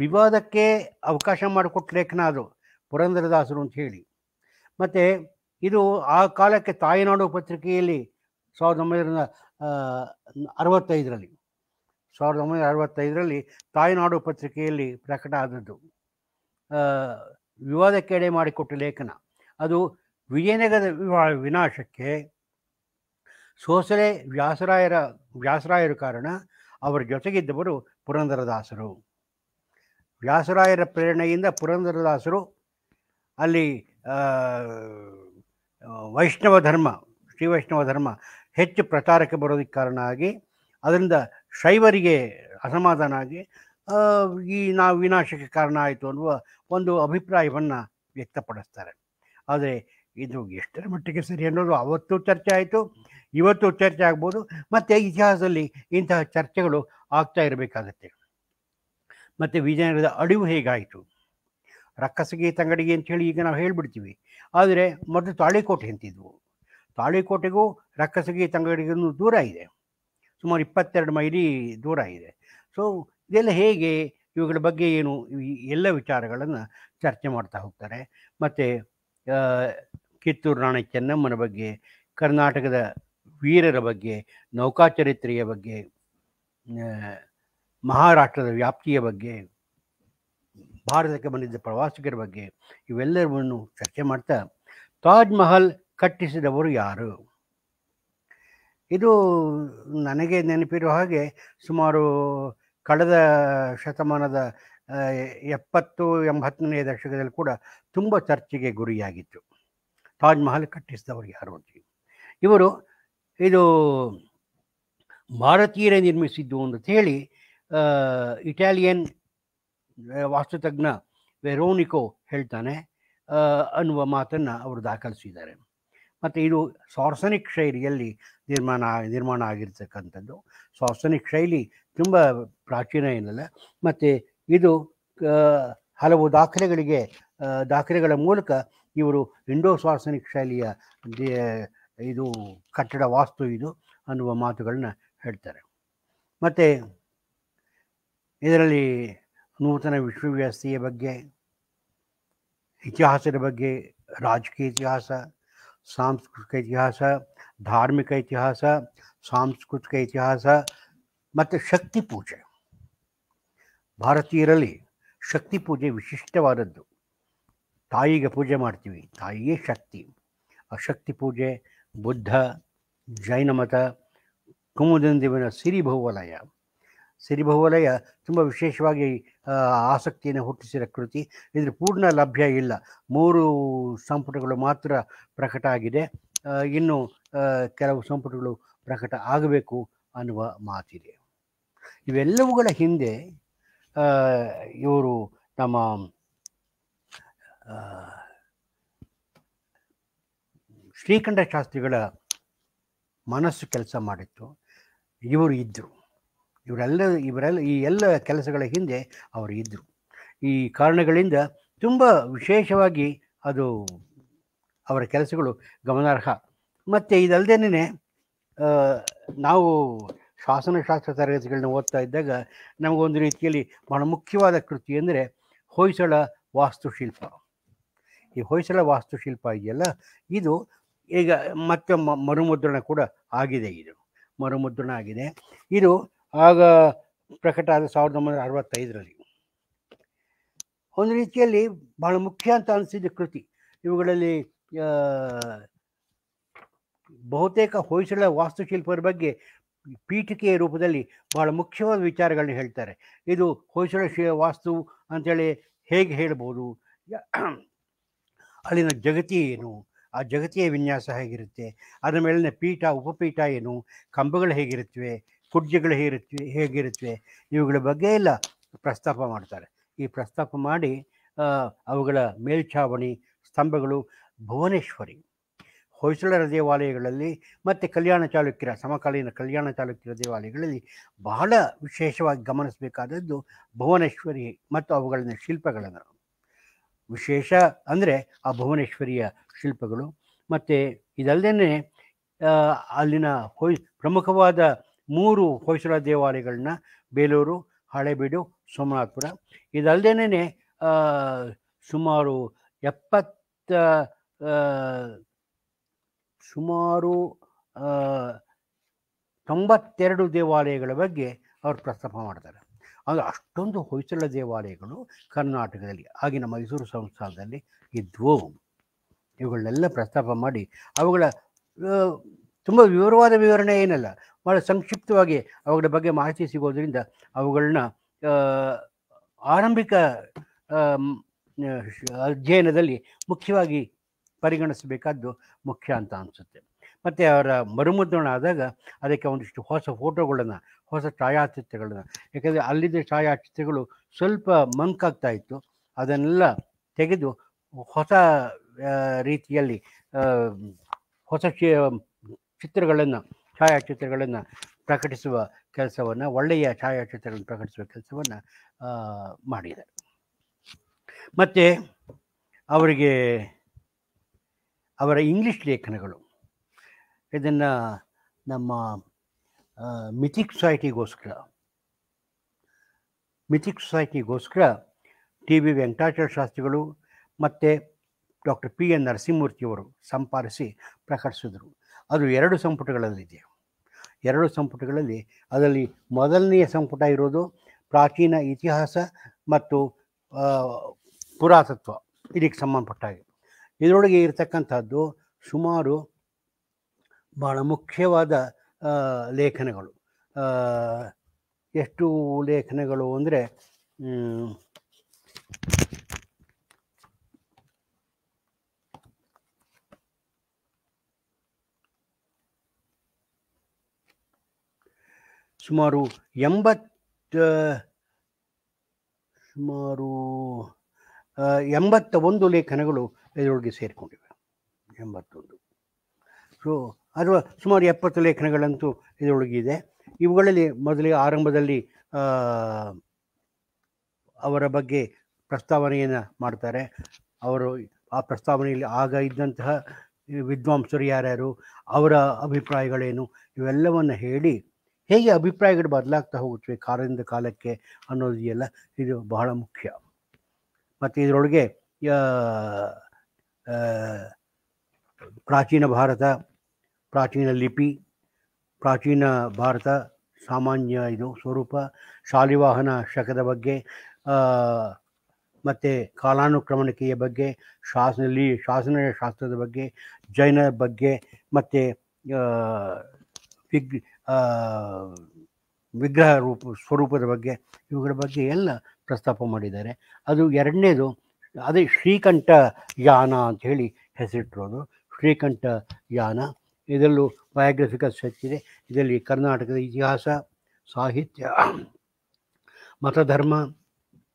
ವಿವಾದಕ್ಕೆ ಅವಕಾಶ ಮಾಡಿಕೊಟ್ಟ ಲೇಖನ ಅದು ಪುರಂದರದಾಸರು ಅಂತ ಹೇಳಿ ಮತ್ತು ಇದು ಆ ಕಾಲಕ್ಕೆ ತಾಯಿನಾಡು ಪತ್ರಿಕೆಯಲ್ಲಿ ಸಾವಿರದ ಒಂಬೈನೂರ ಅರವತ್ತೈದರಲ್ಲಿ ಸಾವಿರದ ಒಂಬೈನೂರ ಅರವತ್ತೈದರಲ್ಲಿ ತಾಯಿನಾಡು ಪತ್ರಿಕೆಯಲ್ಲಿ ಪ್ರಕಟ ಆದದ್ದು ವಿವಾದಕ್ಕೆಡೆ ಮಾಡಿಕೊಟ್ಟ ಲೇಖನ ಅದು ವಿಜಯನಗರದ ವಿವಾ ವಿನಾಶಕ್ಕೆ ಸೋಸಲೆ ವ್ಯಾಸರಾಯರ ವ್ಯಾಸರಾಯರ ಕಾರಣ ಅವರ ಜೊತೆಗಿದ್ದವರು ಪುರಂದರದಾಸರು ವ್ಯಾಸರಾಯರ ಪ್ರೇರಣೆಯಿಂದ ಪುರಂದರದಾಸರು ಅಲ್ಲಿ ವೈಷ್ಣವ ಧರ್ಮ ಶ್ರೀ ವೈಷ್ಣವ ಧರ್ಮ ಹೆಚ್ಚು ಪ್ರಚಾರಕ್ಕೆ ಬರೋದಕ್ಕೆ ಕಾರಣ ಆಗಿ ಅದರಿಂದ ಶೈವರಿಗೆ ಅಸಮಾಧಾನ ಆಗಿ ಈ ನಾವು ವಿನಾಶಕ್ಕೆ ಕಾರಣ ಆಯಿತು ಅನ್ನುವ ಒಂದು ಅಭಿಪ್ರಾಯವನ್ನು ವ್ಯಕ್ತಪಡಿಸ್ತಾರೆ ಆದರೆ ಇದು ಎಷ್ಟರ ಮಟ್ಟಿಗೆ ಸರಿ ಅನ್ನೋದು ಅವತ್ತು ಚರ್ಚೆ ಆಯಿತು ಇವತ್ತು ಚರ್ಚೆ ಆಗ್ಬೋದು ಮತ್ತು ಇತಿಹಾಸದಲ್ಲಿ ಇಂತಹ ಚರ್ಚೆಗಳು ಆಗ್ತಾ ಇರಬೇಕಾಗತ್ತೆ ಮತ್ತು ವಿಜಯನಗರದ ಅಡಿವು ಹೇಗಾಯಿತು ರಕ್ಕಸಗಿ ತಂಗಡಿಗೆ ಅಂಥೇಳಿ ಈಗ ನಾವು ಹೇಳಿಬಿಡ್ತೀವಿ ಆದರೆ ಮೊದಲು ತಾಳಿಕೋಟೆ ಅಂತಿದ್ವು ತಾಳಿಕೋಟೆಗೂ ರಕ್ಕಸಗಿ ತಂಗಡಿಗೂ ದೂರ ಇದೆ ಸುಮಾರು ಇಪ್ಪತ್ತೆರಡು ಮೈಲಿ ದೂರ ಇದೆ ಸೊ ಇದೆಲ್ಲ ಹೇಗೆ ಇವುಗಳ ಬಗ್ಗೆ ಏನು ಎಲ್ಲ ವಿಚಾರಗಳನ್ನು ಚರ್ಚೆ ಮಾಡ್ತಾ ಹೋಗ್ತಾರೆ ಮತ್ತು ಕಿತ್ತೂರು ರಾಣಿ ಚೆನ್ನಮ್ಮನ ಬಗ್ಗೆ ಕರ್ನಾಟಕದ ವೀರರ ಬಗ್ಗೆ ನೌಕಾಚರಿತ್ರೆಯ ಬಗ್ಗೆ ಮಹಾರಾಷ್ಟ್ರದ ವ್ಯಾಪ್ತಿಯ ಬಗ್ಗೆ ಭಾರತಕ್ಕೆ ಬಂದಿದ್ದ ಪ್ರವಾಸಿಗರ ಬಗ್ಗೆ ಇವೆಲ್ಲವನ್ನು ಚರ್ಚೆ ಮಾಡ್ತಾ ತಾಜ್ ಮಹಲ್ ಕಟ್ಟಿಸಿದವರು ಯಾರು ಇದು ನನಗೆ ನೆನಪಿರುವ ಹಾಗೆ ಸುಮಾರು ಕಳೆದ ಶತಮಾನದ ಎಪ್ಪತ್ತು ಎಂಬತ್ತನೇ ದಶಕದಲ್ಲಿ ಕೂಡ ತುಂಬ ಚರ್ಚೆಗೆ ಗುರಿಯಾಗಿತ್ತು ತಾಜ್ ಮಹಲ್ ಕಟ್ಟಿಸಿದವರು ಯಾರು ಅಂತ ಇವರು ಇದು ಭಾರತೀಯರೇ ನಿರ್ಮಿಸಿದ್ದು ಅಂತ ಹೇಳಿ ಇಟಾಲಿಯನ್ ವಾಸ್ತುತಜ್ಞ ವೆರೋನಿಕೋ ಹೇಳ್ತಾನೆ ಅನ್ನುವ ಮಾತನ್ನು ಅವರು ದಾಖಲಿಸಿದ್ದಾರೆ ಮತ್ತು ಇದು ಸಾರ್ಸನಿಕ್ ಶೈಲಿಯಲ್ಲಿ ನಿರ್ಮಾಣ ನಿರ್ಮಾಣ ಆಗಿರ್ತಕ್ಕಂಥದ್ದು ಸಾರ್ಸನಿಕ್ ಶೈಲಿ ತುಂಬ ಪ್ರಾಚೀನ ಏನಲ್ಲ ಮತ್ತು ಇದು ಹಲವು ದಾಖಲೆಗಳಿಗೆ ದಾಖಲೆಗಳ ಮೂಲಕ ಇವರು ಇಂಡೋ ಸಾರ್ಸನಿಕ್ ಶೈಲಿಯ ಇದು ಕಟ್ಟಡ ವಾಸ್ತು ಇದು ಅನ್ನುವ ಮಾತುಗಳನ್ನ ಹೇಳ್ತಾರೆ ಮತ್ತು ಇದರಲ್ಲಿ ನೂತನ ವಿಶ್ವವ್ಯವಸ್ಥೆಯ ಬಗ್ಗೆ ಇತಿಹಾಸದ ಬಗ್ಗೆ ರಾಜಕೀಯ ಇತಿಹಾಸ ಸಾಂಸ್ಕೃತಿಕ ಇತಿಹಾಸ ಧಾರ್ಮಿಕ ಇತಿಹಾಸ ಸಾಂಸ್ಕೃತಿಕ ಇತಿಹಾಸ ಮತ್ತು ಶಕ್ತಿ ಪೂಜೆ ಭಾರತೀಯರಲ್ಲಿ ಶಕ್ತಿ ಪೂಜೆ ವಿಶಿಷ್ಟವಾದದ್ದು ತಾಯಿಗೆ ಪೂಜೆ ಮಾಡ್ತೀವಿ ತಾಯಿಯೇ ಶಕ್ತಿ ಆ ಶಕ್ತಿ ಪೂಜೆ ಬುದ್ಧ ಜೈನ ಮತ ಸಿರಿ ಭೂವಲಯ ಸಿರಿಭವಲಯ ತುಂಬ ವಿಶೇಷವಾಗಿ ಆಸಕ್ತಿಯನ್ನು ಹುಟ್ಟಿಸಿದ ಕೃತಿ ಇದರ ಪೂರ್ಣ ಲಭ್ಯ ಇಲ್ಲ ಮೂರು ಸಂಪುಟಗಳು ಮಾತ್ರ ಪ್ರಕಟ ಆಗಿದೆ ಇನ್ನು ಕೆಲವು ಸಂಪುಟಗಳು ಪ್ರಕಟ ಆಗಬೇಕು ಅನ್ನುವ ಮಾತಿದೆ ಇವೆಲ್ಲವುಗಳ ಹಿಂದೆ ಇವರು ನಮ್ಮ ಶ್ರೀಕಂಠ ಶಾಸ್ತ್ರಿಗಳ ಮನಸ್ಸು ಕೆಲಸ ಮಾಡಿತ್ತು ಇವರು ಇದ್ದರು ಇವರೆಲ್ಲ ಇವರೆಲ್ಲ ಈ ಎಲ್ಲ ಕೆಲಸಗಳ ಹಿಂದೆ ಅವರು ಇದ್ದರು ಈ ಕಾರಣಗಳಿಂದ ತುಂಬ ವಿಶೇಷವಾಗಿ ಅದು ಅವರ ಕೆಲಸಗಳು ಗಮನಾರ್ಹ ಮತ್ತು ಇದಲ್ಲದೇನೆ ನಾವು ಶಾಸನಶಾಸ್ತ್ರ ತರಗತಿಗಳನ್ನ ಓದ್ತಾ ಇದ್ದಾಗ ನಮಗೊಂದು ರೀತಿಯಲ್ಲಿ ಬಹಳ ಮುಖ್ಯವಾದ ಕೃತಿ ಅಂದರೆ ಹೊಯ್ಸಳ ವಾಸ್ತುಶಿಲ್ಪ ಈ ಹೊಯ್ಸಳ ವಾಸ್ತುಶಿಲ್ಪ ಇದೆಯಲ್ಲ ಇದು ಈಗ ಮತ್ತೆ ಮರುಮುದ್ರಣ ಕೂಡ ಆಗಿದೆ ಇದು ಮರುಮುದ್ರಣ ಆಗಿದೆ ಇದು ಆಗ ಪ್ರಕಟ ಆದ ಸಾವಿರದ ಒಂಬೈನೂರ ಅರವತ್ತೈದರಲ್ಲಿ ಒಂದು ರೀತಿಯಲ್ಲಿ ಬಹಳ ಮುಖ್ಯ ಅಂತ ಅನಿಸಿದ ಕೃತಿ ಇವುಗಳಲ್ಲಿ ಬಹುತೇಕ ಹೊಯ್ಸಳ ವಾಸ್ತುಶಿಲ್ಪರ ಬಗ್ಗೆ ಪೀಠಿಕೆಯ ರೂಪದಲ್ಲಿ ಬಹಳ ಮುಖ್ಯವಾದ ವಿಚಾರಗಳನ್ನ ಹೇಳ್ತಾರೆ ಇದು ಹೊಯ್ಸಳ ಶಿ ವಾಸ್ತು ಅಂಥೇಳಿ ಹೇಗೆ ಹೇಳ್ಬೋದು ಅಲ್ಲಿನ ಜಗತಿ ಏನು ಆ ಜಗತಿಯ ವಿನ್ಯಾಸ ಹೇಗಿರುತ್ತೆ ಅದರ ಮೇಲಿನ ಪೀಠ ಉಪಪೀಠ ಏನು ಕಂಬಗಳು ಹೇಗಿರುತ್ತವೆ ಕುಡ್ಜಿಗಳು ಹೇಗಿರುತ್ತವೆ ಹೇಗಿರುತ್ತವೆ ಇವುಗಳ ಬಗ್ಗೆ ಎಲ್ಲ ಪ್ರಸ್ತಾಪ ಮಾಡ್ತಾರೆ ಈ ಪ್ರಸ್ತಾಪ ಮಾಡಿ ಅವುಗಳ ಮೇಲ್ಛಾವಣಿ ಸ್ತಂಭಗಳು ಭುವನೇಶ್ವರಿ ಹೊಯ್ಸಳರ ದೇವಾಲಯಗಳಲ್ಲಿ ಮತ್ತು ಕಲ್ಯಾಣ ಚಾಲುಕ್ಯರ ಸಮಕಾಲೀನ ಕಲ್ಯಾಣ ಚಾಲುಕ್ಯರ ದೇವಾಲಯಗಳಲ್ಲಿ ಬಹಳ ವಿಶೇಷವಾಗಿ ಗಮನಿಸಬೇಕಾದದ್ದು ಭುವನೇಶ್ವರಿ ಮತ್ತು ಅವುಗಳ ಶಿಲ್ಪಗಳನ್ನು ವಿಶೇಷ ಅಂದರೆ ಆ ಭುವನೇಶ್ವರಿಯ ಶಿಲ್ಪಗಳು ಮತ್ತು ಇದಲ್ಲದೇ ಅಲ್ಲಿನ ಹೊಯ್ ಪ್ರಮುಖವಾದ ಮೂರು ಹೊಯ್ಸಳ ದೇವಾಲಯಗಳನ್ನ ಬೇಲೂರು ಹಳೆಬೀಡು ಸೋಮನಾಥಪುರ ಇದಲ್ಲದೇನೆ ಸುಮಾರು ಎಪ್ಪತ್ತ ಸುಮಾರು ತೊಂಬತ್ತೆರಡು ದೇವಾಲಯಗಳ ಬಗ್ಗೆ ಅವರು ಪ್ರಸ್ತಾಪ ಮಾಡ್ತಾರೆ ಅಂದರೆ ಅಷ್ಟೊಂದು ಹೊಯ್ಸಳ ದೇವಾಲಯಗಳು ಕರ್ನಾಟಕದಲ್ಲಿ ಆಗಿನ ಮೈಸೂರು ಸಂಸ್ಥಾನದಲ್ಲಿ ಇದ್ವು ಇವುಗಳನ್ನೆಲ್ಲ ಪ್ರಸ್ತಾಪ ಮಾಡಿ ಅವುಗಳ ತುಂಬ ವಿವರವಾದ ವಿವರಣೆ ಏನಲ್ಲ ಭಾಳ ಸಂಕ್ಷಿಪ್ತವಾಗಿ ಅವುಗಳ ಬಗ್ಗೆ ಮಾಹಿತಿ ಸಿಗೋದರಿಂದ ಅವುಗಳನ್ನ ಆರಂಭಿಕ ಅಧ್ಯಯನದಲ್ಲಿ ಮುಖ್ಯವಾಗಿ ಪರಿಗಣಿಸಬೇಕಾದ್ದು ಮುಖ್ಯ ಅಂತ ಅನಿಸುತ್ತೆ ಮತ್ತು ಅವರ ಮರುಮುದ್ರಣ ಆದಾಗ ಅದಕ್ಕೆ ಒಂದಿಷ್ಟು ಹೊಸ ಫೋಟೋಗಳನ್ನು ಹೊಸ ಛಾಯಾಚಿತ್ರಗಳನ್ನು ಯಾಕೆಂದರೆ ಅಲ್ಲಿದ್ದ ಛಾಯಾಚಿತ್ರಗಳು ಸ್ವಲ್ಪ ಮಂಕಾಗ್ತಾ ಇತ್ತು ಅದನ್ನೆಲ್ಲ ತೆಗೆದು ಹೊಸ ರೀತಿಯಲ್ಲಿ ಹೊಸ ಚಿತ್ರಗಳನ್ನು ಛಾಯಾಚಿತ್ರಗಳನ್ನು ಪ್ರಕಟಿಸುವ ಕೆಲಸವನ್ನು ಒಳ್ಳೆಯ ಛಾಯಾಚಿತ್ರಗಳನ್ನು ಪ್ರಕಟಿಸುವ ಕೆಲಸವನ್ನು ಮಾಡಿದ್ದಾರೆ ಮತ್ತು ಅವರಿಗೆ ಅವರ ಇಂಗ್ಲೀಷ್ ಲೇಖನಗಳು ಇದನ್ನು ನಮ್ಮ ಮಿಥಿಕ್ ಸೊಸೈಟಿಗೋಸ್ಕರ ಮಿಥಿಕ್ ಸೊಸೈಟಿಗೋಸ್ಕರ ಟಿ ವಿ ವೆಂಕಟಾಚಾರ ಶಾಸ್ತ್ರಿಗಳು ಮತ್ತು ಡಾಕ್ಟರ್ ಪಿ ಎನ್ ನರಸಿಂಹಮೂರ್ತಿಯವರು ಸಂಪಾದಿಸಿ ಪ್ರಕಟಿಸಿದರು ಅದು ಎರಡು ಸಂಪುಟಗಳಲ್ಲಿದೆ ಎರಡು ಸಂಪುಟಗಳಲ್ಲಿ ಅದರಲ್ಲಿ ಮೊದಲನೆಯ ಸಂಪುಟ ಇರೋದು ಪ್ರಾಚೀನ ಇತಿಹಾಸ ಮತ್ತು ಪುರಾತತ್ವ ಇದಕ್ಕೆ ಸಂಬಂಧಪಟ್ಟಾಗಿ ಇದರೊಳಗೆ ಇರತಕ್ಕಂಥದ್ದು ಸುಮಾರು ಭಾಳ ಮುಖ್ಯವಾದ ಲೇಖನಗಳು ಎಷ್ಟು ಲೇಖನಗಳು ಅಂದರೆ ಸುಮಾರು ಎಂಬತ್ತ ಸುಮಾರು ಎಂಬತ್ತ ಒಂದು ಲೇಖನಗಳು ಇದರೊಳಗೆ ಸೇರಿಕೊಂಡಿವೆ ಎಂಬತ್ತೊಂದು ಸೊ ಅಥವಾ ಸುಮಾರು ಎಪ್ಪತ್ತು ಲೇಖನಗಳಂತೂ ಇದರೊಳಗಿದೆ ಇವುಗಳಲ್ಲಿ ಮೊದಲಿಗೆ ಆರಂಭದಲ್ಲಿ ಅವರ ಬಗ್ಗೆ ಪ್ರಸ್ತಾವನೆಯನ್ನು ಮಾಡ್ತಾರೆ ಅವರು ಆ ಪ್ರಸ್ತಾವನೆಯಲ್ಲಿ ಆಗ ಇದ್ದಂತಹ ವಿದ್ವಾಂಸರು ಯಾರ್ಯಾರು ಅವರ ಅಭಿಪ್ರಾಯಗಳೇನು ಇವೆಲ್ಲವನ್ನು ಹೇಳಿ ಹೇಗೆ ಅಭಿಪ್ರಾಯಗಳು ಬದಲಾಗ್ತಾ ಹೋಗುತ್ತವೆ ಕಾಲದಿಂದ ಕಾಲಕ್ಕೆ ಅನ್ನೋದು ಎಲ್ಲ ಇದು ಬಹಳ ಮುಖ್ಯ ಮತ್ತು ಇದರೊಳಗೆ ಪ್ರಾಚೀನ ಭಾರತ ಪ್ರಾಚೀನ ಲಿಪಿ ಪ್ರಾಚೀನ ಭಾರತ ಸಾಮಾನ್ಯ ಇದು ಸ್ವರೂಪ ಶಾಲಿವಾಹನ ಶಕದ ಬಗ್ಗೆ ಮತ್ತು ಕಾಲಾನುಕ್ರಮಣಿಕೆಯ ಬಗ್ಗೆ ಶಾಸನಲಿ ಶಾಸನ ಶಾಸ್ತ್ರದ ಬಗ್ಗೆ ಜೈನ ಬಗ್ಗೆ ಮತ್ತು ವಿಗ್ ವಿಗ್ರಹ ರೂಪ ಸ್ವರೂಪದ ಬಗ್ಗೆ ಇವುಗಳ ಬಗ್ಗೆ ಎಲ್ಲ ಪ್ರಸ್ತಾಪ ಮಾಡಿದ್ದಾರೆ ಅದು ಎರಡನೇದು ಅದೇ ಶ್ರೀಕಂಠ ಯಾನ ಅಂತ ಹೇಳಿ ಹೆಸರಿಟ್ಟಿರೋದು ಶ್ರೀಕಂಠ ಯಾನ ಇದರಲ್ಲೂ ಬಯೋಗ್ರಫಿಕಲ್ಸ್ ಇದೆ ಇದರಲ್ಲಿ ಕರ್ನಾಟಕದ ಇತಿಹಾಸ ಸಾಹಿತ್ಯ ಮತಧರ್ಮ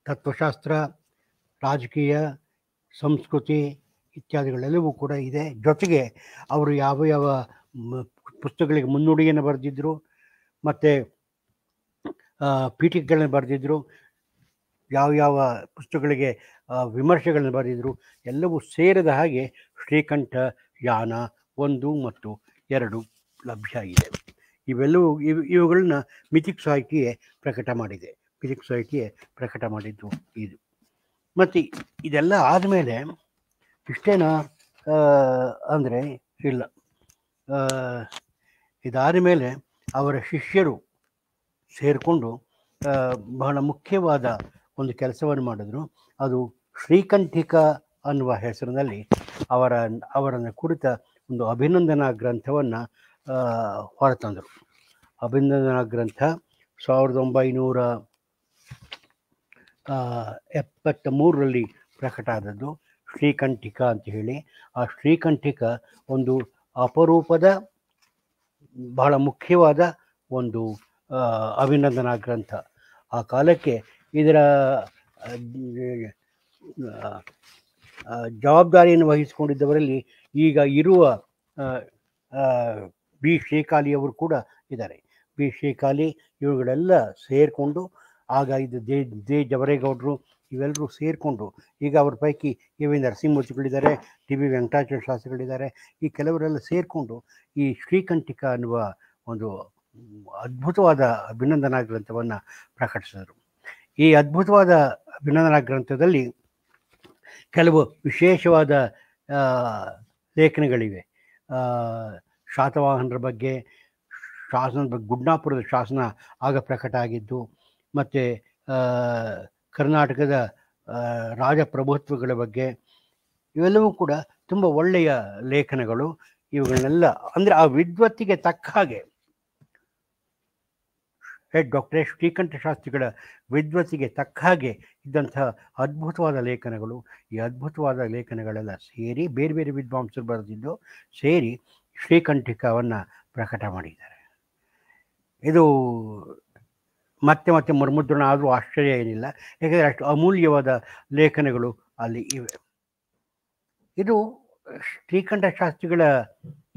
ತತ್ವಶಾಸ್ತ್ರ ರಾಜಕೀಯ ಸಂಸ್ಕೃತಿ ಇತ್ಯಾದಿಗಳೆಲ್ಲವೂ ಕೂಡ ಇದೆ ಜೊತೆಗೆ ಅವರು ಯಾವ ಯಾವ ಪುಸ್ತಕಗಳಿಗೆ ಮುನ್ನುಡಿಯನ್ನು ಬರೆದಿದ್ದರು ಮತ್ತು ಪೀಠಿಕೆಗಳನ್ನು ಬರೆದಿದ್ದರು ಯಾವ ಯಾವ ಪುಸ್ತಕಗಳಿಗೆ ವಿಮರ್ಶೆಗಳನ್ನು ಬರೆದಿದ್ದರು ಎಲ್ಲವೂ ಸೇರಿದ ಹಾಗೆ ಶ್ರೀಕಂಠ ಯಾನ ಒಂದು ಮತ್ತು ಎರಡು ಲಭ್ಯ ಆಗಿದೆ ಇವೆಲ್ಲವೂ ಇವು ಇವುಗಳನ್ನ ಮಿಥಿಕ್ ಸಾಹಿತಿಯೇ ಪ್ರಕಟ ಮಾಡಿದೆ ಮಿಥಿಕ್ ಸಾಹಿತಿಯೇ ಪ್ರಕಟ ಮಾಡಿದ್ದು ಇದು ಮತ್ತು ಇದೆಲ್ಲ ಆದಮೇಲೆ ಇಷ್ಟೇನಾ ಅಂದರೆ ಇಲ್ಲ ಇದಾದ ಮೇಲೆ ಅವರ ಶಿಷ್ಯರು ಸೇರಿಕೊಂಡು ಬಹಳ ಮುಖ್ಯವಾದ ಒಂದು ಕೆಲಸವನ್ನು ಮಾಡಿದ್ರು ಅದು ಶ್ರೀಕಂಠಿಕ ಅನ್ನುವ ಹೆಸರಿನಲ್ಲಿ ಅವರ ಅವರನ್ನು ಕುರಿತ ಒಂದು ಅಭಿನಂದನಾ ಗ್ರಂಥವನ್ನು ಹೊರತಂದರು ಅಭಿನಂದನಾ ಗ್ರಂಥ ಸಾವಿರದ ಒಂಬೈನೂರ ಎಪ್ಪತ್ತ ಮೂರರಲ್ಲಿ ಪ್ರಕಟ ಆದದ್ದು ಶ್ರೀಕಂಠಿಕ ಅಂತ ಹೇಳಿ ಆ ಶ್ರೀಕಂಠಿಕ ಒಂದು ಅಪರೂಪದ ಬಹಳ ಮುಖ್ಯವಾದ ಒಂದು ಅಭಿನಂದನಾ ಗ್ರಂಥ ಆ ಕಾಲಕ್ಕೆ ಇದರ ಜವಾಬ್ದಾರಿಯನ್ನು ವಹಿಸಿಕೊಂಡಿದ್ದವರಲ್ಲಿ ಈಗ ಇರುವ ಬಿ ಶೇಖಾಲಿಯವರು ಕೂಡ ಇದ್ದಾರೆ ಬಿ ಶೇಖಾಲಿ ಇವುಗಳೆಲ್ಲ ಸೇರಿಕೊಂಡು ಆಗ ಇದು ದೇ ದೇ ಜವರೇಗೌಡರು ಇವೆಲ್ಲರೂ ಸೇರಿಕೊಂಡು ಈಗ ಅವ್ರ ಪೈಕಿ ಎ ವಿ ನರಸಿಂಹಮೂರ್ತಿಗಳಿದ್ದಾರೆ ಟಿ ವಿ ವೆಂಕಟಾಚಾರ್ಯ ಶಾಸ್ತ್ರಿಗಳಿದ್ದಾರೆ ಈ ಕೆಲವರೆಲ್ಲ ಸೇರಿಕೊಂಡು ಈ ಶ್ರೀಕಂಠಿಕ ಅನ್ನುವ ಒಂದು ಅದ್ಭುತವಾದ ಅಭಿನಂದನಾ ಗ್ರಂಥವನ್ನು ಪ್ರಕಟಿಸಿದರು ಈ ಅದ್ಭುತವಾದ ಅಭಿನಂದನಾ ಗ್ರಂಥದಲ್ಲಿ ಕೆಲವು ವಿಶೇಷವಾದ ಲೇಖನಗಳಿವೆ ಶಾತವಾಹನರ ಬಗ್ಗೆ ಶಾಸನದ ಬಗ್ಗೆ ಗುಡ್ನಾಪುರದ ಶಾಸನ ಆಗ ಪ್ರಕಟ ಆಗಿದ್ದು ಮತ್ತು ಕರ್ನಾಟಕದ ರಾಜಪ್ರಭುತ್ವಗಳ ಬಗ್ಗೆ ಇವೆಲ್ಲವೂ ಕೂಡ ತುಂಬ ಒಳ್ಳೆಯ ಲೇಖನಗಳು ಇವುಗಳನ್ನೆಲ್ಲ ಅಂದರೆ ಆ ವಿದ್ವತ್ತಿಗೆ ತಕ್ಕ ಹಾಗೆ ಹೆಡ್ ಡಾಕ್ಟರ್ ಶ್ರೀಕಂಠ ಶಾಸ್ತ್ರಿಗಳ ವಿದ್ವತ್ತಿಗೆ ತಕ್ಕ ಹಾಗೆ ಇದ್ದಂತಹ ಅದ್ಭುತವಾದ ಲೇಖನಗಳು ಈ ಅದ್ಭುತವಾದ ಲೇಖನಗಳೆಲ್ಲ ಸೇರಿ ಬೇರೆ ಬೇರೆ ವಿದ್ವಾಂಸರು ಬರೆದಿದ್ದು ಸೇರಿ ಶ್ರೀಕಂಠಿಕವನ್ನು ಪ್ರಕಟ ಮಾಡಿದ್ದಾರೆ ಇದು ಮತ್ತೆ ಮತ್ತೆ ಮರುಮುದ್ರಣ ಆದರೂ ಆಶ್ಚರ್ಯ ಏನಿಲ್ಲ ಏಕೆಂದರೆ ಅಷ್ಟು ಅಮೂಲ್ಯವಾದ ಲೇಖನಗಳು ಅಲ್ಲಿ ಇವೆ ಇದು ಶ್ರೀಕಂಠ ಶಾಸ್ತ್ರಿಗಳ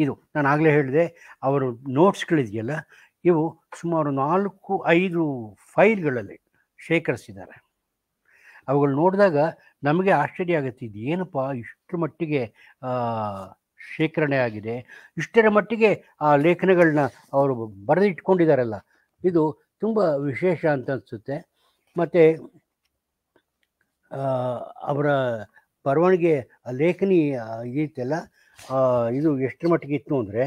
ಇದು ನಾನು ಆಗಲೇ ಹೇಳಿದೆ ಅವರು ನೋಟ್ಸ್ಗಳಿದೆಯಲ್ಲ ಇವು ಸುಮಾರು ನಾಲ್ಕು ಐದು ಫೈಲ್ಗಳಲ್ಲಿ ಶೇಖರಿಸಿದ್ದಾರೆ ಅವುಗಳು ನೋಡಿದಾಗ ನಮಗೆ ಆಶ್ಚರ್ಯ ಆಗುತ್ತೆ ಇದು ಏನಪ್ಪ ಇಷ್ಟರ ಮಟ್ಟಿಗೆ ಶೇಖರಣೆ ಆಗಿದೆ ಇಷ್ಟರ ಮಟ್ಟಿಗೆ ಆ ಲೇಖನಗಳನ್ನ ಅವರು ಬರೆದಿಟ್ಕೊಂಡಿದ್ದಾರಲ್ಲ ಇದು ತುಂಬ ವಿಶೇಷ ಅಂತ ಅನಿಸುತ್ತೆ ಮತ್ತು ಅವರ ಬರವಣಿಗೆ ಲೇಖನಿ ಇದೆಯಲ್ಲ ಇದು ಎಷ್ಟರ ಮಟ್ಟಿಗೆ ಇತ್ತು ಅಂದರೆ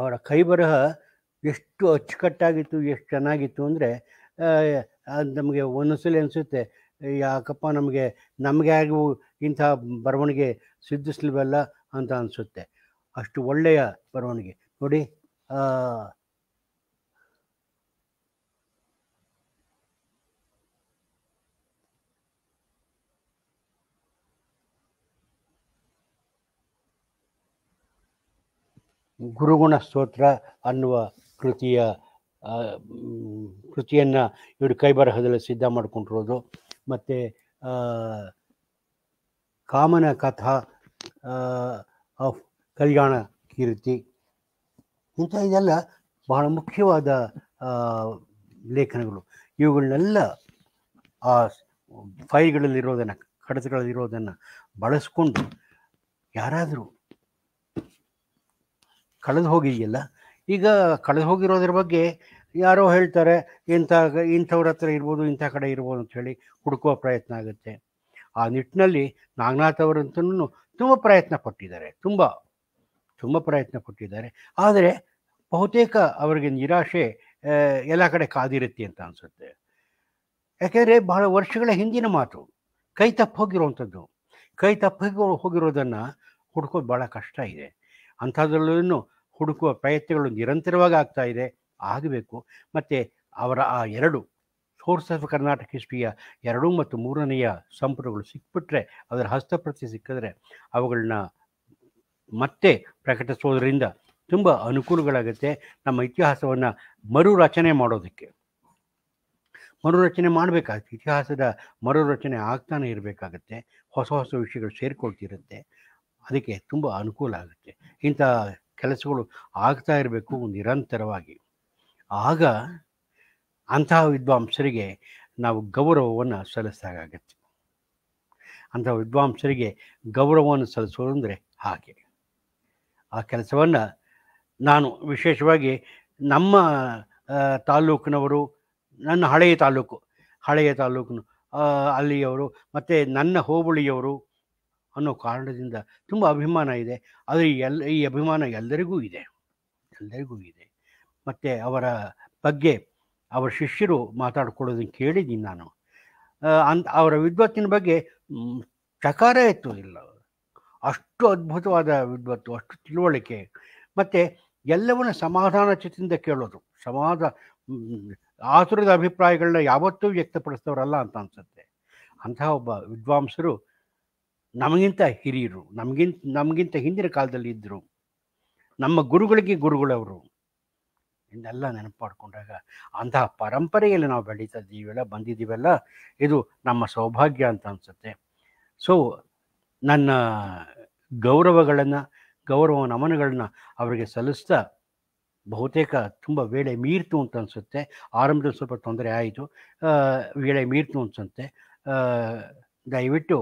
ಅವರ ಕೈ ಬರಹ ಎಷ್ಟು ಅಚ್ಚುಕಟ್ಟಾಗಿತ್ತು ಎಷ್ಟು ಚೆನ್ನಾಗಿತ್ತು ಅಂದರೆ ನಮಗೆ ಒಂದೊಂದ್ಸಲಿ ಅನಿಸುತ್ತೆ ಯಾಕಪ್ಪ ನಮಗೆ ನಮಗೆ ಇಂತಹ ಬರವಣಿಗೆ ಸಿದ್ಧಿಸಲಿವೆಲ್ಲ ಅಂತ ಅನಿಸುತ್ತೆ ಅಷ್ಟು ಒಳ್ಳೆಯ ಬರವಣಿಗೆ ನೋಡಿ ಗುರುಗುಣ ಸ್ತೋತ್ರ ಅನ್ನುವ ಕೃತಿಯ ಕೃತಿಯನ್ನು ಇವರು ಕೈಬರಹದಲ್ಲಿ ಸಿದ್ಧ ಮಾಡ್ಕೊಂಡಿರೋದು ಮತ್ತು ಕಾಮನ ಕಥಾ ಆಫ್ ಕಲ್ಯಾಣ ಕೀರ್ತಿ ಇಂಥ ಇದೆಲ್ಲ ಬಹಳ ಮುಖ್ಯವಾದ ಲೇಖನಗಳು ಇವುಗಳನ್ನೆಲ್ಲ ಆ ಫೈಲ್ಗಳಲ್ಲಿರೋದನ್ನು ಕಡತಗಳಲ್ಲಿರೋದನ್ನು ಬಳಸ್ಕೊಂಡು ಯಾರಾದರೂ ಕಳೆದು ಹೋಗಿದೆಯಲ್ಲ ಈಗ ಕಳೆದು ಹೋಗಿರೋದ್ರ ಬಗ್ಗೆ ಯಾರೋ ಹೇಳ್ತಾರೆ ಇಂಥ ಇಂಥವ್ರ ಹತ್ರ ಇರ್ಬೋದು ಇಂಥ ಕಡೆ ಇರ್ಬೋದು ಅಂತ ಹೇಳಿ ಹುಡುಕುವ ಪ್ರಯತ್ನ ಆಗುತ್ತೆ ಆ ನಿಟ್ಟಿನಲ್ಲಿ ನಾಗನಾಥ್ ಅವರಂತೂ ತುಂಬ ಪ್ರಯತ್ನ ಪಟ್ಟಿದ್ದಾರೆ ತುಂಬ ತುಂಬ ಪ್ರಯತ್ನ ಪಟ್ಟಿದ್ದಾರೆ ಆದರೆ ಬಹುತೇಕ ಅವರಿಗೆ ನಿರಾಶೆ ಎಲ್ಲ ಕಡೆ ಕಾದಿರುತ್ತೆ ಅಂತ ಅನಿಸುತ್ತೆ ಯಾಕೆಂದರೆ ಬಹಳ ವರ್ಷಗಳ ಹಿಂದಿನ ಮಾತು ಕೈ ತಪ್ಪೋಗಿರುವಂಥದ್ದು ಕೈ ತಪ್ಪಿ ಹೋಗಿರೋದನ್ನು ಹುಡುಕೋದು ಭಾಳ ಕಷ್ಟ ಇದೆ ಅಂಥದ್ರಲ್ಲೂ ಹುಡುಕುವ ಪ್ರಯತ್ನಗಳು ನಿರಂತರವಾಗಿ ಆಗ್ತಾ ಇದೆ ಆಗಬೇಕು ಮತ್ತು ಅವರ ಆ ಎರಡು ಫೋರ್ಸ್ ಆಫ್ ಕರ್ನಾಟಕ ಹಿಸ್ಟ್ರಿಯ ಎರಡು ಮತ್ತು ಮೂರನೆಯ ಸಂಪುಟಗಳು ಸಿಕ್ಬಿಟ್ರೆ ಅದರ ಹಸ್ತಪ್ರತಿ ಸಿಕ್ಕಿದ್ರೆ ಅವುಗಳನ್ನ ಮತ್ತೆ ಪ್ರಕಟಿಸೋದರಿಂದ ತುಂಬ ಅನುಕೂಲಗಳಾಗುತ್ತೆ ನಮ್ಮ ಇತಿಹಾಸವನ್ನು ಮರುರಚನೆ ಮಾಡೋದಕ್ಕೆ ಮರುರಚನೆ ಮಾಡಬೇಕಾಗುತ್ತೆ ಇತಿಹಾಸದ ಮರುರಚನೆ ಆಗ್ತಾನೆ ಇರಬೇಕಾಗತ್ತೆ ಹೊಸ ಹೊಸ ವಿಷಯಗಳು ಸೇರಿಕೊಳ್ತಿರುತ್ತೆ ಅದಕ್ಕೆ ತುಂಬ ಅನುಕೂಲ ಆಗುತ್ತೆ ಇಂಥ ಕೆಲಸಗಳು ಆಗ್ತಾ ಇರಬೇಕು ನಿರಂತರವಾಗಿ ಆಗ ಅಂತಹ ವಿದ್ವಾಂಸರಿಗೆ ನಾವು ಗೌರವವನ್ನು ಸಲ್ಲಿಸಿದಾಗತ್ತೆ ಅಂತಹ ವಿದ್ವಾಂಸರಿಗೆ ಗೌರವವನ್ನು ಸಲ್ಲಿಸೋದು ಅಂದರೆ ಹಾಗೆ ಆ ಕೆಲಸವನ್ನು ನಾನು ವಿಶೇಷವಾಗಿ ನಮ್ಮ ತಾಲೂಕಿನವರು ನನ್ನ ಹಳೆಯ ತಾಲೂಕು ಹಳೆಯ ತಾಲೂಕಿನ ಅಲ್ಲಿಯವರು ಮತ್ತು ನನ್ನ ಹೋಬಳಿಯವರು ಅನ್ನೋ ಕಾರಣದಿಂದ ತುಂಬ ಅಭಿಮಾನ ಇದೆ ಆದರೆ ಎಲ್ಲ ಈ ಅಭಿಮಾನ ಎಲ್ಲರಿಗೂ ಇದೆ ಎಲ್ಲರಿಗೂ ಇದೆ ಮತ್ತು ಅವರ ಬಗ್ಗೆ ಅವರ ಶಿಷ್ಯರು ಮಾತಾಡ್ಕೊಳ್ಳೋದನ್ನು ಕೇಳಿದ್ದೀನಿ ನಾನು ಅಂತ ಅವರ ವಿದ್ವತ್ತಿನ ಬಗ್ಗೆ ಚಕಾರ ಎತ್ತುವುದಿಲ್ಲ ಅಷ್ಟು ಅದ್ಭುತವಾದ ವಿದ್ವತ್ತು ಅಷ್ಟು ತಿಳುವಳಿಕೆ ಮತ್ತು ಎಲ್ಲವನ್ನು ಸಮಾಧಾನ ಚಿತ್ತಿಂದ ಕೇಳೋದು ಸಮಾಧ ಆತುರದ ಅಭಿಪ್ರಾಯಗಳನ್ನ ಯಾವತ್ತೂ ವ್ಯಕ್ತಪಡಿಸ್ತವ್ರಲ್ಲ ಅಂತ ಅನಿಸುತ್ತೆ ಅಂತಹ ಒಬ್ಬ ವಿದ್ವಾಂಸರು ನಮಗಿಂತ ಹಿರಿಯರು ನಮಗಿಂತ ನಮಗಿಂತ ಹಿಂದಿನ ಕಾಲದಲ್ಲಿ ಇದ್ದರು ನಮ್ಮ ಗುರುಗಳಿಗೆ ಗುರುಗಳವರು ಇನ್ನೆಲ್ಲ ನೆನಪು ಮಾಡಿಕೊಂಡಾಗ ಅಂತಹ ಪರಂಪರೆಯಲ್ಲಿ ನಾವು ಬೆಳೀತಾ ಇದ್ದೀವಲ್ಲ ಬಂದಿದ್ದೀವಲ್ಲ ಇದು ನಮ್ಮ ಸೌಭಾಗ್ಯ ಅಂತ ಅನಿಸುತ್ತೆ ಸೊ ನನ್ನ ಗೌರವಗಳನ್ನು ಗೌರವ ನಮನಗಳನ್ನು ಅವರಿಗೆ ಸಲ್ಲಿಸ್ತಾ ಬಹುತೇಕ ತುಂಬ ವೇಳೆ ಮೀರ್ತು ಅಂತ ಅನಿಸುತ್ತೆ ಆರಂಭದಲ್ಲಿ ಸ್ವಲ್ಪ ತೊಂದರೆ ಆಯಿತು ವೇಳೆ ಮೀರ್ತು ಅನಿಸುತ್ತೆ ದಯವಿಟ್ಟು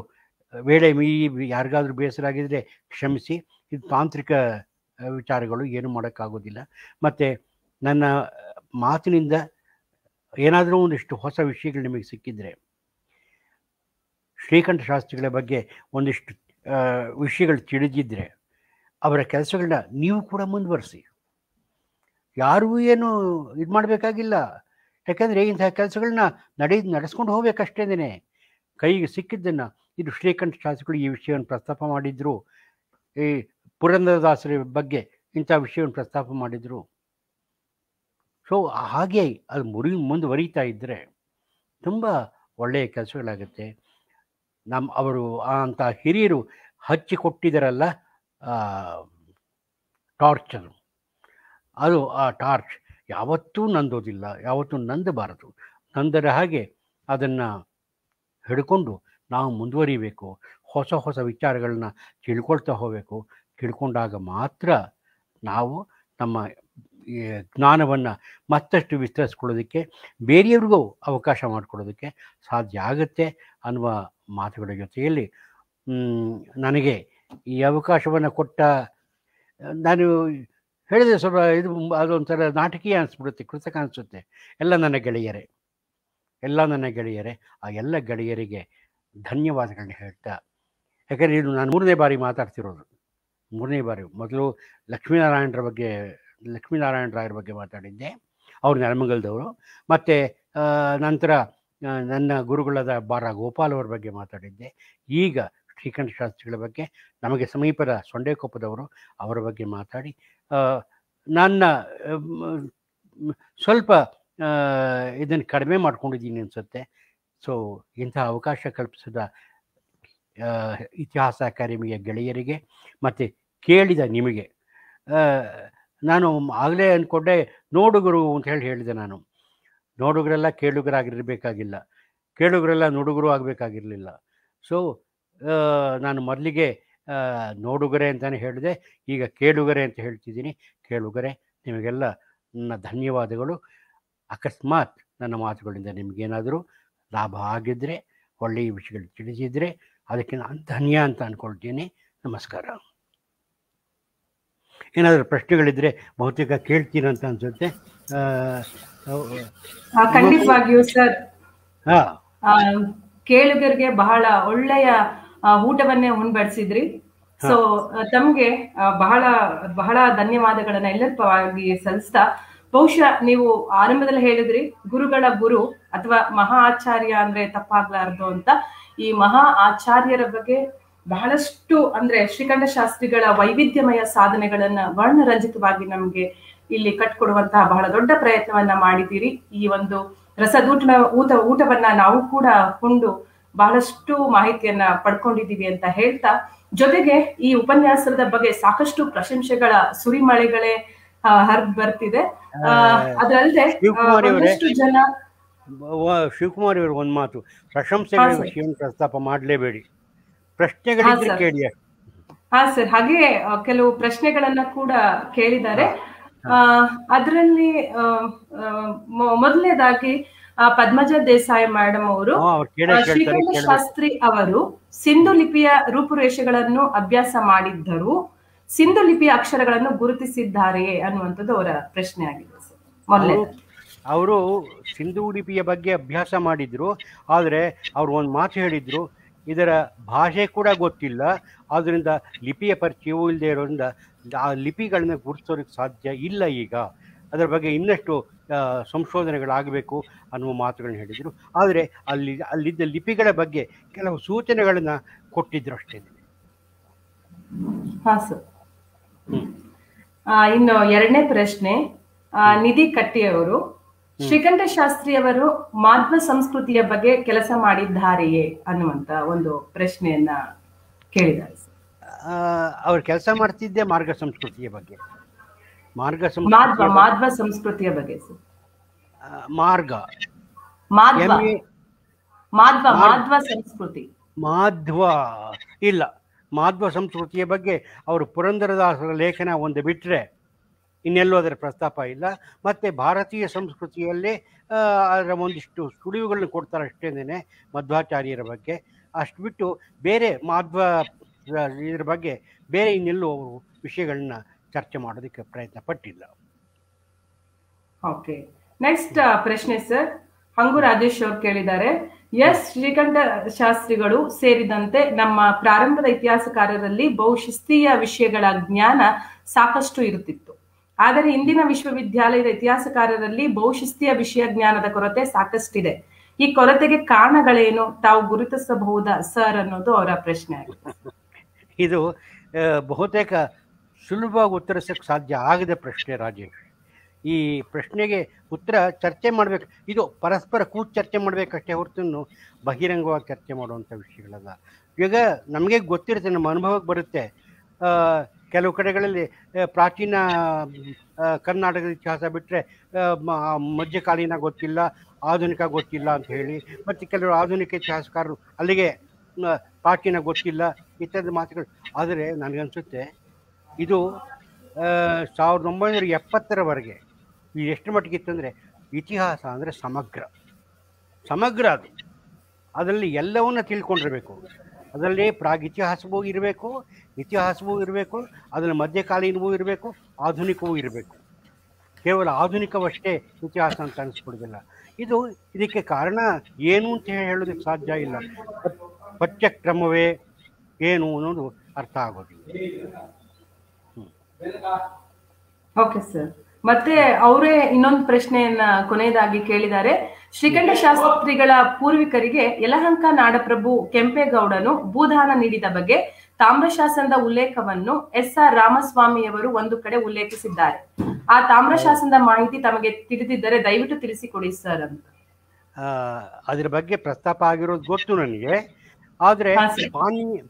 ವೇಳೆ ಮೀ ಯಾರಿಗಾದರೂ ಬೇಸರ ಆಗಿದ್ದರೆ ಕ್ಷಮಿಸಿ ಇದು ತಾಂತ್ರಿಕ ವಿಚಾರಗಳು ಏನು ಮಾಡೋಕ್ಕಾಗೋದಿಲ್ಲ ಮತ್ತು ನನ್ನ ಮಾತಿನಿಂದ ಏನಾದರೂ ಒಂದಿಷ್ಟು ಹೊಸ ವಿಷಯಗಳು ನಿಮಗೆ ಸಿಕ್ಕಿದರೆ ಶ್ರೀಕಂಠ ಶಾಸ್ತ್ರಿಗಳ ಬಗ್ಗೆ ಒಂದಿಷ್ಟು ವಿಷಯಗಳು ತಿಳಿದಿದ್ದರೆ ಅವರ ಕೆಲಸಗಳನ್ನ ನೀವು ಕೂಡ ಮುಂದುವರಿಸಿ ಯಾರೂ ಏನು ಇದು ಮಾಡಬೇಕಾಗಿಲ್ಲ ಯಾಕೆಂದರೆ ಇಂತಹ ಕೆಲಸಗಳನ್ನ ನಡೆ ನಡೆಸ್ಕೊಂಡು ಹೋಗ್ಬೇಕಷ್ಟೇನೆ ಕೈಗೆ ಸಿಕ್ಕಿದ್ದನ್ನು ಇದು ಶ್ರೀಕಂಠ ಶಾಸ್ತ್ರಿಗಳು ಈ ವಿಷಯವನ್ನು ಪ್ರಸ್ತಾಪ ಮಾಡಿದ್ರು ಈ ಪುರಂದರದಾಸರ ಬಗ್ಗೆ ಇಂಥ ವಿಷಯವನ್ನು ಪ್ರಸ್ತಾಪ ಮಾಡಿದರು ಸೊ ಹಾಗೆ ಅದು ಮುರಿ ಮುಂದುವರಿತಾ ಇದ್ದರೆ ತುಂಬ ಒಳ್ಳೆಯ ಕೆಲಸಗಳಾಗುತ್ತೆ ನಮ್ಮ ಅವರು ಅಂಥ ಹಿರಿಯರು ಹಚ್ಚಿಕೊಟ್ಟಿದ್ದಾರಲ್ಲ ಟಾರ್ಚ್ ಅದು ಆ ಟಾರ್ಚ್ ಯಾವತ್ತೂ ನಂದೋದಿಲ್ಲ ಯಾವತ್ತೂ ನಂದಬಾರದು ನಂದರ ಹಾಗೆ ಅದನ್ನು ಹಿಡ್ಕೊಂಡು ನಾವು ಮುಂದುವರಿಬೇಕು ಹೊಸ ಹೊಸ ವಿಚಾರಗಳನ್ನ ತಿಳ್ಕೊಳ್ತಾ ಹೋಗಬೇಕು ತಿಳ್ಕೊಂಡಾಗ ಮಾತ್ರ ನಾವು ನಮ್ಮ ಜ್ಞಾನವನ್ನು ಮತ್ತಷ್ಟು ವಿಸ್ತರಿಸ್ಕೊಳ್ಳೋದಕ್ಕೆ ಬೇರೆಯವ್ರಿಗೂ ಅವಕಾಶ ಮಾಡಿಕೊಡೋದಕ್ಕೆ ಸಾಧ್ಯ ಆಗುತ್ತೆ ಅನ್ನುವ ಮಾತುಗಳ ಜೊತೆಯಲ್ಲಿ ನನಗೆ ಈ ಅವಕಾಶವನ್ನು ಕೊಟ್ಟ ನಾನು ಹೇಳಿದೆ ಸ್ವಲ್ಪ ಇದು ಅದೊಂಥರ ನಾಟಕೀಯ ಅನಿಸ್ಬಿಡುತ್ತೆ ಕೃತಕ ಅನಿಸುತ್ತೆ ಎಲ್ಲ ನನ್ನ ಗೆಳೆಯರೇ ಎಲ್ಲ ನನ್ನ ಗೆಳೆಯರೇ ಆ ಎಲ್ಲ ಗೆಳೆಯರಿಗೆ ಧನ್ಯವಾದಗಳನ್ನ ಹೇಳ್ತಾ ಯಾಕಂದರೆ ಇದು ನಾನು ಮೂರನೇ ಬಾರಿ ಮಾತಾಡ್ತಿರೋದು ಮೂರನೇ ಬಾರಿ ಮೊದಲು ಲಕ್ಷ್ಮೀನಾರಾಯಣರ ಬಗ್ಗೆ ಲಕ್ಷ್ಮೀನಾರಾಯಣ ರಾಯರ ಬಗ್ಗೆ ಮಾತಾಡಿದ್ದೆ ಅವರು ನೆಲಮಂಗಲದವರು ಮತ್ತು ನಂತರ ನನ್ನ ಗುರುಗಳಾದ ಬಾರ ಗೋಪಾಲ್ ಅವರ ಬಗ್ಗೆ ಮಾತಾಡಿದ್ದೆ ಈಗ ಶ್ರೀಕಂಠ ಶಾಸ್ತ್ರಿಗಳ ಬಗ್ಗೆ ನಮಗೆ ಸಮೀಪದ ಸೊಂಡೇಕೊಪ್ಪದವರು ಅವರ ಬಗ್ಗೆ ಮಾತಾಡಿ ನನ್ನ ಸ್ವಲ್ಪ ಇದನ್ನು ಕಡಿಮೆ ಮಾಡ್ಕೊಂಡಿದ್ದೀನಿ ಅನಿಸುತ್ತೆ ಸೊ ಇಂತಹ ಅವಕಾಶ ಕಲ್ಪಿಸಿದ ಇತಿಹಾಸ ಅಕಾಡೆಮಿಯ ಗೆಳೆಯರಿಗೆ ಮತ್ತು ಕೇಳಿದ ನಿಮಗೆ ನಾನು ಆಗಲೇ ಅಂದ್ಕೊಂಡೆ ನೋಡುಗರು ಅಂತ ಹೇಳಿ ಹೇಳಿದೆ ನಾನು ನೋಡುಗರೆಲ್ಲ ಕೇಳುಗರಾಗಿರಬೇಕಾಗಿಲ್ಲ ಕೇಳುಗರೆಲ್ಲ ನೋಡುಗರು ಆಗಬೇಕಾಗಿರಲಿಲ್ಲ ಸೊ ನಾನು ಮೊದಲಿಗೆ ನೋಡುಗರೆ ಅಂತಲೇ ಹೇಳಿದೆ ಈಗ ಕೇಳುಗರೆ ಅಂತ ಹೇಳ್ತಿದ್ದೀನಿ ಕೇಳುಗರೆ ನಿಮಗೆಲ್ಲ ನನ್ನ ಧನ್ಯವಾದಗಳು ಅಕಸ್ಮಾತ್ ನನ್ನ ಮಾತುಗಳಿಂದ ನಿಮಗೇನಾದರೂ ಲಾಭ ಆಗಿದ್ದರೆ ಒಳ್ಳೆಯ ವಿಷಯಗಳು ತಿಳಿಸಿದರೆ ಅದಕ್ಕೆ ನಾನು ಧನ್ಯ ಅಂತ ಅಂದ್ಕೊಳ್ತೀನಿ ನಮಸ್ಕಾರ ಏನಾದರೂ ಪ್ರಶ್ನೆಗಳಿದ್ರೆ ಬಹುತೇಕ ಕೇಳ್ತೀರಂತ ಅನ್ಸುತ್ತೆ ಖಂಡಿತವಾಗಿಯೂ ಸರ್ ಕೇಳುಗರಿಗೆ ಬಹಳ ಒಳ್ಳೆಯ ಊಟವನ್ನೇ ಉಣ್ಬಡಿಸಿದ್ರಿ ಸೊ ತಮ್ಗೆ ಬಹಳ ಬಹಳ ಧನ್ಯವಾದಗಳನ್ನ ಎಲ್ಲರ ಸಲ್ಲಿಸ್ತಾ ಬಹುಶಃ ನೀವು ಆರಂಭದಲ್ಲಿ ಹೇಳಿದ್ರಿ ಗುರುಗಳ ಗುರು ಅಥವಾ ಮಹಾ ಆಚಾರ್ಯ ಅಂದ್ರೆ ತಪ್ಪಾಗ್ಲಾರ್ದು ಅಂತ ಈ ಮಹಾ ಆಚಾರ್ಯರ ಬಗ್ಗೆ ಬಹಳಷ್ಟು ಅಂದ್ರೆ ಶ್ರೀಕಂಠ ಶಾಸ್ತ್ರಿಗಳ ವೈವಿಧ್ಯಮಯ ಸಾಧನೆಗಳನ್ನ ವರ್ಣರಂಜಿತವಾಗಿ ನಮ್ಗೆ ಇಲ್ಲಿ ಕಟ್ಕೊಡುವಂತಹ ಬಹಳ ದೊಡ್ಡ ಪ್ರಯತ್ನವನ್ನ ಮಾಡಿದ್ದೀರಿ ಈ ಒಂದು ರಸದೂಟ ಊಟ ಊಟವನ್ನ ನಾವು ಕೂಡ ಕೊಂಡು ಬಹಳಷ್ಟು ಮಾಹಿತಿಯನ್ನ ಪಡ್ಕೊಂಡಿದ್ದೀವಿ ಅಂತ ಹೇಳ್ತಾ ಜೊತೆಗೆ ಈ ಉಪನ್ಯಾಸದ ಬಗ್ಗೆ ಸಾಕಷ್ಟು ಪ್ರಶಂಸೆಗಳ ಸುರಿಮಳೆಗಳೇ ಹರ್ ಬರ್ತಿದೆ ಅದಲ್ಲದೆ ಒಂದಷ್ಟು ಜನ ಶಿವಕುಮಾರ್ ಇವರು ಒಂದ್ ಮಾತು ಪ್ರಶಂಸೆಗಳ ಪ್ರಸ್ತಾಪ ಮಾಡಲೇಬೇಡಿ ಪ್ರಶ್ನೆಗಳಿದ್ರೆ ಹಾ ಸರ್ ಹಾಗೆ ಕೆಲವು ಪ್ರಶ್ನೆಗಳನ್ನ ಕೂಡ ಕೇಳಿದ್ದಾರೆ ಅದರಲ್ಲಿ ಮೊದಲನೇದಾಗಿ ಪದ್ಮಜ ದೇಸಾಯಿ ಮೇಡಮ್ ಅವರು ಶ್ರೀಕಂಠ ಶಾಸ್ತ್ರಿ ಅವರು ಸಿಂಧು ಲಿಪಿಯ ರೂಪುರೇಷೆಗಳನ್ನು ಅಭ್ಯಾಸ ಮಾಡಿದ್ದರು ಸಿಂಧು ಲಿಪಿಯ ಅಕ್ಷರಗಳನ್ನು ಗುರುತಿಸಿದ್ದಾರೆ ಅನ್ನುವಂಥದ್ದು ಅವರ ಪ್ರಶ್ನೆ ಆಗಿದೆ ಅವರು ಸಿಂಧು ಲಿಪಿಯ ಬಗ್ಗೆ ಅಭ್ಯಾಸ ಮಾಡಿದ್ರು ಆದರೆ ಅವ್ರು ಒಂದು ಮಾತು ಹೇಳಿದ್ರು ಇದರ ಭಾಷೆ ಕೂಡ ಗೊತ್ತಿಲ್ಲ ಆದ್ದರಿಂದ ಲಿಪಿಯ ಪರಿಚಯವೂ ಇಲ್ಲದೆ ಇರೋದ್ರಿಂದ ಆ ಲಿಪಿಗಳನ್ನ ಗುರುತಿಸೋದಕ್ಕೆ ಸಾಧ್ಯ ಇಲ್ಲ ಈಗ ಅದರ ಬಗ್ಗೆ ಇನ್ನಷ್ಟು ಸಂಶೋಧನೆಗಳಾಗಬೇಕು ಅನ್ನುವ ಮಾತುಗಳನ್ನು ಹೇಳಿದರು ಆದರೆ ಅಲ್ಲಿ ಅಲ್ಲಿದ್ದ ಲಿಪಿಗಳ ಬಗ್ಗೆ ಕೆಲವು ಸೂಚನೆಗಳನ್ನು ಕೊಟ್ಟಿದ್ರು ಅಷ್ಟೇ ಹಾಂ ಸರ್ ಇನ್ನು ಎರಡನೇ ಪ್ರಶ್ನೆ ನಿಧಿ ಕಟ್ಟಿಯವರು ಶ್ರೀಕಂಠ ಶಾಸ್ತ್ರಿಯವರು ಮಾಧ್ವ ಸಂಸ್ಕೃತಿಯ ಬಗ್ಗೆ ಕೆಲಸ ಮಾಡಿದ್ದಾರೆಯೇ ಅನ್ನುವಂತ ಒಂದು ಪ್ರಶ್ನೆಯನ್ನ ಕೇಳಿದ್ದಾರೆ ಅವ್ರು ಕೆಲಸ ಮಾಡ್ತಿದ್ದೆ ಮಾರ್ಗ ಸಂಸ್ಕೃತಿಯ ಬಗ್ಗೆ ಮಾರ್ಗ ಮಾಧ್ವ ಮಾಧ್ವ ಸಂಸ್ಕೃತಿಯ ಬಗ್ಗೆ ಮಾರ್ಗ ಮಾಧ್ವ ಮಾಧ್ವ ಸಂಸ್ಕೃತಿ ಮಾಧ್ವ ಇಲ್ಲ ಮಾಧ್ವ ಸಂಸ್ಕೃತಿಯ ಬಗ್ಗೆ ಅವರು ಪುರಂದರದಾಸರ ಲೇಖನ ಒಂದು ಬಿಟ್ರೆ ಇನ್ನೆಲ್ಲೂ ಅದರ ಪ್ರಸ್ತಾಪ ಇಲ್ಲ ಮತ್ತು ಭಾರತೀಯ ಸಂಸ್ಕೃತಿಯಲ್ಲೇ ಅದರ ಒಂದಿಷ್ಟು ಸುಳಿವುಗಳನ್ನ ಕೊಡ್ತಾರೆ ಅಷ್ಟೇನೇ ಮಧ್ವಾಚಾರ್ಯರ ಬಗ್ಗೆ ಅಷ್ಟು ಬಿಟ್ಟು ಬೇರೆ ಮಾಧ್ವ ಇದರ ಬಗ್ಗೆ ಬೇರೆ ಇನ್ನೆಲ್ಲೂ ಅವರು ವಿಷಯಗಳನ್ನ ಚರ್ಚೆ ಮಾಡೋದಕ್ಕೆ ಪ್ರಯತ್ನ ಪಟ್ಟಿಲ್ಲ ಓಕೆ ನೆಕ್ಸ್ಟ್ ಪ್ರಶ್ನೆ ಸರ್ ಹಂಗು ರಾಜೇಶ್ ಅವರು ಕೇಳಿದ್ದಾರೆ ಎಸ್ ಶ್ರೀಕಂಠ ಶಾಸ್ತ್ರಿಗಳು ಸೇರಿದಂತೆ ನಮ್ಮ ಪ್ರಾರಂಭದ ಇತಿಹಾಸಕಾರರಲ್ಲಿ ಬಹುಶಿಸ್ತೀಯ ವಿಷಯಗಳ ಜ್ಞಾನ ಸಾಕಷ್ಟು ಇರುತ್ತಿತ್ತು ಆದರೆ ಇಂದಿನ ವಿಶ್ವವಿದ್ಯಾಲಯದ ಇತಿಹಾಸಕಾರರಲ್ಲಿ ಬಹುಶಿಸ್ತಿಯ ವಿಷಯ ಜ್ಞಾನದ ಕೊರತೆ ಸಾಕಷ್ಟಿದೆ ಈ ಕೊರತೆಗೆ ಕಾರಣಗಳೇನು ತಾವು ಗುರುತಿಸಬಹುದಾ ಸರ್ ಅನ್ನೋದು ಅವರ ಪ್ರಶ್ನೆ ಇದು ಬಹುತೇಕ ಸುಲಭವಾಗಿ ಉತ್ತರಿಸಕ್ಕೆ ಸಾಧ್ಯ ಆಗದೆ ಪ್ರಶ್ನೆ ರಾಜೇಶ್ ಈ ಪ್ರಶ್ನೆಗೆ ಉತ್ತರ ಚರ್ಚೆ ಮಾಡಬೇಕು ಇದು ಪರಸ್ಪರ ಕೂತ್ ಚರ್ಚೆ ಮಾಡಬೇಕಷ್ಟೇ ಹೊರತು ಬಹಿರಂಗವಾಗಿ ಚರ್ಚೆ ಮಾಡುವಂಥ ವಿಷಯಗಳಲ್ಲ ಈಗ ನಮಗೆ ಗೊತ್ತಿರುತ್ತೆ ನಮ್ಮ ಅನುಭವಕ್ಕೆ ಬರುತ್ತೆ ಕೆಲವು ಕಡೆಗಳಲ್ಲಿ ಪ್ರಾಚೀನ ಕರ್ನಾಟಕದ ಇತಿಹಾಸ ಬಿಟ್ಟರೆ ಮಧ್ಯಕಾಲೀನ ಗೊತ್ತಿಲ್ಲ ಆಧುನಿಕ ಗೊತ್ತಿಲ್ಲ ಅಂತ ಹೇಳಿ ಮತ್ತು ಕೆಲವರು ಆಧುನಿಕ ಇತಿಹಾಸಕಾರರು ಅಲ್ಲಿಗೆ ಪ್ರಾಚೀನ ಗೊತ್ತಿಲ್ಲ ಇತ್ಯಾದಿ ಮಾತುಗಳು ಆದರೆ ನನಗನ್ಸುತ್ತೆ ಇದು ಸಾವಿರದ ಒಂಬೈನೂರ ಎಪ್ಪತ್ತರವರೆಗೆ ಇದು ಎಷ್ಟು ಇತ್ತಂದರೆ ಇತಿಹಾಸ ಅಂದರೆ ಸಮಗ್ರ ಸಮಗ್ರ ಅದು ಅದರಲ್ಲಿ ಎಲ್ಲವನ್ನ ತಿಳ್ಕೊಂಡಿರಬೇಕು ಅದರಲ್ಲಿ ಪ್ರಾಗ್ ಇತಿಹಾಸವೂ ಇರಬೇಕು ಇತಿಹಾಸವೂ ಇರಬೇಕು ಅದರ ಮಧ್ಯಕಾಲೀನವೂ ಇರಬೇಕು ಆಧುನಿಕವೂ ಇರಬೇಕು ಕೇವಲ ಆಧುನಿಕವಷ್ಟೇ ಇತಿಹಾಸ ಅಂತ ಅನಿಸ್ಬಿಡೋದಿಲ್ಲ ಇದು ಇದಕ್ಕೆ ಕಾರಣ ಏನು ಅಂತ ಹೇಳೋದಕ್ಕೆ ಸಾಧ್ಯ ಇಲ್ಲ ಪಠ್ಯಕ್ರಮವೇ ಏನು ಅನ್ನೋದು ಅರ್ಥ ಆಗೋದು ಓಕೆ ಸರ್ ಮತ್ತೆ ಅವರೇ ಇನ್ನೊಂದು ಪ್ರಶ್ನೆಯನ್ನ ಕೊನೆಯದಾಗಿ ಕೇಳಿದ್ದಾರೆ ಶ್ರೀಕಂಠ ಶಾಸ್ತ್ರಿಗಳ ಪೂರ್ವಿಕರಿಗೆ ಯಲಹಂಕ ನಾಡಪ್ರಭು ಕೆಂಪೇಗೌಡನು ಭೂದಾನ ನೀಡಿದ ಬಗ್ಗೆ ತಾಮ್ರಶಾಸನದ ಉಲ್ಲೇಖವನ್ನು ಎಸ್ ಆರ್ ರಾಮಸ್ವಾಮಿಯವರು ಒಂದು ಕಡೆ ಉಲ್ಲೇಖಿಸಿದ್ದಾರೆ ಆ ತಾಮ್ರಶಾಸನದ ಮಾಹಿತಿ ತಮಗೆ ತಿಳಿದಿದ್ದರೆ ದಯವಿಟ್ಟು ತಿಳಿಸಿಕೊಡಿ ಸರ್ ಅಂತ ಅದ್ರ ಬಗ್ಗೆ ಪ್ರಸ್ತಾಪ ಆಗಿರೋದು ಗೊತ್ತು ನನಗೆ ಆದ್ರೆ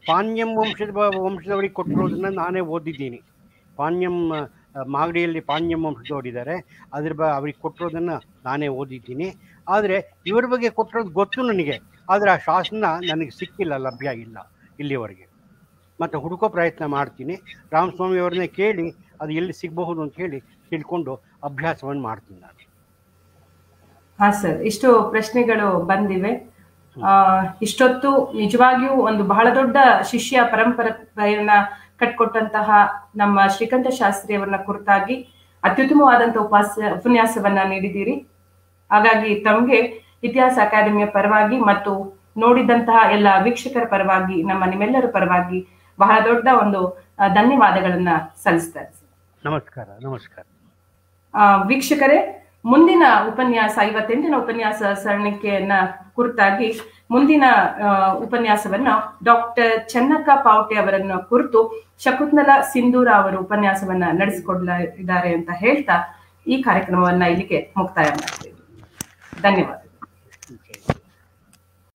ಪಾನ್ಯಂ ವಂಶದ ವಂಶದವರಿಗೆ ಕೊಟ್ಟಿರೋದನ್ನ ನಾನೇ ಓದಿದ್ದೀನಿ ಪಾನ್ಯಂ ಮಾಗಡಿಯಲ್ಲಿ ಪಾನ್ಯಂ ವಂಶದವರಿದ್ದಾರೆ ಅದ್ರ ಬ ಅವ್ರಿಗೆ ಕೊಟ್ಟಿರೋದನ್ನ ನಾನೇ ಓದಿದ್ದೀನಿ ಆದರೆ ಇವ್ರ ಬಗ್ಗೆ ಕೊಟ್ಟಿರೋದು ಗೊತ್ತು ನನಗೆ ಆದರೆ ಆ ಶಾಸನ ನನಗೆ ಸಿಕ್ಕಿಲ್ಲ ಲಭ್ಯ ಇಲ್ಲ ಇಲ್ಲಿವರೆಗೆ ಮತ್ತು ಹುಡುಕೋ ಪ್ರಯತ್ನ ಮಾಡ್ತೀನಿ ರಾಮಸ್ವಾಮಿ ಅವ್ರನ್ನೇ ಕೇಳಿ ಅದು ಎಲ್ಲಿ ಸಿಗಬಹುದು ಅಂತ ಹೇಳಿ ತಿಳ್ಕೊಂಡು ಅಭ್ಯಾಸವನ್ನು ಮಾಡ್ತೀನಿ ನಾನು ಹಾ ಸರ್ ಇಷ್ಟು ಪ್ರಶ್ನೆಗಳು ಬಂದಿವೆ ಇಷ್ಟೊತ್ತು ನಿಜವಾಗಿಯೂ ಒಂದು ಬಹಳ ದೊಡ್ಡ ಶಿಷ್ಯ ಪರಂಪರೆಯನ್ನ ಕಟ್ಕೊಟ್ಟಂತಹ ನಮ್ಮ ಶ್ರೀಕಂಠ ಶಾಸ್ತ್ರಿ ಅವರನ್ನ ಕುರಿತಾಗಿ ಅತ್ಯುತ್ತಮವಾದಂತಹ ಉಪಾಸ ಉಪನ್ಯಾಸವನ್ನ ನೀಡಿದ್ದೀರಿ ಹಾಗಾಗಿ ತಮಗೆ ಇತಿಹಾಸ ಅಕಾಡೆಮಿಯ ಪರವಾಗಿ ಮತ್ತು ನೋಡಿದಂತಹ ಎಲ್ಲ ವೀಕ್ಷಕರ ಪರವಾಗಿ ನಮ್ಮ ನಿಮ್ಮೆಲ್ಲರ ಪರವಾಗಿ ಬಹಳ ದೊಡ್ಡ ಒಂದು ಧನ್ಯವಾದಗಳನ್ನ ಸಲ್ಲಿಸ್ತಾರೆ ನಮಸ್ಕಾರ ನಮಸ್ಕಾರ ವೀಕ್ಷಕರೇ ಮುಂದಿನ ಉಪನ್ಯಾಸ ಐವತ್ತೆಂಟಿನ ಉಪನ್ಯಾಸ ಸರಣಿಕೆಯನ್ನ ಕುರಿತಾಗಿ ಮುಂದಿನ ಉಪನ್ಯಾಸವನ್ನ ಡಾಕ್ಟರ್ ಚನ್ನಕ್ಕ ಪಾವಟೆ ಅವರನ್ನ ಕುರಿತು ಶಕುಂತಲಾ ಸಿಂಧೂರ ಅವರು ಉಪನ್ಯಾಸವನ್ನ ನಡೆಸಿಕೊಡ್ಲಿದ್ದಾರೆ ಅಂತ ಹೇಳ್ತಾ ಈ ಕಾರ್ಯಕ್ರಮವನ್ನ ಇಲ್ಲಿಗೆ ಮುಕ್ತಾಯ ಮಾಡ್ತೀವಿ ಧನ್ಯವಾದ